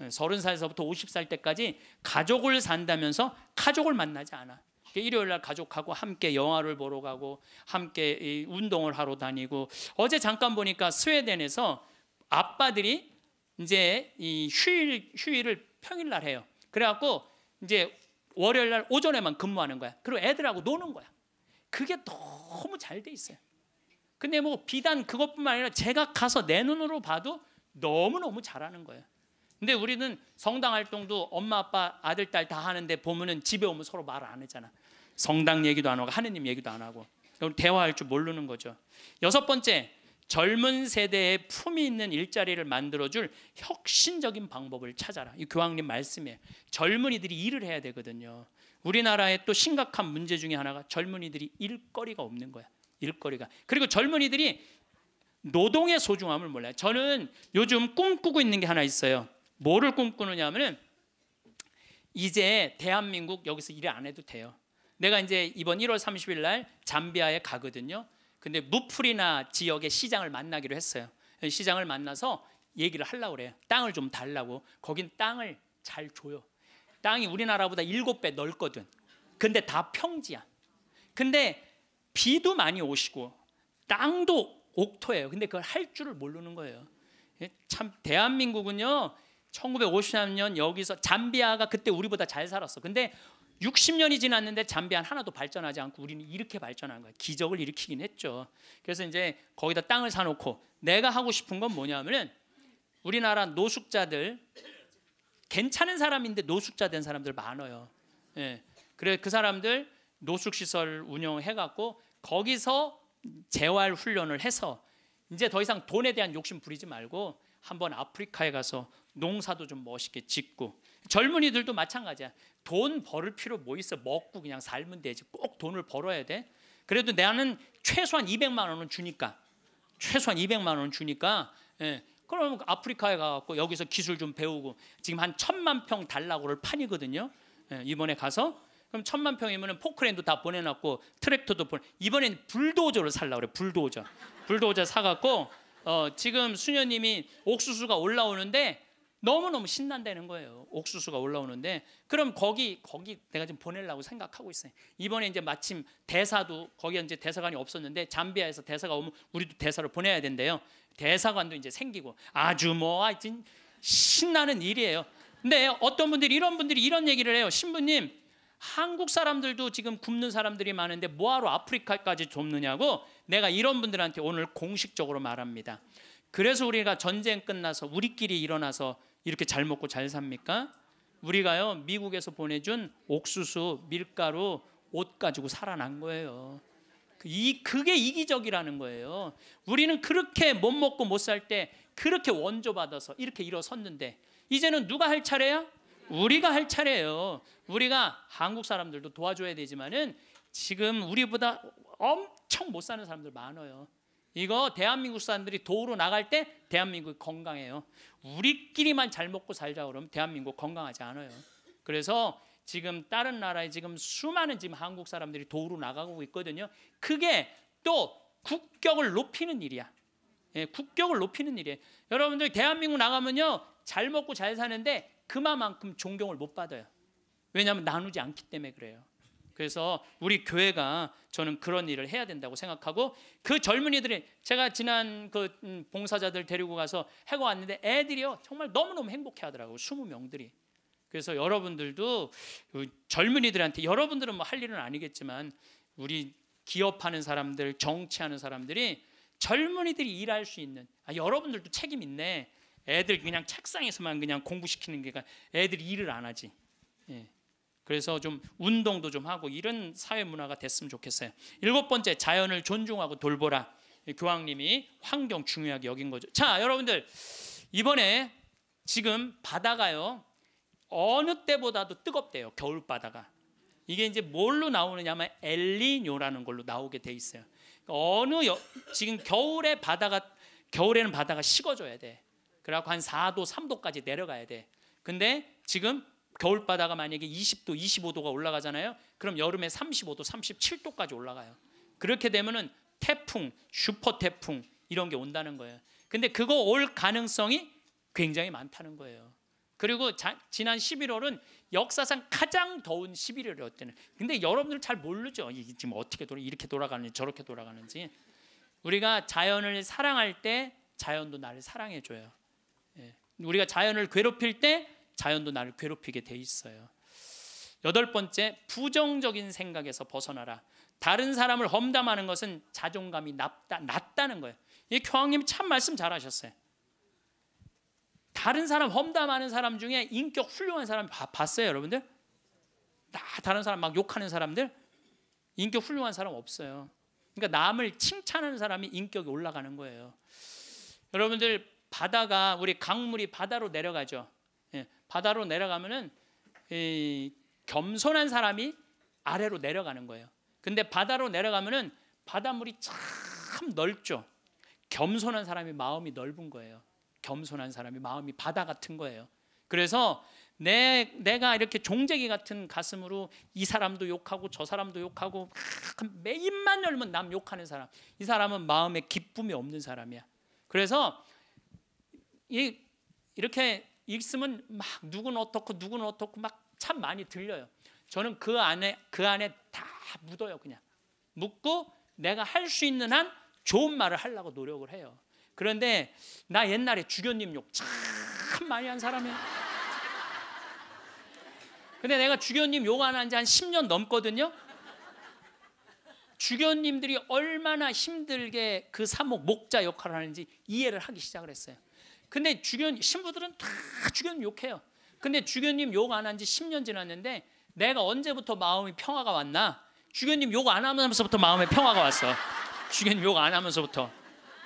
예, 서른 살에서부터 오십 살 때까지 가족을 산다면서 가족을 만나지 않아. 그러니까 일요일 날 가족하고 함께 영화를 보러 가고 함께 운동을 하러 다니고 어제 잠깐 보니까 스웨덴에서 아빠들이 이제 이 휴일 휴일을 평일 날 해요. 그래갖고 이제 월요일 날 오전에만 근무하는 거야. 그리고 애들하고 노는 거야. 그게 너무 잘 돼 있어요. 근데 뭐 비단 그것뿐만 아니라 제가 가서 내 눈으로 봐도 너무너무 잘하는 거예요. 근데 우리는 성당 활동도 엄마 아빠 아들 딸 다 하는데 보면은 집에 오면 서로 말안 하잖아. 성당 얘기도 안 하고 하느님 얘기도 안 하고. 대화할 줄 모르는 거죠. 여섯 번째, 젊은 세대에 품이 있는 일자리를 만들어줄 혁신적인 방법을 찾아라. 이 교황님 말씀에 젊은이들이 일을 해야 되거든요. 우리나라의 또 심각한 문제 중에 하나가 젊은이들이 일거리가 없는 거야. 일거리가. 그리고 젊은이들이 노동의 소중함을 몰라요. 저는 요즘 꿈꾸고 있는 게 하나 있어요. 뭐를 꿈꾸느냐면은 이제 대한민국 여기서 일 안 해도 돼요. 내가 이제 이번 1월 30일 날 잠비아에 가거든요. 근데 무프이나 지역의 시장을 만나기로 했어요. 시장을 만나서 얘기를 하려고 그래요. 땅을 좀 달라고. 거긴 땅을 잘 줘요. 땅이 우리나라보다 일곱 배 넓거든. 근데 다 평지야. 근데 비도 많이 오시고 땅도 옥토예요. 근데 그걸 할 줄을 모르는 거예요. 예, 참 대한민국은요. 1953년 여기서 잠비아가 그때 우리보다 잘 살았어. 근데 60년이 지났는데 잠비아는 하나도 발전하지 않고 우리는 이렇게 발전한 거야. 기적을 일으키긴 했죠. 그래서 이제 거기다 땅을 사놓고 내가 하고 싶은 건 뭐냐면은 우리나라 노숙자들 괜찮은 사람인데 노숙자 된 사람들 많아요. 예. 그래 그 사람들 노숙 시설 운영해 갖고 거기서 재활 훈련을 해서 이제 더 이상 돈에 대한 욕심 부리지 말고 한번 아프리카에 가서 농사도 좀 멋있게 짓고 젊은이들도 마찬가지야. 돈 벌을 필요 뭐 있어? 먹고 그냥 살면 되지. 꼭 돈을 벌어야 돼. 그래도 나는 최소한 200만 원은 주니까 최소한 200만 원 주니까 예, 그럼 그 아프리카에 가갖고 여기서 기술 좀 배우고 지금 한 천만 평 달라고를 판이거든요. 예, 이번에 가서 그럼 천만 평이면 포크레인도 다 보내놨고 트랙터도 보내 이번엔 불도저를 살라 그래 불도저 불도저 사갖고 어, 지금 수녀님이 옥수수가 올라오는데 너무너무 신난다는 거예요. 옥수수가 올라오는데 그럼 거기 거기 내가 지금 보내려고 생각하고 있어요. 이번에 이제 마침 대사도 거기 이제 대사관이 없었는데 잠비아에서 대사가 오면 우리도 대사를 보내야 된대요. 대사관도 이제 생기고 아주 뭐 하여튼 신나는 일이에요. 근데 어떤 분들이 이런 분들이 이런 얘기를 해요. 신부님 한국 사람들도 지금 굶는 사람들이 많은데 뭐하러 아프리카까지 돕느냐고 내가 이런 분들한테 오늘 공식적으로 말합니다. 그래서 우리가 전쟁 끝나서 우리끼리 일어나서 이렇게 잘 먹고 잘 삽니까? 우리가요 미국에서 보내준 옥수수, 밀가루, 옷 가지고 살아난 거예요. 그 이 그게 이기적이라는 거예요. 우리는 그렇게 못 먹고 못 살 때 그렇게 원조 받아서 이렇게 일어섰는데 이제는 누가 할 차례야? 우리가 할 차례예요. 우리가 한국 사람들도 도와줘야 되지만은 지금 우리보다 엄청 못 사는 사람들 많아요. 이거 대한민국 사람들이 도로 우 나갈 때 대한민국 건강해요. 우리끼리만 잘 먹고 살자 그러면 대한민국 건강하지 않아요. 그래서 지금 다른 나라에 지금 수많은 지금 한국 사람들이 도로 우 나가고 있거든요. 그게 또 국격을 높이는 일이야. 예, 국격을 높이는 일이에요. 여러분들 대한민국 나가면요 잘 먹고 잘 사는데 그만큼 존경을 못 받아요. 왜냐하면 나누지 않기 때문에 그래요. 그래서 우리 교회가 저는 그런 일을 해야 된다고 생각하고 그 젊은이들이 제가 지난 그 음, 봉사자들 데리고 가서 해고 왔는데 애들이요 정말 너무너무 행복해하더라고요. 스무 명들이 그래서 여러분들도 그 젊은이들한테 여러분들은 뭐 할 일은 아니겠지만 우리 기업하는 사람들, 정치하는 사람들이 젊은이들이 일할 수 있는 아, 여러분들도 책임 있네. 애들 그냥 책상에서만 그냥 공부시키는 게가 애들이 일을 안 하지. 예. 그래서 좀 운동도 좀 하고 이런 사회 문화가 됐으면 좋겠어요. 일곱 번째 자연을 존중하고 돌보라. 교황님이 환경 중요하게 여긴 거죠. 자, 여러분들 이번에 지금 바다가요. 어느 때보다도 뜨겁대요. 겨울 바다가. 이게 이제 뭘로 나오느냐면 엘리뇨라는 걸로 나오게 돼 있어요. 어느 여, 지금 겨울에 바다가 겨울에는 바다가 식어줘야 돼. 그래갖고 한 4도, 3도까지 내려가야 돼. 근데 지금 겨울 바다가 만약에 20도, 25도가 올라가잖아요. 그럼 여름에 35도, 37도까지 올라가요. 그렇게 되면은 태풍, 슈퍼 태풍 이런 게 온다는 거예요. 근데 그거 올 가능성이 굉장히 많다는 거예요. 그리고 자, 지난 11월은 역사상 가장 더운 11월이었대요. 근데 여러분들 잘 모르죠. 이, 지금 어떻게 돌아 이렇게 돌아가는지 저렇게 돌아가는지. 우리가 자연을 사랑할 때 자연도 나를 사랑해 줘요. 예. 우리가 자연을 괴롭힐 때 자연도 나를 괴롭히게 돼 있어요. 여덟 번째, 부정적인 생각에서 벗어나라. 다른 사람을 험담하는 것은 자존감이 낮다, 낮다는 거예요. 이 교황님 참 말씀 잘하셨어요. 다른 사람 험담하는 사람 중에 인격 훌륭한 사람 봤어요, 여러분들? 다 다른 사람 막 욕하는 사람들 인격 훌륭한 사람 없어요. 그러니까 남을 칭찬하는 사람이 인격이 올라가는 거예요. 여러분들 바다가 우리 강물이 바다로 내려가죠. 바다로 내려가면은 겸손한 사람이 아래로 내려가는 거예요. 근데 바다로 내려가면은 바닷물이 참 넓죠. 겸손한 사람이 마음이 넓은 거예요. 겸손한 사람이 마음이 바다 같은 거예요. 그래서 내 내가 이렇게 종재기 같은 가슴으로 이 사람도 욕하고 저 사람도 욕하고 매 입만 열면 남 욕하는 사람. 이 사람은 마음에 기쁨이 없는 사람이야. 그래서 이 이렇게 읽으면 막 누군 어떻고 누군 어떻고 막 참 많이 들려요. 저는 그 안에 그 안에 다 묻어요 그냥 묻고 내가 할 수 있는 한 좋은 말을 하려고 노력을 해요. 그런데 나 옛날에 주교님 욕 참 많이 한 사람이에요. 근데 내가 주교님 욕 안 한 지 한 10년 넘거든요. 주교님들이 얼마나 힘들게 그 사목 목자 역할을 하는지 이해를 하기 시작을 했어요. 근데 주교 신부들은 다 주교님 욕해요. 근데 주교님 욕 안 한 지 10년 지났는데 내가 언제부터 마음이 평화가 왔나? 주교님 욕 안 하면서부터 마음에 평화가 왔어. 주교님 욕 안 하면서부터.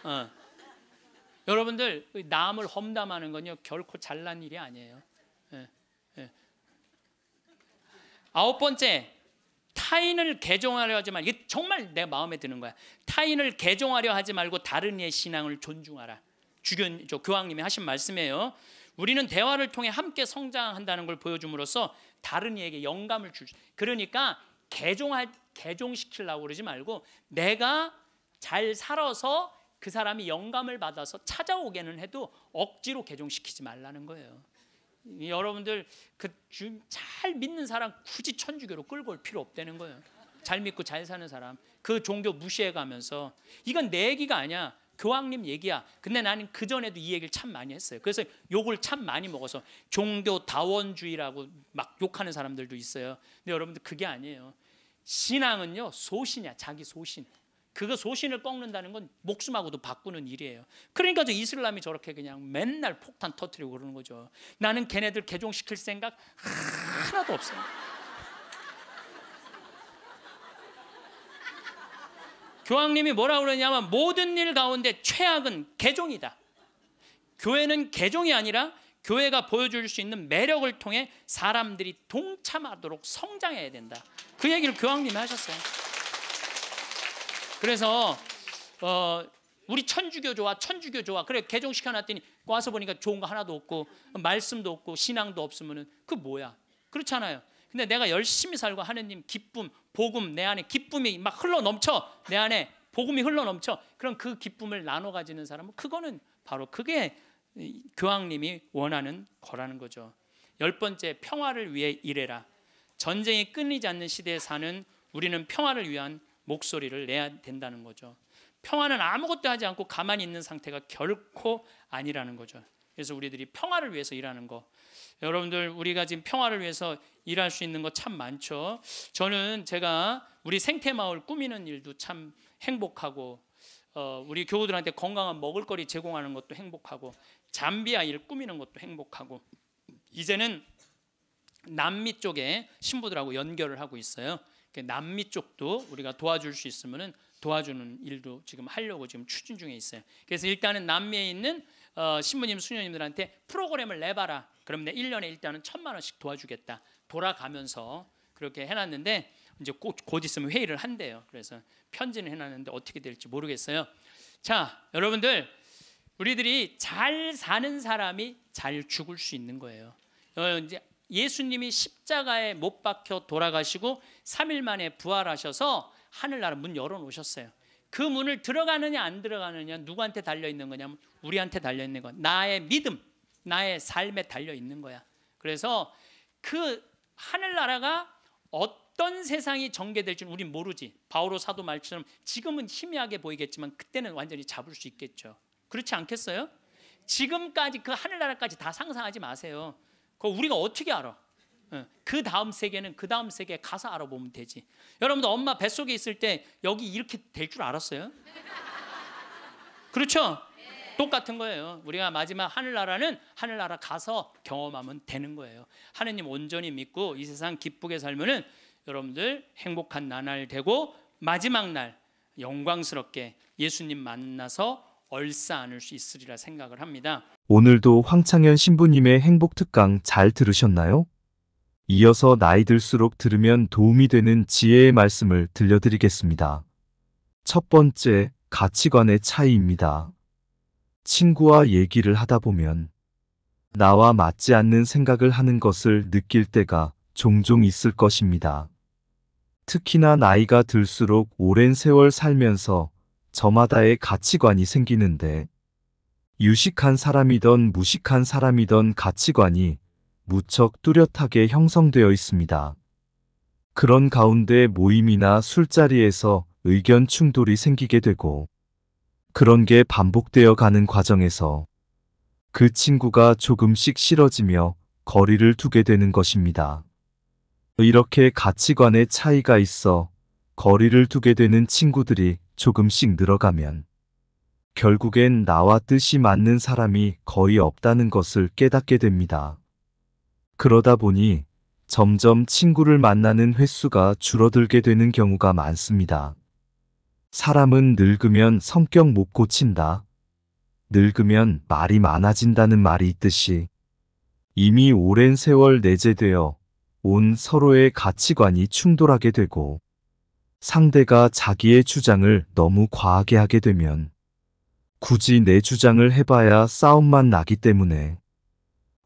어. 여러분들 남을 험담하는 건요 결코 잘난 일이 아니에요. 예, 예. 아홉 번째 타인을 개종하려 하지 말. 이게 정말 내 마음에 드는 거야. 타인을 개종하려 하지 말고 다른 이의 신앙을 존중하라. 주교 저 교황님이 하신 말씀이에요. 우리는 대화를 통해 함께 성장한다는 걸 보여줌으로써 다른 이에게 영감을 주. 그러니까 개종할 개종시키려고 그러지 말고 내가 잘 살아서 그 사람이 영감을 받아서 찾아오게는 해도 억지로 개종시키지 말라는 거예요. 여러분들 그잘 믿는 사람 굳이 천주교로 끌고 올 필요 없다는 거예요. 잘 믿고 잘 사는 사람 그 종교 무시해 가면서 이건 내 얘기가 아니야. 교황님 얘기야. 근데 나는 그 전에도 이 얘기를 참 많이 했어요. 그래서 욕을 참 많이 먹어서 종교 다원주의라고 막 욕하는 사람들도 있어요. 근데 여러분들 그게 아니에요. 신앙은요 소신이야 자기 소신. 그거 소신을 꺾는다는 건 목숨하고도 바꾸는 일이에요. 그러니까 저 이슬람이 저렇게 그냥 맨날 폭탄 터트리고 그러는 거죠. 나는 걔네들 개종시킬 생각 하나도 없어요. 교황님이 뭐라 고 그러냐면 모든 일 가운데 최악은 개종이다. 교회는 개종이 아니라 교회가 보여줄 수 있는 매력을 통해 사람들이 동참하도록 성장해야 된다. 그 얘기를 교황님이 하셨어요. 그래서 어, 우리 천주교 좋아, 천주교 좋아. 그래 개종시켜 놨더니 와서 보니까 좋은 거 하나도 없고 말씀도 없고 신앙도 없으면그 뭐야? 그렇잖아요. 근데 내가 열심히 살고 하느님 기쁨 복음 내 안에 기쁨이 막 흘러 넘쳐 내 안에 복음이 흘러 넘쳐 그럼 그 기쁨을 나눠 가지는 사람은 그거는 바로 그게 교황님이 원하는 거라는 거죠. 열 번째 평화를 위해 일해라. 전쟁이 끊이지 않는 시대에 사는 우리는 평화를 위한 목소리를 내야 된다는 거죠. 평화는 아무것도 하지 않고 가만히 있는 상태가 결코 아니라는 거죠. 그래서 우리들이 평화를 위해서 일하는 거, 여러분들 우리가 지금 평화를 위해서 일할 수 있는 거 참 많죠. 저는 제가 우리 생태 마을 꾸미는 일도 참 행복하고 어, 우리 교우들한테 건강한 먹을거리 제공하는 것도 행복하고 잠비아 일 꾸미는 것도 행복하고 이제는 남미 쪽에 신부들하고 연결을 하고 있어요. 그러니까 남미 쪽도 우리가 도와줄 수 있으면은 도와주는 일도 지금 하려고 지금 추진 중에 있어요. 그래서 일단은 남미에 있는 어, 신부님, 수녀님들한테 프로그램을 내봐라. 그럼 내 1년에 일단은 천만 원씩 도와주겠다. 돌아가면서 그렇게 해놨는데 이제 곧, 곧 있으면 회의를 한대요. 그래서 편지는 해놨는데 어떻게 될지 모르겠어요. 자, 여러분들 우리들이 잘 사는 사람이 잘 죽을 수 있는 거예요. 어, 이제 예수님이 십자가에 못 박혀 돌아가시고 3일 만에 부활하셔서 하늘나라 문 열어 놓으셨어요. 그 문을 들어가느냐 안 들어가느냐 누구한테 달려 있는 거냐면 우리한테 달려 있는 거. 나의 믿음, 나의 삶에 달려 있는 거야. 그래서 그 하늘나라가 어떤 세상이 전개될지 우린 모르지. 바오로 사도 말처럼 지금은 희미하게 보이겠지만 그때는 완전히 잡을 수 있겠죠. 그렇지 않겠어요? 지금까지 그 하늘나라까지 다 상상하지 마세요. 그거 우리가 어떻게 알아? 어, 그 다음 세계는 그 다음 세계 가서 알아보면 되지. 여러분도 엄마 뱃속에 있을 때 여기 이렇게 될 줄 알았어요? 그렇죠? 똑같은 거예요. 우리가 마지막 하늘나라는 하늘나라 가서 경험하면 되는 거예요. 하느님 온전히 믿고 이 세상 기쁘게 살면은 여러분들 행복한 나날 되고 마지막 날 영광스럽게 예수님 만나서 얼싸 안을 수 있으리라 생각을 합니다. 오늘도 황창현 신부님의 행복 특강 잘 들으셨나요? 이어서 나이 들수록 들으면 도움이 되는 지혜의 말씀을 들려드리겠습니다. 첫 번째, 가치관의 차이입니다. 친구와 얘기를 하다 보면 나와 맞지 않는 생각을 하는 것을 느낄 때가 종종 있을 것입니다. 특히나 나이가 들수록 오랜 세월 살면서 저마다의 가치관이 생기는데 유식한 사람이던 무식한 사람이던 가치관이 무척 뚜렷하게 형성되어 있습니다. 그런 가운데 모임이나 술자리에서 의견 충돌이 생기게 되고 그런 게 반복되어 가는 과정에서 그 친구가 조금씩 싫어지며 거리를 두게 되는 것입니다. 이렇게 가치관의 차이가 있어 거리를 두게 되는 친구들이 조금씩 늘어가면 결국엔 나와 뜻이 맞는 사람이 거의 없다는 것을 깨닫게 됩니다. 그러다 보니 점점 친구를 만나는 횟수가 줄어들게 되는 경우가 많습니다. 사람은 늙으면 성격 못 고친다. 늙으면 말이 많아진다는 말이 있듯이 이미 오랜 세월 내재되어 온 서로의 가치관이 충돌하게 되고 상대가 자기의 주장을 너무 과하게 하게 되면 굳이 내 주장을 해봐야 싸움만 나기 때문에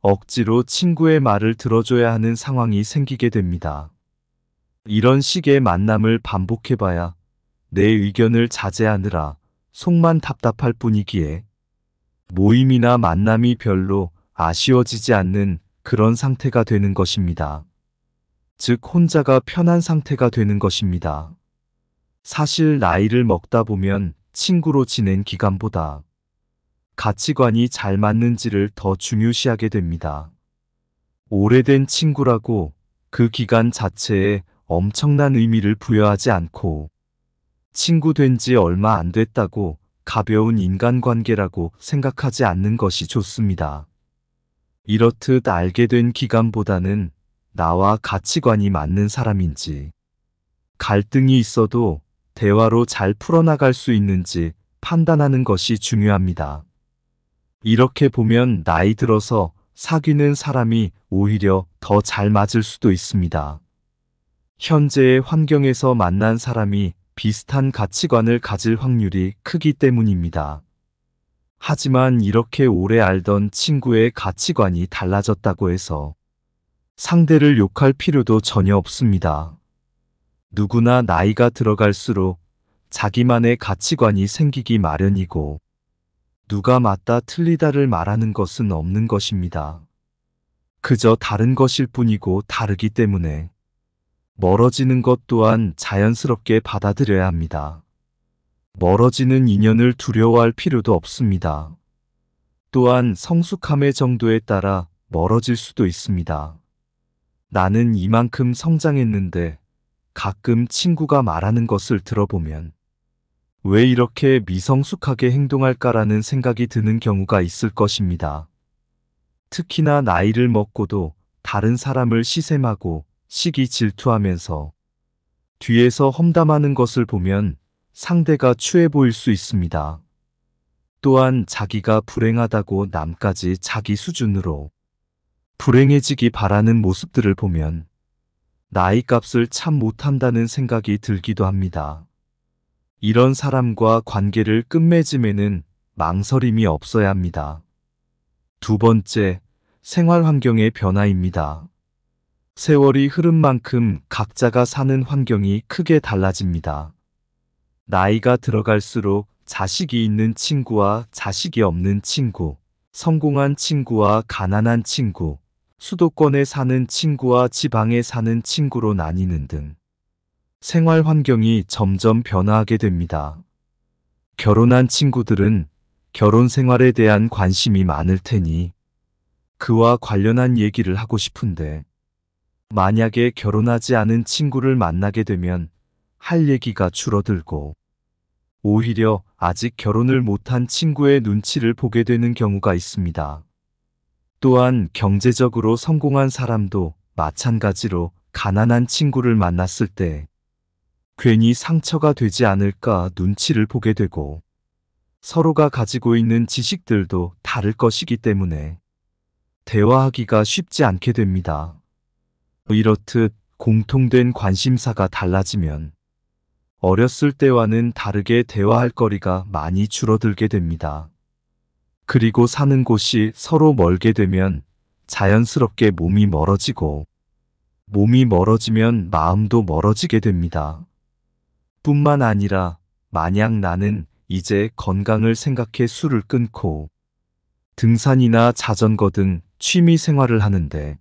억지로 친구의 말을 들어줘야 하는 상황이 생기게 됩니다. 이런 식의 만남을 반복해봐야 내 의견을 자제하느라 속만 답답할 뿐이기에 모임이나 만남이 별로 아쉬워지지 않는 그런 상태가 되는 것입니다. 즉 혼자가 편한 상태가 되는 것입니다. 사실 나이를 먹다 보면 친구로 지낸 기간보다 가치관이 잘 맞는지를 더 중요시하게 됩니다. 오래된 친구라고 그 기간 자체에 엄청난 의미를 부여하지 않고 친구 된 지 얼마 안 됐다고 가벼운 인간관계라고 생각하지 않는 것이 좋습니다. 이렇듯 알게 된 기간보다는 나와 가치관이 맞는 사람인지 갈등이 있어도 대화로 잘 풀어나갈 수 있는지 판단하는 것이 중요합니다. 이렇게 보면 나이 들어서 사귀는 사람이 오히려 더 잘 맞을 수도 있습니다. 현재의 환경에서 만난 사람이 비슷한 가치관을 가질 확률이 크기 때문입니다. 하지만 이렇게 오래 알던 친구의 가치관이 달라졌다고 해서 상대를 욕할 필요도 전혀 없습니다. 누구나 나이가 들어갈수록 자기만의 가치관이 생기기 마련이고 누가 맞다 틀리다를 말하는 것은 없는 것입니다. 그저 다른 것일 뿐이고 다르기 때문에 멀어지는 것 또한 자연스럽게 받아들여야 합니다. 멀어지는 인연을 두려워할 필요도 없습니다. 또한 성숙함의 정도에 따라 멀어질 수도 있습니다. 나는 이만큼 성장했는데 가끔 친구가 말하는 것을 들어보면 왜 이렇게 미성숙하게 행동할까라는 생각이 드는 경우가 있을 것입니다. 특히나 나이를 먹고도 다른 사람을 시샘하고 시기 질투하면서 뒤에서 험담하는 것을 보면 상대가 추해 보일 수 있습니다. 또한 자기가 불행하다고 남까지 자기 수준으로 불행해지기 바라는 모습들을 보면 나이 값을 참 못한다는 생각이 들기도 합니다. 이런 사람과 관계를 끝맺음에는 망설임이 없어야 합니다. 두 번째, 생활 환경의 변화입니다. 세월이 흐른 만큼 각자가 사는 환경이 크게 달라집니다. 나이가 들어갈수록 자식이 있는 친구와 자식이 없는 친구, 성공한 친구와 가난한 친구, 수도권에 사는 친구와 지방에 사는 친구로 나뉘는 등 생활 환경이 점점 변화하게 됩니다. 결혼한 친구들은 결혼 생활에 대한 관심이 많을 테니 그와 관련한 얘기를 하고 싶은데 만약에 결혼하지 않은 친구를 만나게 되면 할 얘기가 줄어들고 오히려 아직 결혼을 못한 친구의 눈치를 보게 되는 경우가 있습니다. 또한 경제적으로 성공한 사람도 마찬가지로 가난한 친구를 만났을 때 괜히 상처가 되지 않을까 눈치를 보게 되고 서로가 가지고 있는 지식들도 다를 것이기 때문에 대화하기가 쉽지 않게 됩니다. 이렇듯 공통된 관심사가 달라지면 어렸을 때와는 다르게 대화할 거리가 많이 줄어들게 됩니다. 그리고 사는 곳이 서로 멀게 되면 자연스럽게 몸이 멀어지고 몸이 멀어지면 마음도 멀어지게 됩니다. 뿐만 아니라 만약 나는 이제 건강을 생각해 술을 끊고 등산이나 자전거 등 취미 생활을 하는데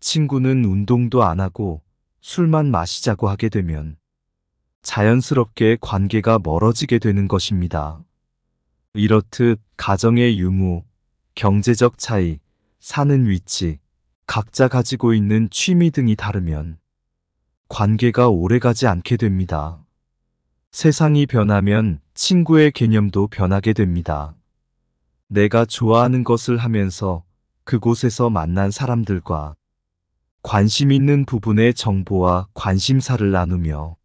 친구는 운동도 안 하고 술만 마시자고 하게 되면 자연스럽게 관계가 멀어지게 되는 것입니다. 이렇듯 가정의 유무, 경제적 차이, 사는 위치, 각자 가지고 있는 취미 등이 다르면 관계가 오래가지 않게 됩니다. 세상이 변하면 친구의 개념도 변하게 됩니다. 내가 좋아하는 것을 하면서 그곳에서 만난 사람들과 관심 있는 부분의 정보와 관심사를 나누며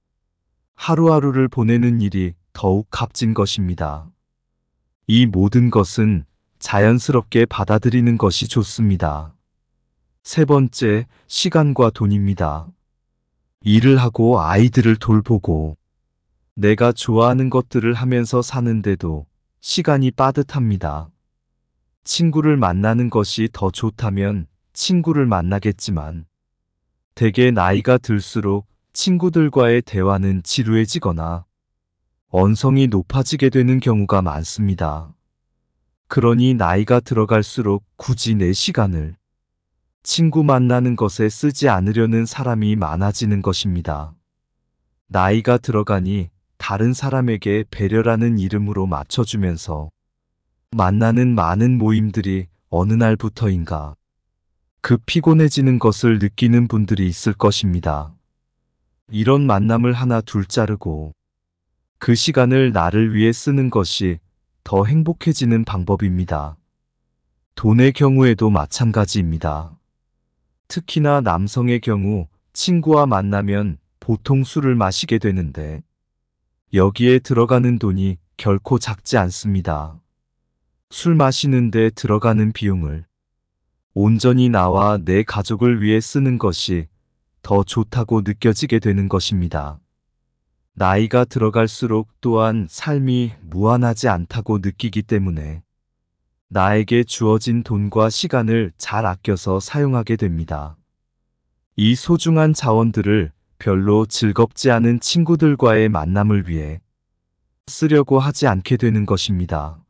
하루하루를 보내는 일이 더욱 값진 것입니다. 이 모든 것은 자연스럽게 받아들이는 것이 좋습니다. 세 번째, 시간과 돈입니다. 일을 하고 아이들을 돌보고 내가 좋아하는 것들을 하면서 사는데도 시간이 빠듯합니다. 친구를 만나는 것이 더 좋다면 친구를 만나겠지만 대개 나이가 들수록 친구들과의 대화는 지루해지거나 언성이 높아지게 되는 경우가 많습니다. 그러니 나이가 들어갈수록 굳이 내 시간을 친구 만나는 것에 쓰지 않으려는 사람이 많아지는 것입니다. 나이가 들어가니 다른 사람에게 배려라는 이름으로 맞춰주면서 만나는 많은 모임들이 어느 날부터인가 그 피곤해지는 것을 느끼는 분들이 있을 것입니다. 이런 만남을 하나 둘 자르고 그 시간을 나를 위해 쓰는 것이 더 행복해지는 방법입니다. 돈의 경우에도 마찬가지입니다. 특히나 남성의 경우 친구와 만나면 보통 술을 마시게 되는데 여기에 들어가는 돈이 결코 작지 않습니다. 술 마시는데 들어가는 비용을 온전히 나와 내 가족을 위해 쓰는 것이 더 좋다고 느껴지게 되는 것입니다. 나이가 들어갈수록 또한 삶이 무한하지 않다고 느끼기 때문에 나에게 주어진 돈과 시간을 잘 아껴서 사용하게 됩니다. 이 소중한 자원들을 별로 즐겁지 않은 친구들과의 만남을 위해 쓰려고 하지 않게 되는 것입니다.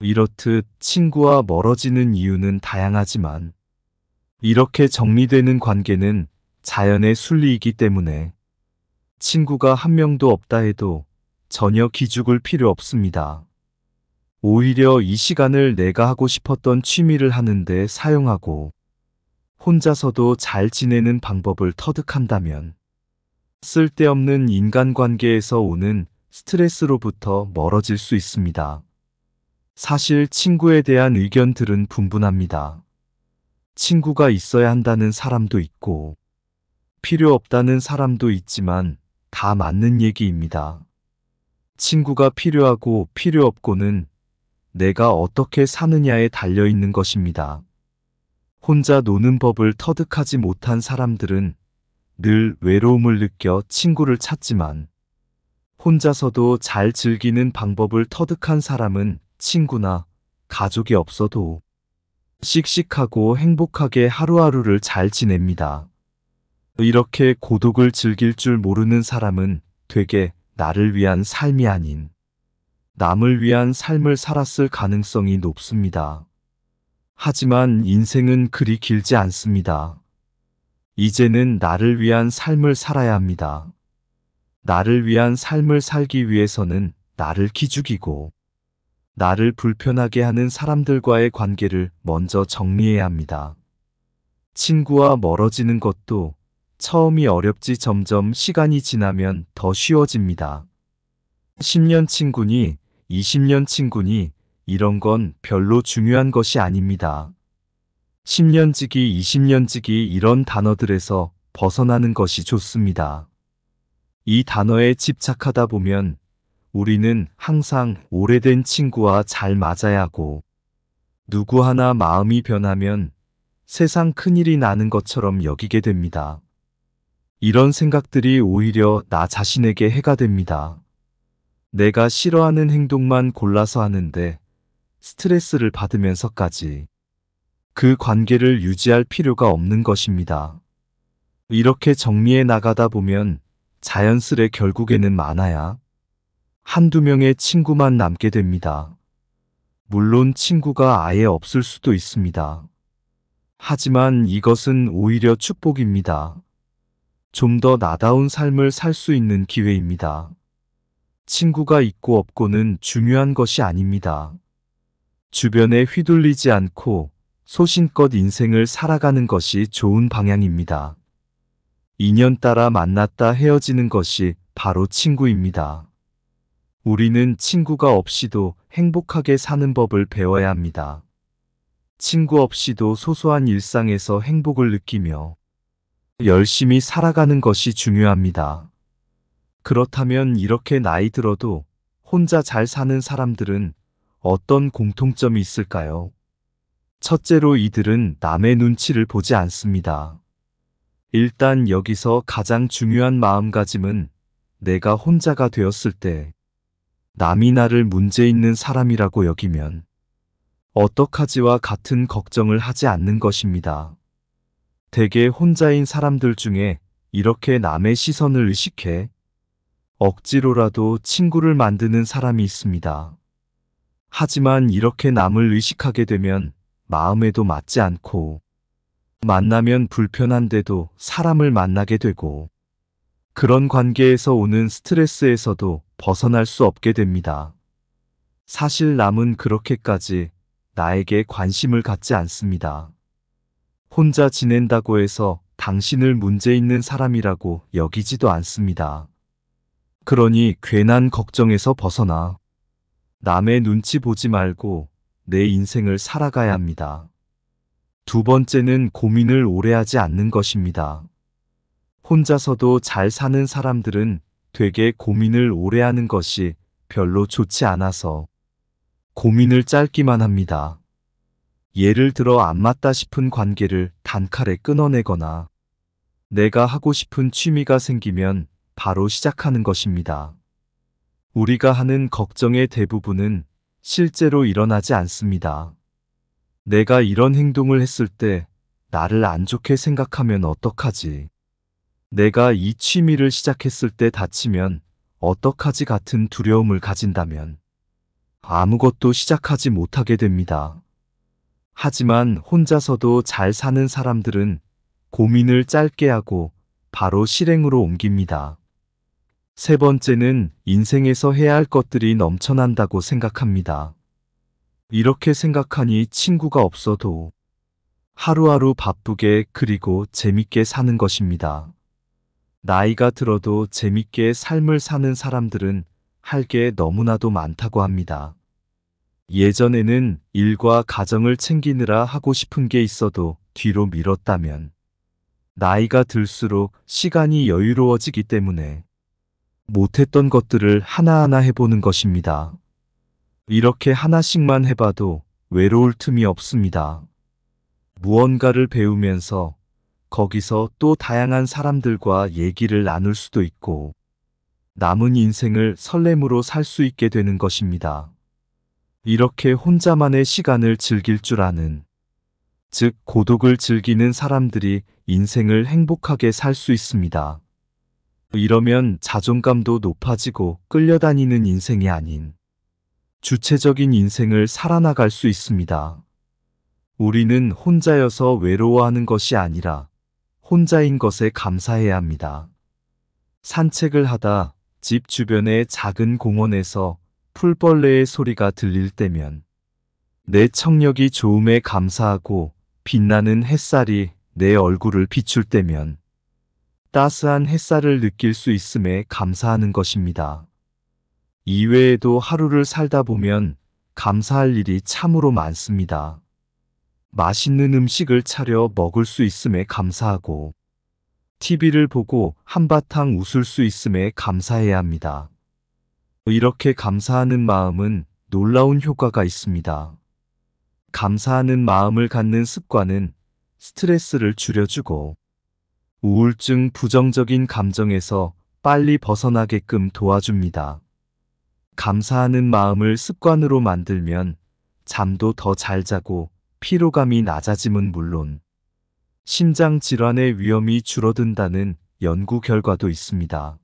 이렇듯 친구와 멀어지는 이유는 다양하지만 이렇게 정리되는 관계는 자연의 순리이기 때문에 친구가 한 명도 없다 해도 전혀 기죽을 필요 없습니다. 오히려 이 시간을 내가 하고 싶었던 취미를 하는데 사용하고 혼자서도 잘 지내는 방법을 터득한다면 쓸데없는 인간관계에서 오는 스트레스로부터 멀어질 수 있습니다. 사실 친구에 대한 의견들은 분분합니다. 친구가 있어야 한다는 사람도 있고 필요 없다는 사람도 있지만 다 맞는 얘기입니다. 친구가 필요하고 필요 없고는 내가 어떻게 사느냐에 달려 있는 것입니다. 혼자 노는 법을 터득하지 못한 사람들은 늘 외로움을 느껴 친구를 찾지만 혼자서도 잘 즐기는 방법을 터득한 사람은 친구나 가족이 없어도 씩씩하고 행복하게 하루하루를 잘 지냅니다. 이렇게 고독을 즐길 줄 모르는 사람은 되게 나를 위한 삶이 아닌 남을 위한 삶을 살았을 가능성이 높습니다. 하지만 인생은 그리 길지 않습니다. 이제는 나를 위한 삶을 살아야 합니다. 나를 위한 삶을 살기 위해서는 나를 기죽이고 나를 불편하게 하는 사람들과의 관계를 먼저 정리해야 합니다. 친구와 멀어지는 것도 처음이 어렵지 점점 시간이 지나면 더 쉬워집니다. 10년 친구니 20년 친구니 이런 건 별로 중요한 것이 아닙니다. 10년지기, 20년지기 이런 단어들에서 벗어나는 것이 좋습니다. 이 단어에 집착하다 보면 우리는 항상 오래된 친구와 잘 맞아야 하고 누구 하나 마음이 변하면 세상 큰일이 나는 것처럼 여기게 됩니다. 이런 생각들이 오히려 나 자신에게 해가 됩니다. 내가 싫어하는 행동만 골라서 하는데 스트레스를 받으면서까지 그 관계를 유지할 필요가 없는 것입니다. 이렇게 정리해 나가다 보면 자연스레 결국에는 많아야 한두 명의 친구만 남게 됩니다. 물론 친구가 아예 없을 수도 있습니다. 하지만 이것은 오히려 축복입니다. 좀 더 나다운 삶을 살 수 있는 기회입니다. 친구가 있고 없고는 중요한 것이 아닙니다. 주변에 휘둘리지 않고 소신껏 인생을 살아가는 것이 좋은 방향입니다. 인연 따라 만났다 헤어지는 것이 바로 친구입니다. 우리는 친구가 없이도 행복하게 사는 법을 배워야 합니다. 친구 없이도 소소한 일상에서 행복을 느끼며 열심히 살아가는 것이 중요합니다. 그렇다면 이렇게 나이 들어도 혼자 잘 사는 사람들은 어떤 공통점이 있을까요? 첫째로 이들은 남의 눈치를 보지 않습니다. 일단 여기서 가장 중요한 마음가짐은 내가 혼자가 되었을 때 남이 나를 문제 있는 사람이라고 여기면 어떡하지와 같은 걱정을 하지 않는 것입니다. 대개 혼자인 사람들 중에 이렇게 남의 시선을 의식해 억지로라도 친구를 만드는 사람이 있습니다. 하지만 이렇게 남을 의식하게 되면 마음에도 맞지 않고 만나면 불편한데도 사람을 만나게 되고 그런 관계에서 오는 스트레스에서도 벗어날 수 없게 됩니다. 사실 남은 그렇게까지 나에게 관심을 갖지 않습니다. 혼자 지낸다고 해서 당신을 문제 있는 사람이라고 여기지도 않습니다. 그러니 괜한 걱정에서 벗어나 남의 눈치 보지 말고 내 인생을 살아가야 합니다. 두 번째는 고민을 오래 하지 않는 것입니다. 혼자서도 잘 사는 사람들은 되게 고민을 오래 하는 것이 별로 좋지 않아서 고민을 짧기만 합니다. 예를 들어 안 맞다 싶은 관계를 단칼에 끊어내거나 내가 하고 싶은 취미가 생기면 바로 시작하는 것입니다. 우리가 하는 걱정의 대부분은 실제로 일어나지 않습니다. 내가 이런 행동을 했을 때 나를 안 좋게 생각하면 어떡하지? 내가 이 취미를 시작했을 때 다치면 어떡하지 같은 두려움을 가진다면 아무것도 시작하지 못하게 됩니다. 하지만 혼자서도 잘 사는 사람들은 고민을 짧게 하고 바로 실행으로 옮깁니다. 세 번째는 인생에서 해야 할 것들이 넘쳐난다고 생각합니다. 이렇게 생각하니 친구가 없어도 하루하루 바쁘게 그리고 재밌게 사는 것입니다. 나이가 들어도 재밌게 삶을 사는 사람들은 할 게 너무나도 많다고 합니다. 예전에는 일과 가정을 챙기느라 하고 싶은 게 있어도 뒤로 밀었다면 나이가 들수록 시간이 여유로워지기 때문에 못했던 것들을 하나하나 해보는 것입니다. 이렇게 하나씩만 해봐도 외로울 틈이 없습니다. 무언가를 배우면서 거기서 또 다양한 사람들과 얘기를 나눌 수도 있고 남은 인생을 설렘으로 살 수 있게 되는 것입니다. 이렇게 혼자만의 시간을 즐길 줄 아는 즉 고독을 즐기는 사람들이 인생을 행복하게 살 수 있습니다. 이러면 자존감도 높아지고 끌려다니는 인생이 아닌 주체적인 인생을 살아나갈 수 있습니다. 우리는 혼자여서 외로워하는 것이 아니라 혼자인 것에 감사해야 합니다. 산책을 하다 집 주변의 작은 공원에서 풀벌레의 소리가 들릴 때면 내 청력이 좋음에 감사하고 빛나는 햇살이 내 얼굴을 비출 때면 따스한 햇살을 느낄 수 있음에 감사하는 것입니다. 이외에도 하루를 살다 보면 감사할 일이 참으로 많습니다. 맛있는 음식을 차려 먹을 수 있음에 감사하고, TV를 보고 한바탕 웃을 수 있음에 감사해야 합니다. 이렇게 감사하는 마음은 놀라운 효과가 있습니다. 감사하는 마음을 갖는 습관은 스트레스를 줄여주고 우울증 부정적인 감정에서 빨리 벗어나게끔 도와줍니다. 감사하는 마음을 습관으로 만들면 잠도 더 잘 자고 피로감이 낮아짐은 물론 심장 질환의 위험이 줄어든다는 연구 결과도 있습니다.